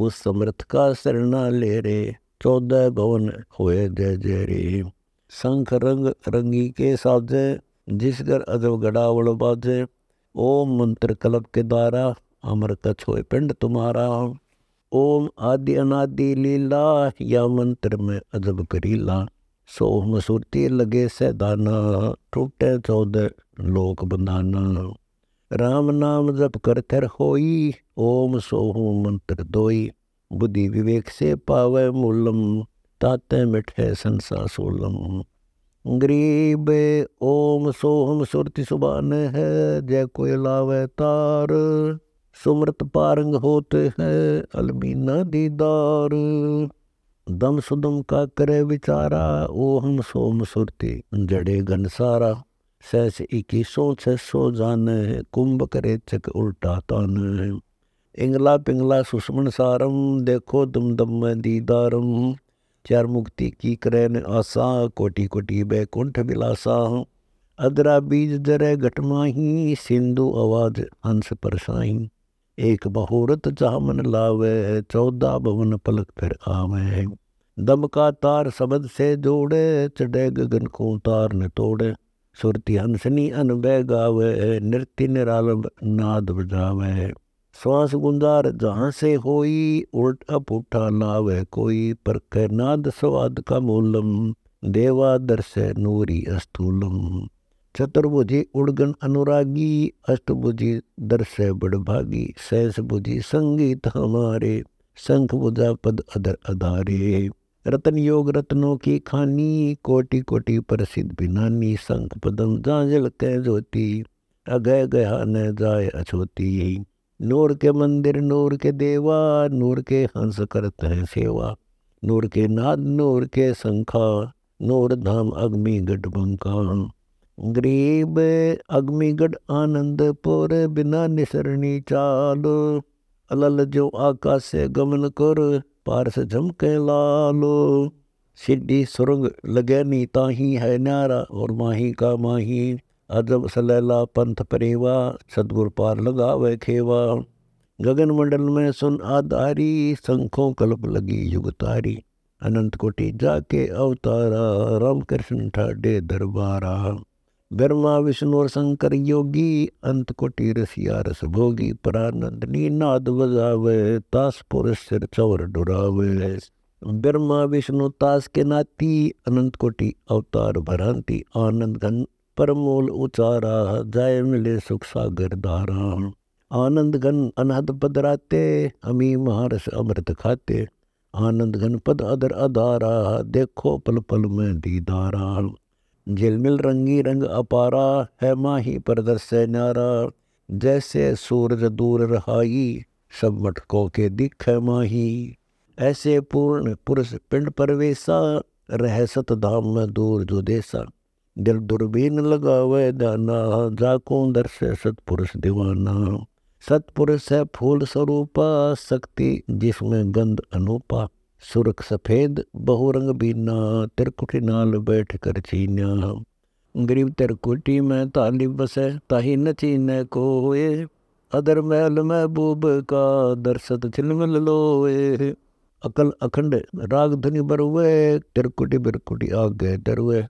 उस समर्थ का शरणा ले रे चौदह गवन हुए जय जय रे शंख रंग रंगी के साजे जिस घर अजब गड़ा वड़ बाजे ओम मंत्र कलप के द्वारा अमर कछ हो पिंड तुम्हारा ओम आदि अनादि लीला या मंत्र में अजब करीला सोहम सुरती लगे सैदाना टूटे चौदह लोक बंदाना राम नाम जप कर थर होई ओम सोहम मंत्र दोई बुद्धि विवेक से पावे मूलम ताते मिठे संसा सोलम गरीब ओम सोहम सुरति सुबान है जय कोय लावे तार सुमृत पारंग होते हैं अलमीना दीदार दम सुदम का करे विचारा ओहम सोम सुरति जड़े घनसारा सहस इक्कीसों छह सौ जान है कुंभ करे चक उल्टा तान है इंगला पिंगला सुषमन सारम देखो दुम दम दीदारम चार मुक्ति की क्रैन आसा कोटि कोटि बैकुंठ बिलासा अदरा बीज जरे घटमाही सिंधु आवाज हंस परसाई एक बहुरत चाहमन लावे चौदह भवन पलक फिर आवे दम का तार शब्द से जोड़े चढ़े गगन को तार न तोड़े सुरति हंसनी अनबे गावे नृत्य निरालम नाद बजावे श्वास गुंजार जहाँ से होई उल्टा पुठा ना वह कोई पर नाद स्वाद का मूलम दर्श नूरी अस्तूलम चतुर्भुजी उड़गन अनुरागी अष्टभुजी दर्श बड़भागी सहसभुजी संगीत हमारे शंख बुझा पद अदर अधारे रतन योग रत्नों की खानी कोटि कोटि प्रसिद्ध बिनानी शंख पदम जांजल कै ज्योति अगय गया न जाय अछोती नूर के मंदिर नूर के देवा नूर के हंस करते हैं सेवा नूर के नाद नूर के शंखा नूर धाम अग्नि बंका गरीब अग्निगढ़ आनंदपुर बिना निसरणी चाल अलल जो आकाश से गमन कर पारस झमके लालो सिद्धि सुरंग लगे नी ताही है नारा और माही का माही अदब सलैला पंथ परेवा सदगुर पार लगा वे खेवा गगन मंडल में सुन आधारी शंखों कल्प लगी तारी अनंत कोटि जाके अवतारा राम कृष्ण ठाडे दरबारा ब्रह्मा विष्णु और शंकर योगी अंत कोटि रसिया रस भोगी परानंदनी नाद बजावे तास पुरुष सिर चौर डुरावे ब्रह्मा विष्णु तास के नाती अनंत कोटि अवतार भरांति आनंद घन परमोल उचारा जय मिले सुख सागर धारा आनंद घन अनहद पद राते हमी महारस अमृत खाते आनंद घन पद अदर अदारा देखो पल पल में दीदारा झिलमिल रंगी रंग अपारा है माही परदर्शय नारा जैसे सूरज दूर रहाई सब मटकों के दिख माही ऐसे पूर्ण पुरुष पिंड परवेशा रह सत धाम में दूर जो देसा दिल दूरबीन लगावे दाना जाको दर्शे सतपुरुष दीवाना सतपुरुष है फूल स्वरूपा शक्ति जिसमें गंध अनुपा सुरख सफेद बहुरंग बीना त्रिकुटी नाल बैठ कर छीना गरीब त्रिकुटी में ताली बसे ताही न छीने कोए अदर महल महबूब का दर्शत छिलमिल लोए अकल अखंड राग धनी बरुए त्रिकुटी बिरकुटी आगे दरुए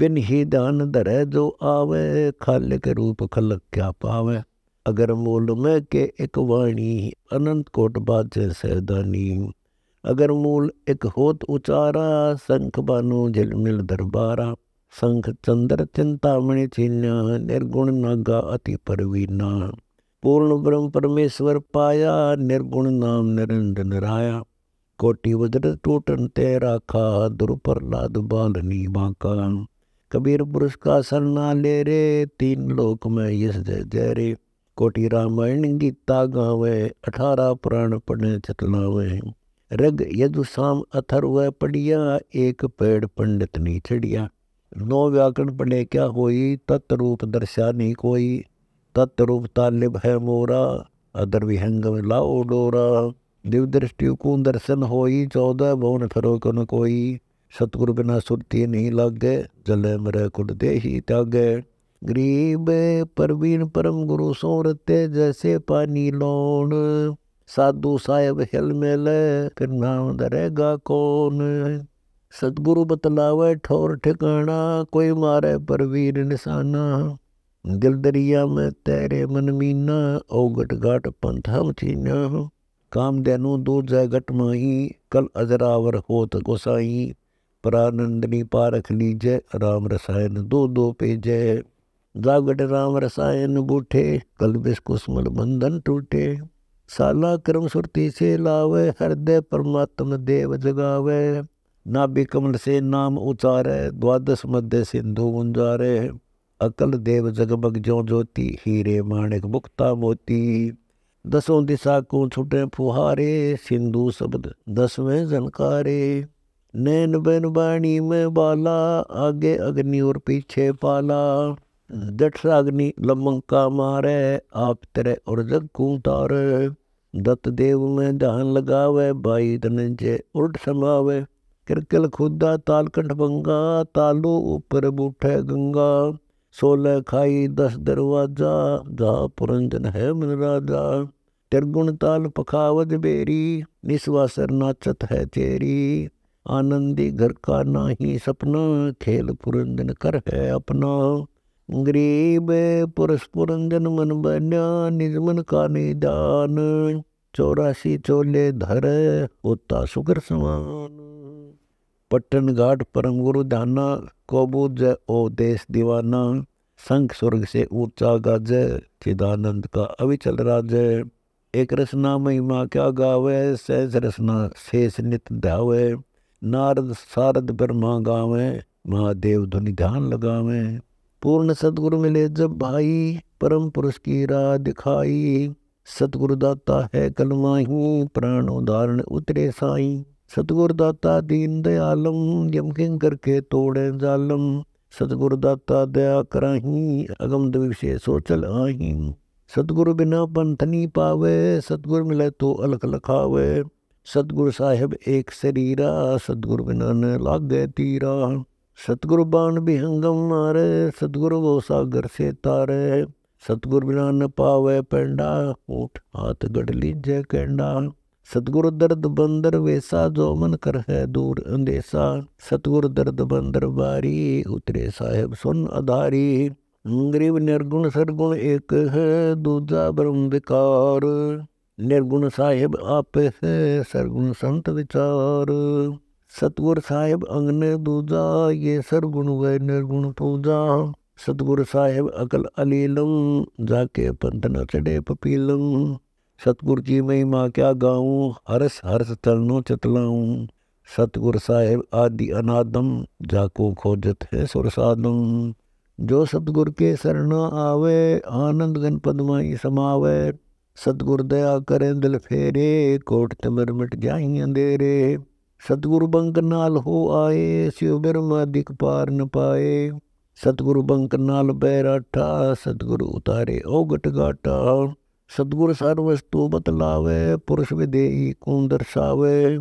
बिन ही दान धरे जो आवे खाल के रूप खलक क्या पावे अगर मूल में के एक वाणी अनंत कोट बाजे सहदानी अगर मूल एक होत उचारा शंख बानु झिलमिल दरबारा शंख चंद्र चिंतामणि चिन्ह निर्गुण नागा अति परवीना पूर्ण ब्रह्म परमेश्वर पाया निर्गुण नाम निरंजन निराया कोटि वज्र टूटन ते राखा दुर्पर लाद बांधनी बांका कबीर पुरुष का सरना ले रे तीन लोक में यश जय जय रे कोटि रामायण गीता गावे अठारह पुराण पढ़े चतलावे रग यदुसाम अथर्व पढ़िया एक पेड़ पंडित नी चढ़िया नौ व्याकरण पढ़े क्या होई तत्रूप दर्शा नहीं कोई तत्रूप तालिब है मोरा अदर विहंग लाओ डोरा दिव दृष्टि को दर्शन होई चौदह भवन फिरो कोई सतगुरु बिना सुरती नहीं लागे जल मरे कुट दे त्यागे गरीब परवीन परम गुरु सोरते जैसे पानी लोन साधु साहेब हिल मेल फिर नाम धरेगा कौन सतगुरु बतलावे ठोर ठिकाना कोई मारे परवीर निशाना दिल दरिया में तेरे मन मीना ओगट घाट पंथ हम छीना काम देनु दूर जय घट माही कल अजरावर होत गोसाई प्रानंदनी पारखनी जय राम रसायन दो दो पे जय जागट राम रसायन बूठे कल कुसमल बंधन टूटे साला क्रम सुरती से लावे हृदय परमात्म देव जगावे नाभि कमल से नाम उचारे द्वादश मध्य सिंधु गुंजारे अकल देव जगमग ज्यो ज्योति हीरे माणिक मुक्ता मोती दसों दिशा को छुटे फुहारे सिंधु शब्द दसवें जनकारे नैन बैन बाणी में बाला आगे अग्नि और पीछे पाला अग्नि लमंका मारे आप तेरे और जग कुंतार दत्त देव में दहन लगावे भाई धनंजय उल्ट समावे किरकिल खुदा तालकंठ भंगा तालो ऊपर बूठे गंगा सोलह खाई दस दरवाजा जा पुरंजन है मन राजा त्रिगुण ताल पखावत बेरी निस्वासर नाचत है तेरी आनंदी घर का नाही सपना खेल पुरंदन कर है अपना गरीब पुरुष पुरंदन मन बना निजमन का निदान चौरासी चोले धर होता सुगर समान पट्टन घाट परम गुरु दाना कोबूज ओ देश दीवाना संख स्वर्ग से ऊंचा गाज चिदानंद का अविचल राज एक रसना महिमा क्या गावे सहज रसना शेष नित धावे नारद सारद ब्रह्मा गावे महादेव ध्वनि ध्यान लगावे पूर्ण सतगुरु मिले जब भाई परम पुरुष की राह दिखाई सतगुरु दाता है कलमाही प्राण उदाहरण उतरे साई सतगुरु दाता दीन दयालम यमकिन करके तोड़े जालम सतगुरु दाता दया कराही अगम दिवसे सोचल आही सतगुरु बिना पंथ नहीं पावे सतगुरु मिले तो अलख लखावे ਸਤਗੁਰ ਸਾਹਿਬ ਏਕ ਸਰੀਰਾ ਸਤਗੁਰ ਬਿਨਨ ਲਾਗੇ ਤੀਰਾ ਸਤਗੁਰ ਬਾਣ ਬਿਹੰਗਮ ਮਾਰੇ ਸਤਗੁਰ ਵੋ ਸਾਗਰ ਸੇ ਤਾਰੇ ਸਤਗੁਰ ਬਿਨਾਂ ਨ ਪਾਵੇ ਪੰਡਾ ਓਟ ਹਾਥ ਗੜ ਲੀਜੇ ਕੈਂਡਾ ਸਤਗੁਰ ਦਰਦ ਬੰਦਰ ਵੇਸਾ ਜੋ ਮਨ ਕਰ ਹੈ ਦੂਰ ਅੰਦੇਸਾ ਸਤਗੁਰ ਦਰਦ ਬੰਦਰ ਬਾਰੀ ਉਤਰੇ ਸਾਹਿਬ ਸੁਨ ਅਧਾਰੀ ਗਰੀਬ ਨਿਰਗੁਣ ਸਰਗੁਣ ਇੱਕ ਹੈ ਦੂਜਾ ਬ੍ਰਹਮ ਵਿਕਾਰ निर्गुण साहेब आपे से सरगुण संत विचार सतगुर साहेब अंगने दूजा ये सरगुण व निर्गुण पूजा सतगुर साहेब अकल अलीलम जाके पंथ न चढ़े पपीलम सतगुर की महिमा क्या गाऊं हर्ष हर्ष चलनो चतलाऊं सतगुर साहेब आदि अनादम जाको खोजत है सुरसादम जो सतगुर के शरण आवे आनंद गण पदमाई समावे ਸਤਗੁਰ ਦਇਆ ਕਰੇ ਦਿਲ ਫੇਰੇ ਕੋਟ ਤਮਰ ਮਿਟ ਜਾਈਆਂ ਦੇਰੇ ਸਤਗੁਰ ਬੰਕ ਨਾਲ ਹੋ ਆਏ ਸਿਉ ਬਿਰਮਾ ਦਿਕ ਪਾਰ ਨ ਪਾਏ ਸਤਗੁਰ ਬੰਕ ਨਾਲ ਬੈਰਾਠਾ ਸਤਗੁਰ ਉਤਾਰੇ ਉਹ ਗਟ ਗਾਟਾ ਸਤਗੁਰ ਸਰਵਸਤੂ ਬਤਲਾਵੇ ਪੁਰਸ਼ ਵਿਦੇਹੀ ਕੋ ਦਰਸਾਵੇ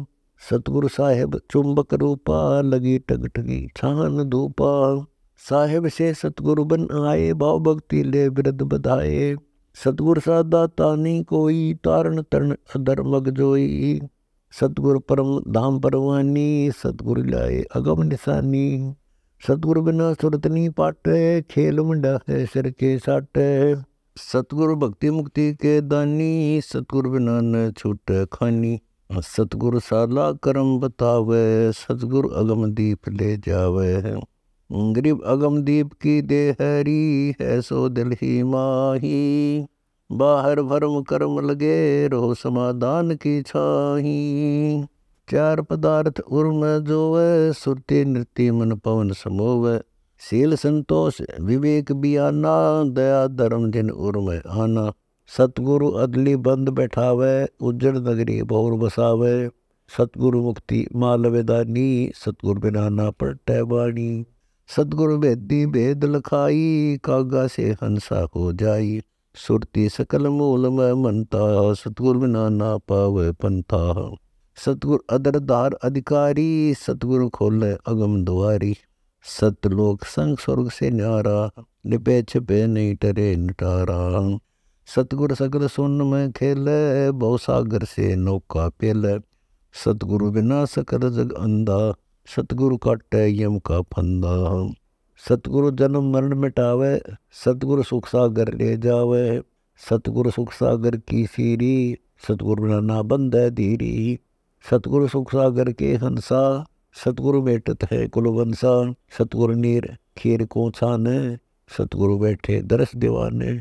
ਸਤਗੁਰ ਸਾਹਿਬ ਚੁੰਬਕ ਰੂਪਾ ਲਗੀ ਟਗਟਗੀ ਛਾਨ ਧੂਪਾ ਸਾਹਿਬ ਸੇ ਸਤਗੁਰ ਬਨ ਆਏ ਭਾਵ ਭਗਤੀ ਲੈ ਬਿਰਦ ਬਧਾਏ सतगुर साधा तानी कोई तारण तरण अधर मग जोई सतगुर परम धाम परवानी सतगुर लाए अगम निशानी सतगुर बिना सुरत नहीं पाटे खेल मंडा है सिर के साटे सतगुर भक्ति मुक्ति के दानी सतगुर बिना न छूट खानी सतगुर साला कर्म बतावे सतगुर अगम दीप ले जावे ग्रीब अगम दीप की देहरी है सो दिल ही माही बाहर भरम कर्म लगे रो समाधान की छाही चार पदार्थ उर्म जो सुरति नृत्य मन पवन समोव शील संतोष विवेक बियाना दया धर्म जिन उर्म आना सतगुरु अदली बंद बैठावे उज्जर नगरी भौर बसावे सतगुरु मुक्ति मालवेदानी सतगुरु बिना ना पलटै बाणी सतगुरु भेदी भेद लखाई कागा से हंसा हो जाई सुरती सकल मूल में मनता सतगुर बिना ना पावे पंथा सतगुर अदरदार अधिकारी सतगुरु खोल अगम दुआरी सतलोक संग स्वर्ग से न्यारा निपे छिपे नहीं टरे निटारा सतगुर सकल सुन में खेले बहुसागर से नौका पेले सतगुरु बिना सकल जग अंधा सतगुरु का टैम का फंदा सतगुरु जन्म मरण मिटावे सतगुरु सुख सागर ले जावे सतगुरु सुख सागर की सीरी सतगुरु नाना बंद है धीरी सतगुरु सुख सागर के हंसा सतगुरु मेटत है कुलवंसा सतगुरु नीर खीर को छान सतगुरु बैठे दरस दीवाने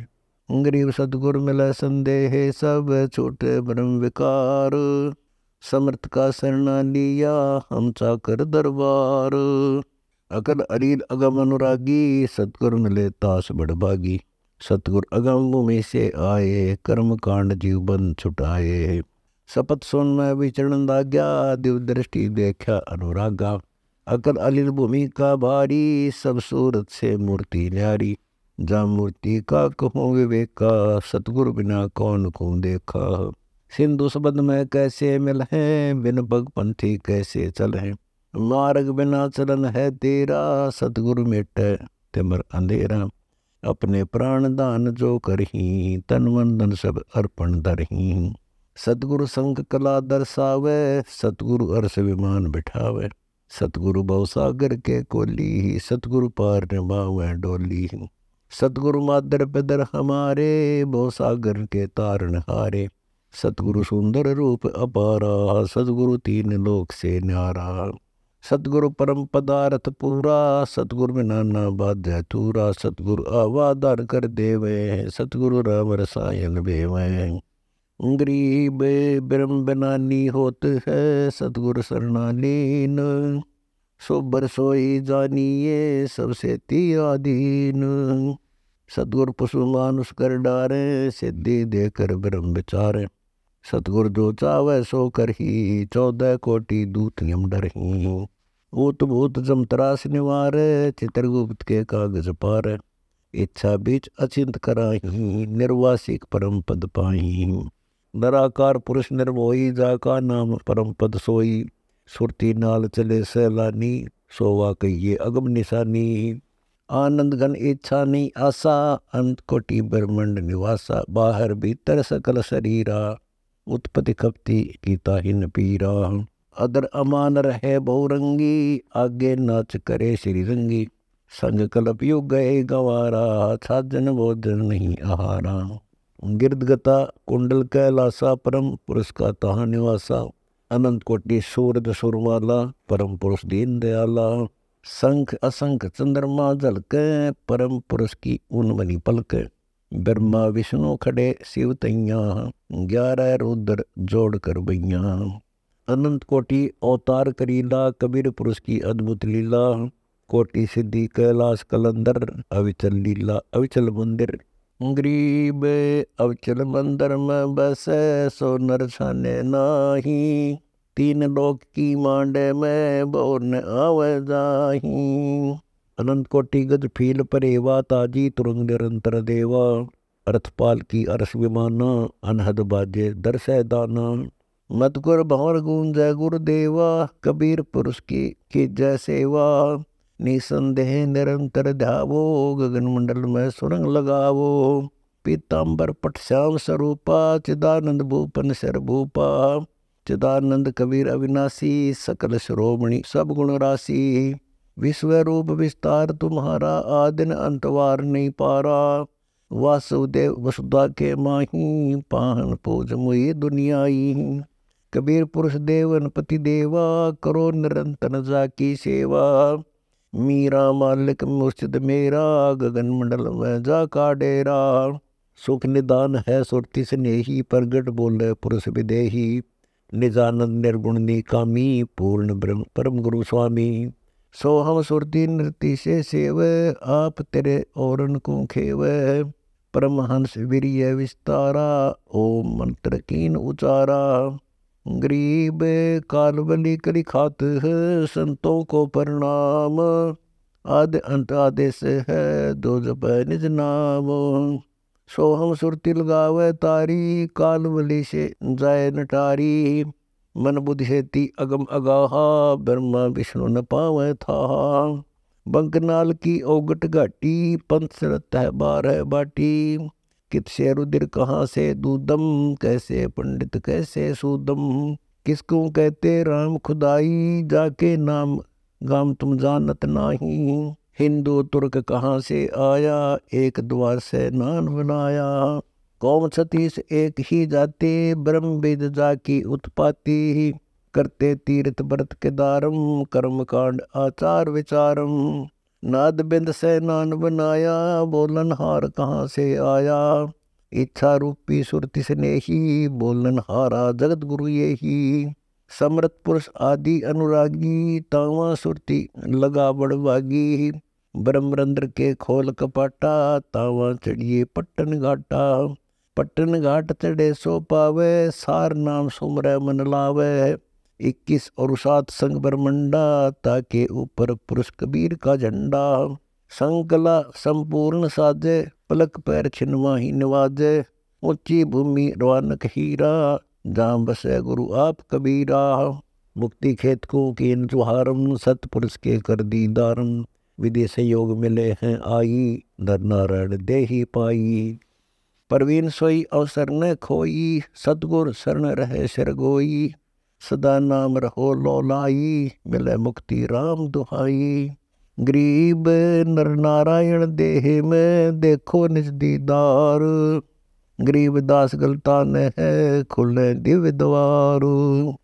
गरीब सतगुरु मिला संदेह सब छोटे ब्रह्म विकार समर्थ का शरणा लिया हम चाकर दरबार अकल अरील अगम अनुरागी सतगुर मिले तास बड़भागी सतगुर अगम भूमि से आए कर्म कांड जीव बंद छुटाए सपत सुन में विचरण दाग्या दिव दृष्टि देख्या अनुरागा अकल अलिल भूमि का भारी सब सूरत से मूर्ति न्यारी जा मूर्ति का कहूँ विवेका सतगुर बिना कौन को देखा सिंधु सबद में कैसे मिल है बिन भगपंथी कैसे है मार्ग बिना चलन है तेरा सतगुरु मिट तिमर अंधेरा अपने प्राण दान जो करही तन वंदन सब अर्पण धरही सतगुरु संघ कला दर्शावे सतगुरु अर्स विमान बिठावे सतगुरु बहुसागर के कोली सतगुरु पार निभावे डोली सतगुरु मादर पिदर हमारे बहुसागर के तारण हारे सतगुरु सुंदर रूप अपारा सतगुरु तीन लोक से न्यारा सतगुरु परम पदार्थ पूरा सतगुरु में नाना बाध्य तूरा सतगुरु आवादार कर देवे सतगुरु राम रसायन बेवे गरीब ब्रह्म बनानी होत है सतगुरु शरणालीन सोबर सोई जानिए सबसे त्यादीन सतगुरु पशु मानुष कर डारे सिद्धि देकर ब्रह्म विचारें सतगुर जो चावे सो करही चौदह कोटि दूत यम डरही ऊत भूत जमतरास निवार चित्रगुप्त के कागज पार इच्छा बीच अचिंत कराही निर्वासिक परम पद पाही निराकार पुरुष निर्मोही जाका नाम परम पद सोई सुरती नाल चले सैलानी सोवा कहिए अगम निशानी आनंद घन इच्छा नहीं आशा अंत कोटि ब्रह्मंड निवासा बाहर भीतर सकल शरीरा उत्पत्ति कक्ति गीता ही नपीरा अदर अमान रहे बहुरंगी आगे नाच करे श्री रंगी संग कलप युग गए गवारा छाजन भोजन नहीं आहारा गिरदगता कुंडल कैलासा परम पुरुष का तहा निवासा अनंत कोटि सूरज सुरवाला परम पुरुष दीन दयाला संख असंख चंद्रमा जल के परम पुरुष की उन्मनी पलक ब्रह्मा विष्णु खड़े शिव तैया ग्यारह रुद्र जोड़ कर भैया अनंत कोटि अवतार करीला कबीर पुरुष की अद्भुत लीला कोटि सिद्धि कैलाश कलंदर अविचल लीला अविचल मंदिर गरीब अविचल मंदिर में बस सो नर छाने नाही तीन लोक की मांडे में बोन आवे जाही अनंत कोटि गज फील पर एवा ताजी तुरंग निरंतर देवा अर्थपाल की अरस विमाना अनहद बाजे दर्शय दाना मत गुर भंवर गुण जय गुर देवा कबीर पुरुष की की जय सेवा निसंदेह निरंतर ध्यावो गगन मंडल में सुरंग लगावो पीताम्बर पट श्याम स्वरूपा चिदानंद भूपन सर भूपा चिदानंद कबीर अविनाशी सकल श्रोमणि सब गुण राशि विश्व रूप विस्तार तुम्हारा आदिन अंतवार नहीं पारा वासुदेव वसुदा के माही पाहन पूज मुई दुनियाई कबीर पुरुष देवन पति देवा करो निरंतर जाकी सेवा मीरा मालिक मुर्शिद मेरा गगन मंडल में जा का डेरा सुख निदान है सुरति स्नेही प्रगट बोले पुरुष विदेही निजानंद निर्गुण निकामी पूर्ण ब्रह्म परम गुरु स्वामी सोहव सुरती नृति से सेव आप तेरे औरन को खेव परमहंस वीरिय विस्तारा ओम मंत्र कीन उचारा गरीब कालबली करी खात संतों को प्रणाम आदि अंत आदेश है दो जप निज नाम सोहम सुरती लगावे तारी कालबली से जाय नटारी मन बुद्धि हेती अगम अगाहा ब्रह्मा विष्णु न पाव था बंकनाल की ओगट घाटी तह बार है बाटी कित से रुदिर कहाँ से दूदम कैसे पंडित कैसे सूदम किसको कहते राम खुदाई जाके नाम गाम तुम जानत नाही हिंदू तुर्क कहाँ से आया एक द्वार से नान बनाया कौम सतीश एक ही जाते ब्रह्म विद जा की उत्पाति ही करते तीर्थ व्रत के दारम कर्म कांड आचार विचारम नाद बिंद से नान बनाया बोलन हार कहाँ से आया इच्छा रूपी सुरति स्नेही बोलन हारा जगत गुरु ये ही समृत पुरुष आदि अनुरागी तावा सुरति लगा बड़वागी ब्रह्मरंद्र के खोल कपाटा तावा चढ़िए पट्टन घाटा पटन घाट तड़े सो पावे सार नाम सुमर मन लावे इक्कीस और सात संग ब्रह्मंडा ताके ऊपर पुरुष कबीर का झंडा संकला संपूर्ण साजे पलक पैर छिनवा ही नवाजे ऊंची भूमि रवानक हीरा जाम बसे गुरु आप कबीरा मुक्ति खेत को केन जुहारम सतपुरुष के कर दीदारम विधि योग मिले हैं आई नर नारायण दे ही पाई ਪਰਵੀਨ ਸੋਈ ਅਵਸਰ ਨ ਖੋਈ ਸਤਗੁਰ ਸਰਣ ਰਹੇ ਸਿਰ ਗੋਈ ਸਦਾ ਨਾਮ ਰਹੋ ਲੋ ਲਾਈ ਮਿਲੇ ਮੁਕਤੀ RAM ਦੁਹਾਈ ਗਰੀਬ ਨਰ ਨਾਰਾਇਣ ਦੇਹ ਮੈਂ ਦੇਖੋ ਨਿਜ ਦੀਦਾਰ ਗਰੀਬ ਦਾਸ ਗਲਤਾਨ ਹੈ ਖੁੱਲੇ ਦਿਵ ਦਵਾਰੂ